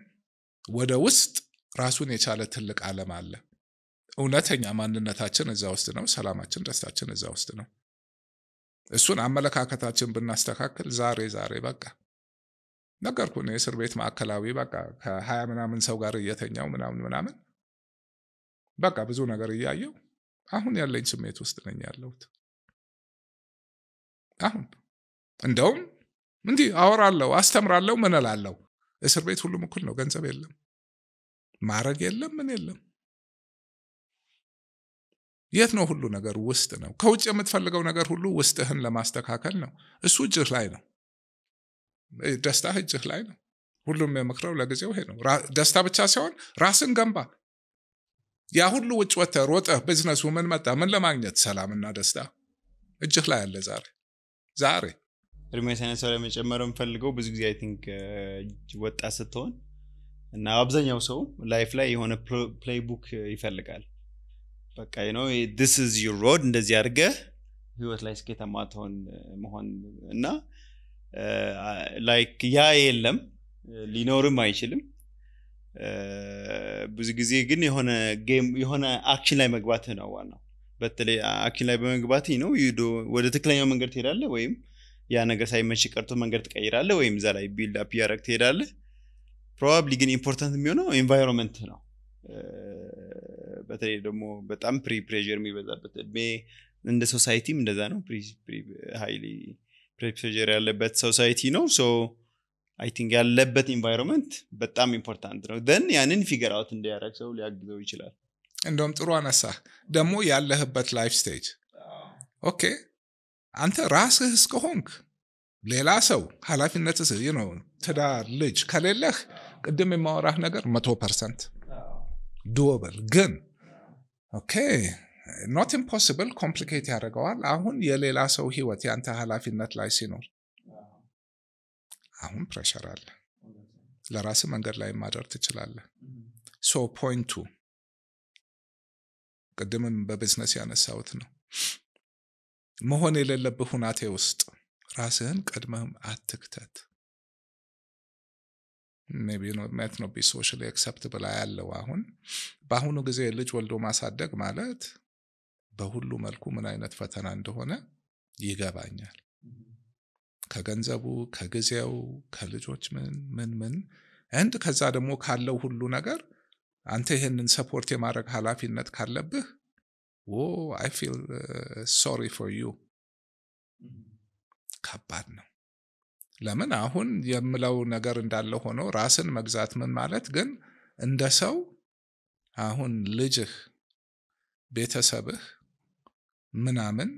ወደ ውስጥ ራሱን የቻለ ትልቅ አለም አለ። እውነተኛ ማንነታችን እዛ ውስጥ ነው። ሰላማችን፣ ደስታችን እዛ ውስጥ ነው። እሱን አመለካከታችን ብናስተካከል ዛሬ ዛሬ በቃ ነገርኩ ነው የእስር ቤት ማዕከላዊ በቃ ከሀያ ምናምን ሰው ጋር እየተኛው ምናምን ምናምን በቃ ብዙ ነገር እያየው አሁን ያለኝ ስሜት ውስጥ ነኝ ያለሁት። አሁን እንደውም እንዲህ አወራለሁ፣ አስተምራለሁ፣ ምን እላለሁ። እስር ቤት ሁሉም እኩል ነው። ገንዘብ የለም፣ ማረግ የለም፣ ምን የለም። የት ነው? ሁሉ ነገር ውስጥ ነው። ከውጭ የምትፈልገው ነገር ሁሉ ውስጥህን ለማስተካከል ነው። እሱ እጅህ ላይ ነው። ደስታ እጅህ ላይ ነው። ሁሉም የምክረው ለጊዜው ይሄ ነው። ደስታ ብቻ ሲሆን ራስን ገንባ። ያ ሁሉ ውጭ ወተ ሮጠህ ቢዝነሱ ምን መጣ ምን ለማግኘት ሰላምና ደስታ እጅህ ላይ አለ ዛሬ ዛሬ እድሜ ሳይነሰው ለመጨመር የምፈልገው ብዙ ጊዜ ቲንክ ወጣት ስትሆን እና አብዛኛው ሰው ላይፍ ላይ የሆነ ፕሌይቡክ ይፈልጋል። በቃ ነው ስ ሮድ እንደዚህ አድርገህ ህይወት ላይ ስኬታማ ትሆን መሆን እና ላይክ ያ የለም ሊኖርም አይችልም ብዙ ጊዜ ግን የሆነ ጌም የሆነ አክሽን ላይ መግባት ነው ዋናው በተለይ አክሽን ላይ በመግባት ነው ወደ ትክክለኛው መንገድ ትሄዳለ ወይም ያ ነገር ሳይመች ቀርቶ መንገድ ትቀይራለ ወይም እዛ ላይ ቢልድ አፕ እያደረግ ትሄዳለ ፕሮባብሊ ግን ኢምፖርታንት የሚሆነው ኤንቫይሮንመንት ነው በተለይ ደግሞ በጣም ፕሪ ፕሬር የሚበዛበት እድሜ እንደ ሶሳይቲም እንደዛ ነው ሀይሊ ፕሬፕ ያለበት ሶሳይቲ ነው ሶ አይ ቲንክ ያለበት ኢንቫይሮንመንት በጣም ኢምፖርታንት ነው ደን ያንን ፊገር አውት እንዲያደረግ ሰው ሊያግዘው ይችላል እንደውም ጥሩ አነሳ ደግሞ ያለህበት ላይፍ ስቴጅ ኦኬ አንተ ራስህ እስከሆንክ ሌላ ሰው ሀላፊነት ነው ትዳር ልጅ ከሌለህ ቅድም የማወራህ ነገር መቶ ፐርሰንት ዱወበል ግን ኦኬ ኖት ኢምፖስብል ኮምፕሊኬት ያደርገዋል። አሁን የሌላ ሰው ህይወት ያንተ ኃላፊነት ላይ ሲኖር አሁን ፕሬሸር አለ። ለራስ መንገድ ላይ ማደር ትችላለህ። ሶ ፖይንቱ ቅድምም በቢዝነስ ያነሳውት ነው። መሆን የሌለብህ ሁናቴ ውስጥ ራስህን ቀድመህም አትክተት። ቢ ሜት ነው ቢ አያለው። አሁን በአሁኑ ጊዜ ልጅ ወልዶ ማሳደግ ማለት በሁሉ መልኩ ምን አይነት ፈተና እንደሆነ ይገባኛል። ከገንዘቡ፣ ከጊዜው፣ ከልጆች ምን ምን ምን እንድ ከዛ ደግሞ ካለው ሁሉ ነገር አንተ ይህንን ሰፖርት የማድረግ ኃላፊነት ካለብህ ዎ አይ ፊል ሶሪ ፎር ዩ ከባድ ነው። ለምን አሁን የምለው ነገር እንዳለ ሆኖ ራስን መግዛት ምን ማለት ግን እንደ ሰው አሁን ልጅህ ቤተሰብህ ምናምን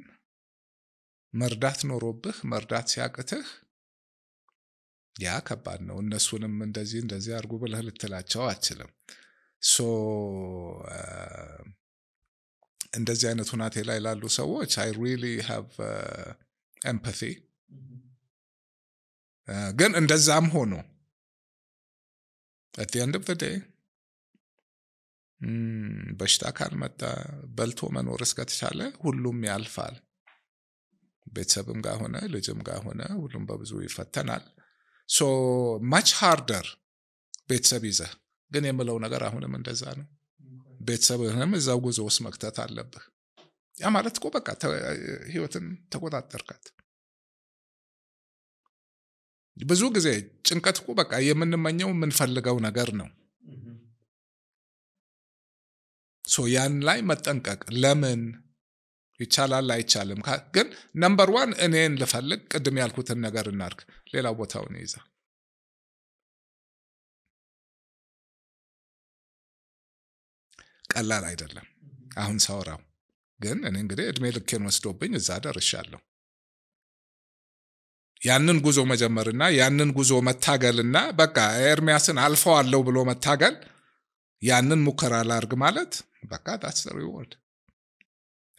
መርዳት ኖሮብህ መርዳት ሲያቅትህ ያ ከባድ ነው። እነሱንም እንደዚህ እንደዚህ አድርጉ ብለህ ልትላቸው አችልም። ሶ እንደዚህ አይነት ሁናቴ ላይ ላሉ ሰዎች አይ ሪሊ ሃቭ ኤምፓቲ። ግን እንደዛም ሆኖ አት ኤንድ ኦፍ ዴይ በሽታ ካልመጣ በልቶ መኖር እስከተቻለ ሁሉም ያልፋል። ቤተሰብም ጋር ሆነ ልጅም ጋር ሆነ ሁሉም በብዙ ይፈተናል። ሶ ማች ሃርደር ቤተሰብ ይዘህ ግን የምለው ነገር አሁንም እንደዛ ነው። ቤተሰብህንም እዛው ጉዞ ውስጥ መክተት አለብህ። ያ ማለት እኮ በቃ ህይወትን ተቆጣጠርካት። ብዙ ጊዜ ጭንቀት እኮ በቃ የምንመኘው የምንፈልገው ነገር ነው። ያን ላይ መጠንቀቅ ለምን ይቻላል አይቻልም። ግን ነምበር ዋን እኔን ልፈልግ፣ ቅድም ያልኩትን ነገር እናርክ ሌላ ቦታውን ይዛ ቀላል አይደለም አሁን ሳውራው ግን እኔ እንግዲህ እድሜ ልኬን ወስዶብኝ እዛ ደርሻለሁ። ያንን ጉዞ መጀመርና ያንን ጉዞ መታገልና በቃ ኤርሚያስን አልፈዋለሁ ብሎ መታገል ያንን ሙከራ ላርግ ማለት በቃ ዳትስ ሪወርድ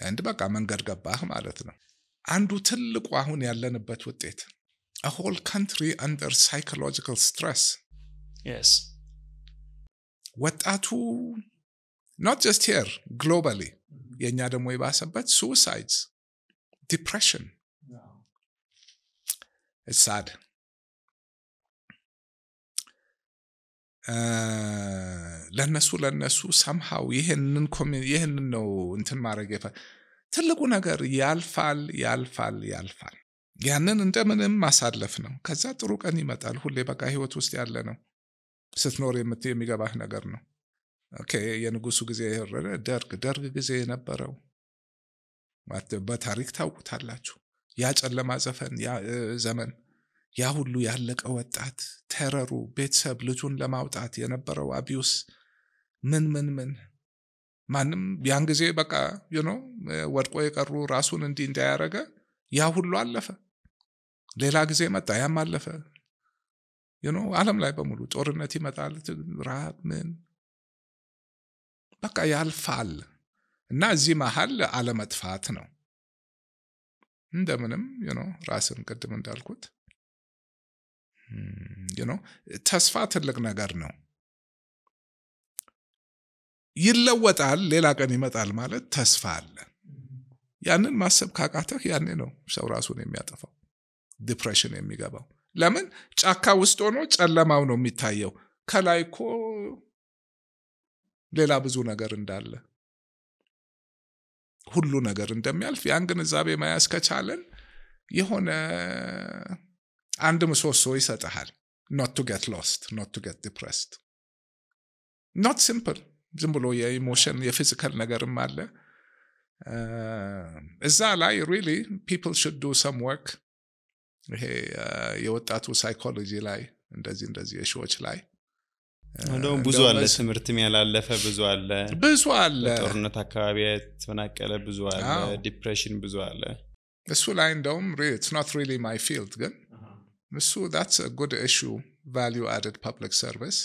እንድ በቃ መንገድ ገባህ ማለት ነው። አንዱ ትልቁ አሁን ያለንበት ውጤት ሆል ካንትሪ አንደር ሳይኮሎጂካል ስትረስ ወጣቱ ኖት ጀስት ሄር ግሎባሊ የእኛ ደግሞ የባሰበት ሱሳይድ ዲፕሬሽን ሳድ ለነሱ ለነሱ ሰምሃው ይህንን ይህንን ነው እንትን ማድረግ ትልቁ ነገር ያልፋል ያልፋል ያልፋል። ያንን እንደምንም ማሳለፍ ነው። ከዛ ጥሩ ቀን ይመጣል። ሁሌ በቃ ህይወት ውስጥ ያለ ነው። ስትኖር የምት የሚገባህ ነገር ነው። የንጉሱ ጊዜ ደርግ ደርግ ጊዜ የነበረው በታሪክ ታውቁታላችሁ። ያ ጨለማ ዘፈን ዘመን ያ ሁሉ ያለቀ ወጣት ተረሩ፣ ቤተሰብ ልጁን ለማውጣት የነበረው አቢዩስ ምን ምን ምን ማንም ያን ጊዜ በቃ ዩኖ ወድቆ የቀሩ ራሱን እንዲህ እንዳያረገ ያ ሁሉ አለፈ። ሌላ ጊዜ መጣ፣ ያም አለፈ። ዩኖ ላይ በሙሉ ጦርነት ይመጣል፣ ረሃብ፣ ምን በቃ ያልፋል። እና እዚህ መሀል አለመጥፋት ነው እንደምንም ዩኖ ራስን ቅድም እንዳልኩት ተስፋ ትልቅ ነገር ነው። ይለወጣል፣ ሌላ ቀን ይመጣል ማለት ተስፋ አለ። ያንን ማሰብ ካቃተህ ያኔ ነው ሰው ራሱን የሚያጠፋው ዲፕሬሽን የሚገባው። ለምን ጫካ ውስጥ ሆኖ ጨለማው ነው የሚታየው። ከላይ ኮ ሌላ ብዙ ነገር እንዳለ ሁሉ ነገር እንደሚያልፍ ያን ግንዛቤ መያዝ ከቻለን የሆነ አንድ ምሰሶ ይሰጥሃል ኖት ቱ ጌት ሎስት፣ ኖት ቱ ጌት ዲፕሬስድ። ኖት ሲምፕል ዝም ብሎ የኢሞሽን የፊዚካል ነገርም አለ እዛ ላይ ሪሊ ፒፕል ሹድ ዱ ሰም ወርክ። ይሄ የወጣቱ ሳይኮሎጂ ላይ እንደዚህ እንደዚህ የሺዎች ላይ እንደውም ብዙ አለ፣ ትምህርትም ያላለፈ ብዙ አለ፣ ብዙ አለ፣ ጦርነት አካባቢ የተፈናቀለ ብዙ አለ፣ ዲፕሬሽን ብዙ አለ። እሱ ላይ እንደውም ስ ኖት ሪሊ ማይ ፊልድ ግን እሱ ዳትስ ጉድ እሹ ቫሊዩ አድድ ፐብሊክ ሰርቪስ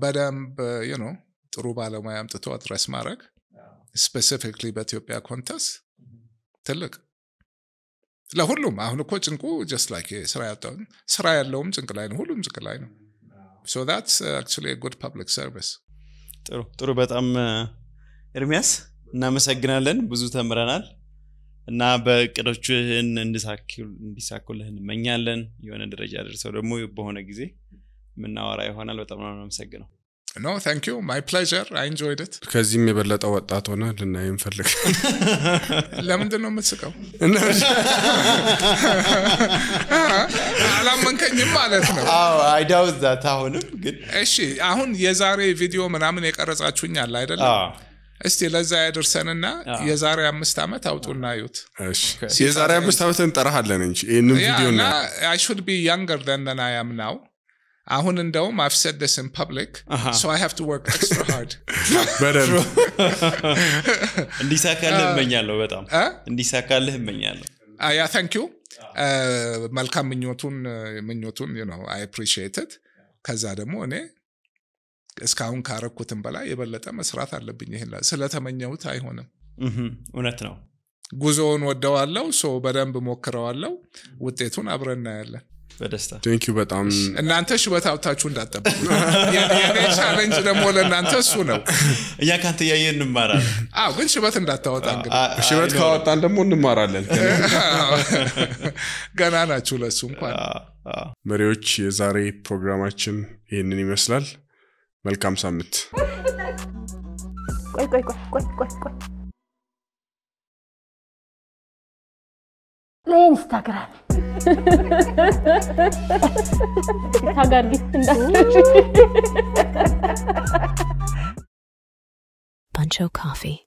በደንብ ዩኖ ጥሩ ባለሙያ አምጥቶ አድረስ ማድረግ ስፔሲፊክሊ በኢትዮጵያ ኮንተስ mm-hmm. ትልቅ ለሁሉም አሁን እኮ ጭንቁ ጀስት ላይክ ስራ ያጣውን ስራ ያለውም ጭንቅ ላይ ነው ሁሉም ጭንቅ ላይ ነው ሶ ዳትስ አክቹዋሊ ጉድ ፐብሊክ ሰርቪስ ጥሩ ጥሩ በጣም uh, ኤርሚያስ እናመሰግናለን ብዙ ተምረናል እና በእቅዶችህን እንዲሳኩልህ እንመኛለን። የሆነ ደረጃ ደርሰው ደግሞ በሆነ ጊዜ የምናወራ ይሆናል። በጣም ነው አመሰግነው። ኖ ታንክ ዩ ማይ ፕሌዠር አይ ኢንጆይድ ኢት። ከዚህም የበለጠ ወጣት ሆነ ልናይ እንፈልግ። <laughs> ለምንድን ነው የምትስቀው? <laughs> አላመንከኝም ማለት ነው። ዛት አሁንም ግን እሺ፣ አሁን የዛሬ ቪዲዮ ምናምን የቀረጻችሁኝ አለ አይደለም እስቲ ለዛ ያደርሰንና የዛሬ አምስት ዓመት አውጡና ዩት የዛሬ አምስት ዓመት እንጠራሃለን እንጂ ይህንም ቪዲዮ አይ ሹድ ቢ ያንገር ደንደን አያም ናው አሁን እንደውም አፍ ሰድ ስ ን ፐብሊክ ሶ አይ ሃቭ ቱ ወርክ ኤክስትራ ሃርድ በደንብ <laughs> እንዲሳካልህ እመኛለሁ በጣም እንዲሳካልህ እመኛለሁ ያ ታንክ ዩ መልካም ምኞቱን ምኞቱን አይ አፕሪሺየትድ ከዛ ደግሞ እኔ እስካሁን ካረኩትም በላይ የበለጠ መስራት አለብኝ። ይህ ስለተመኘሁት አይሆንም። እውነት ነው። ጉዞውን ወደዋለው፣ ሶ በደንብ ሞክረዋለው። ውጤቱን አብረን እናያለን። በደስታ በጣም እናንተ ሽበት እንዳጠብቁ። የኔ ደግሞ ለእናንተ እሱ ነው። እኛ ካንተ እያየ እንማራለን። ግን ሽበት እንዳታወጣ። ሽበት ካወጣን ደግሞ እንማራለን። <laughs> ገና ናችሁ ለሱ እንኳን መሪዎች። የዛሬ ፕሮግራማችን ይህንን ይመስላል። መልካም ሳምንት። ቆይ ቆይ ቆይ ቆይ ቆይ ለኢንስታግራም ታጋርጊ እንዳትረሺ Buncho Coffee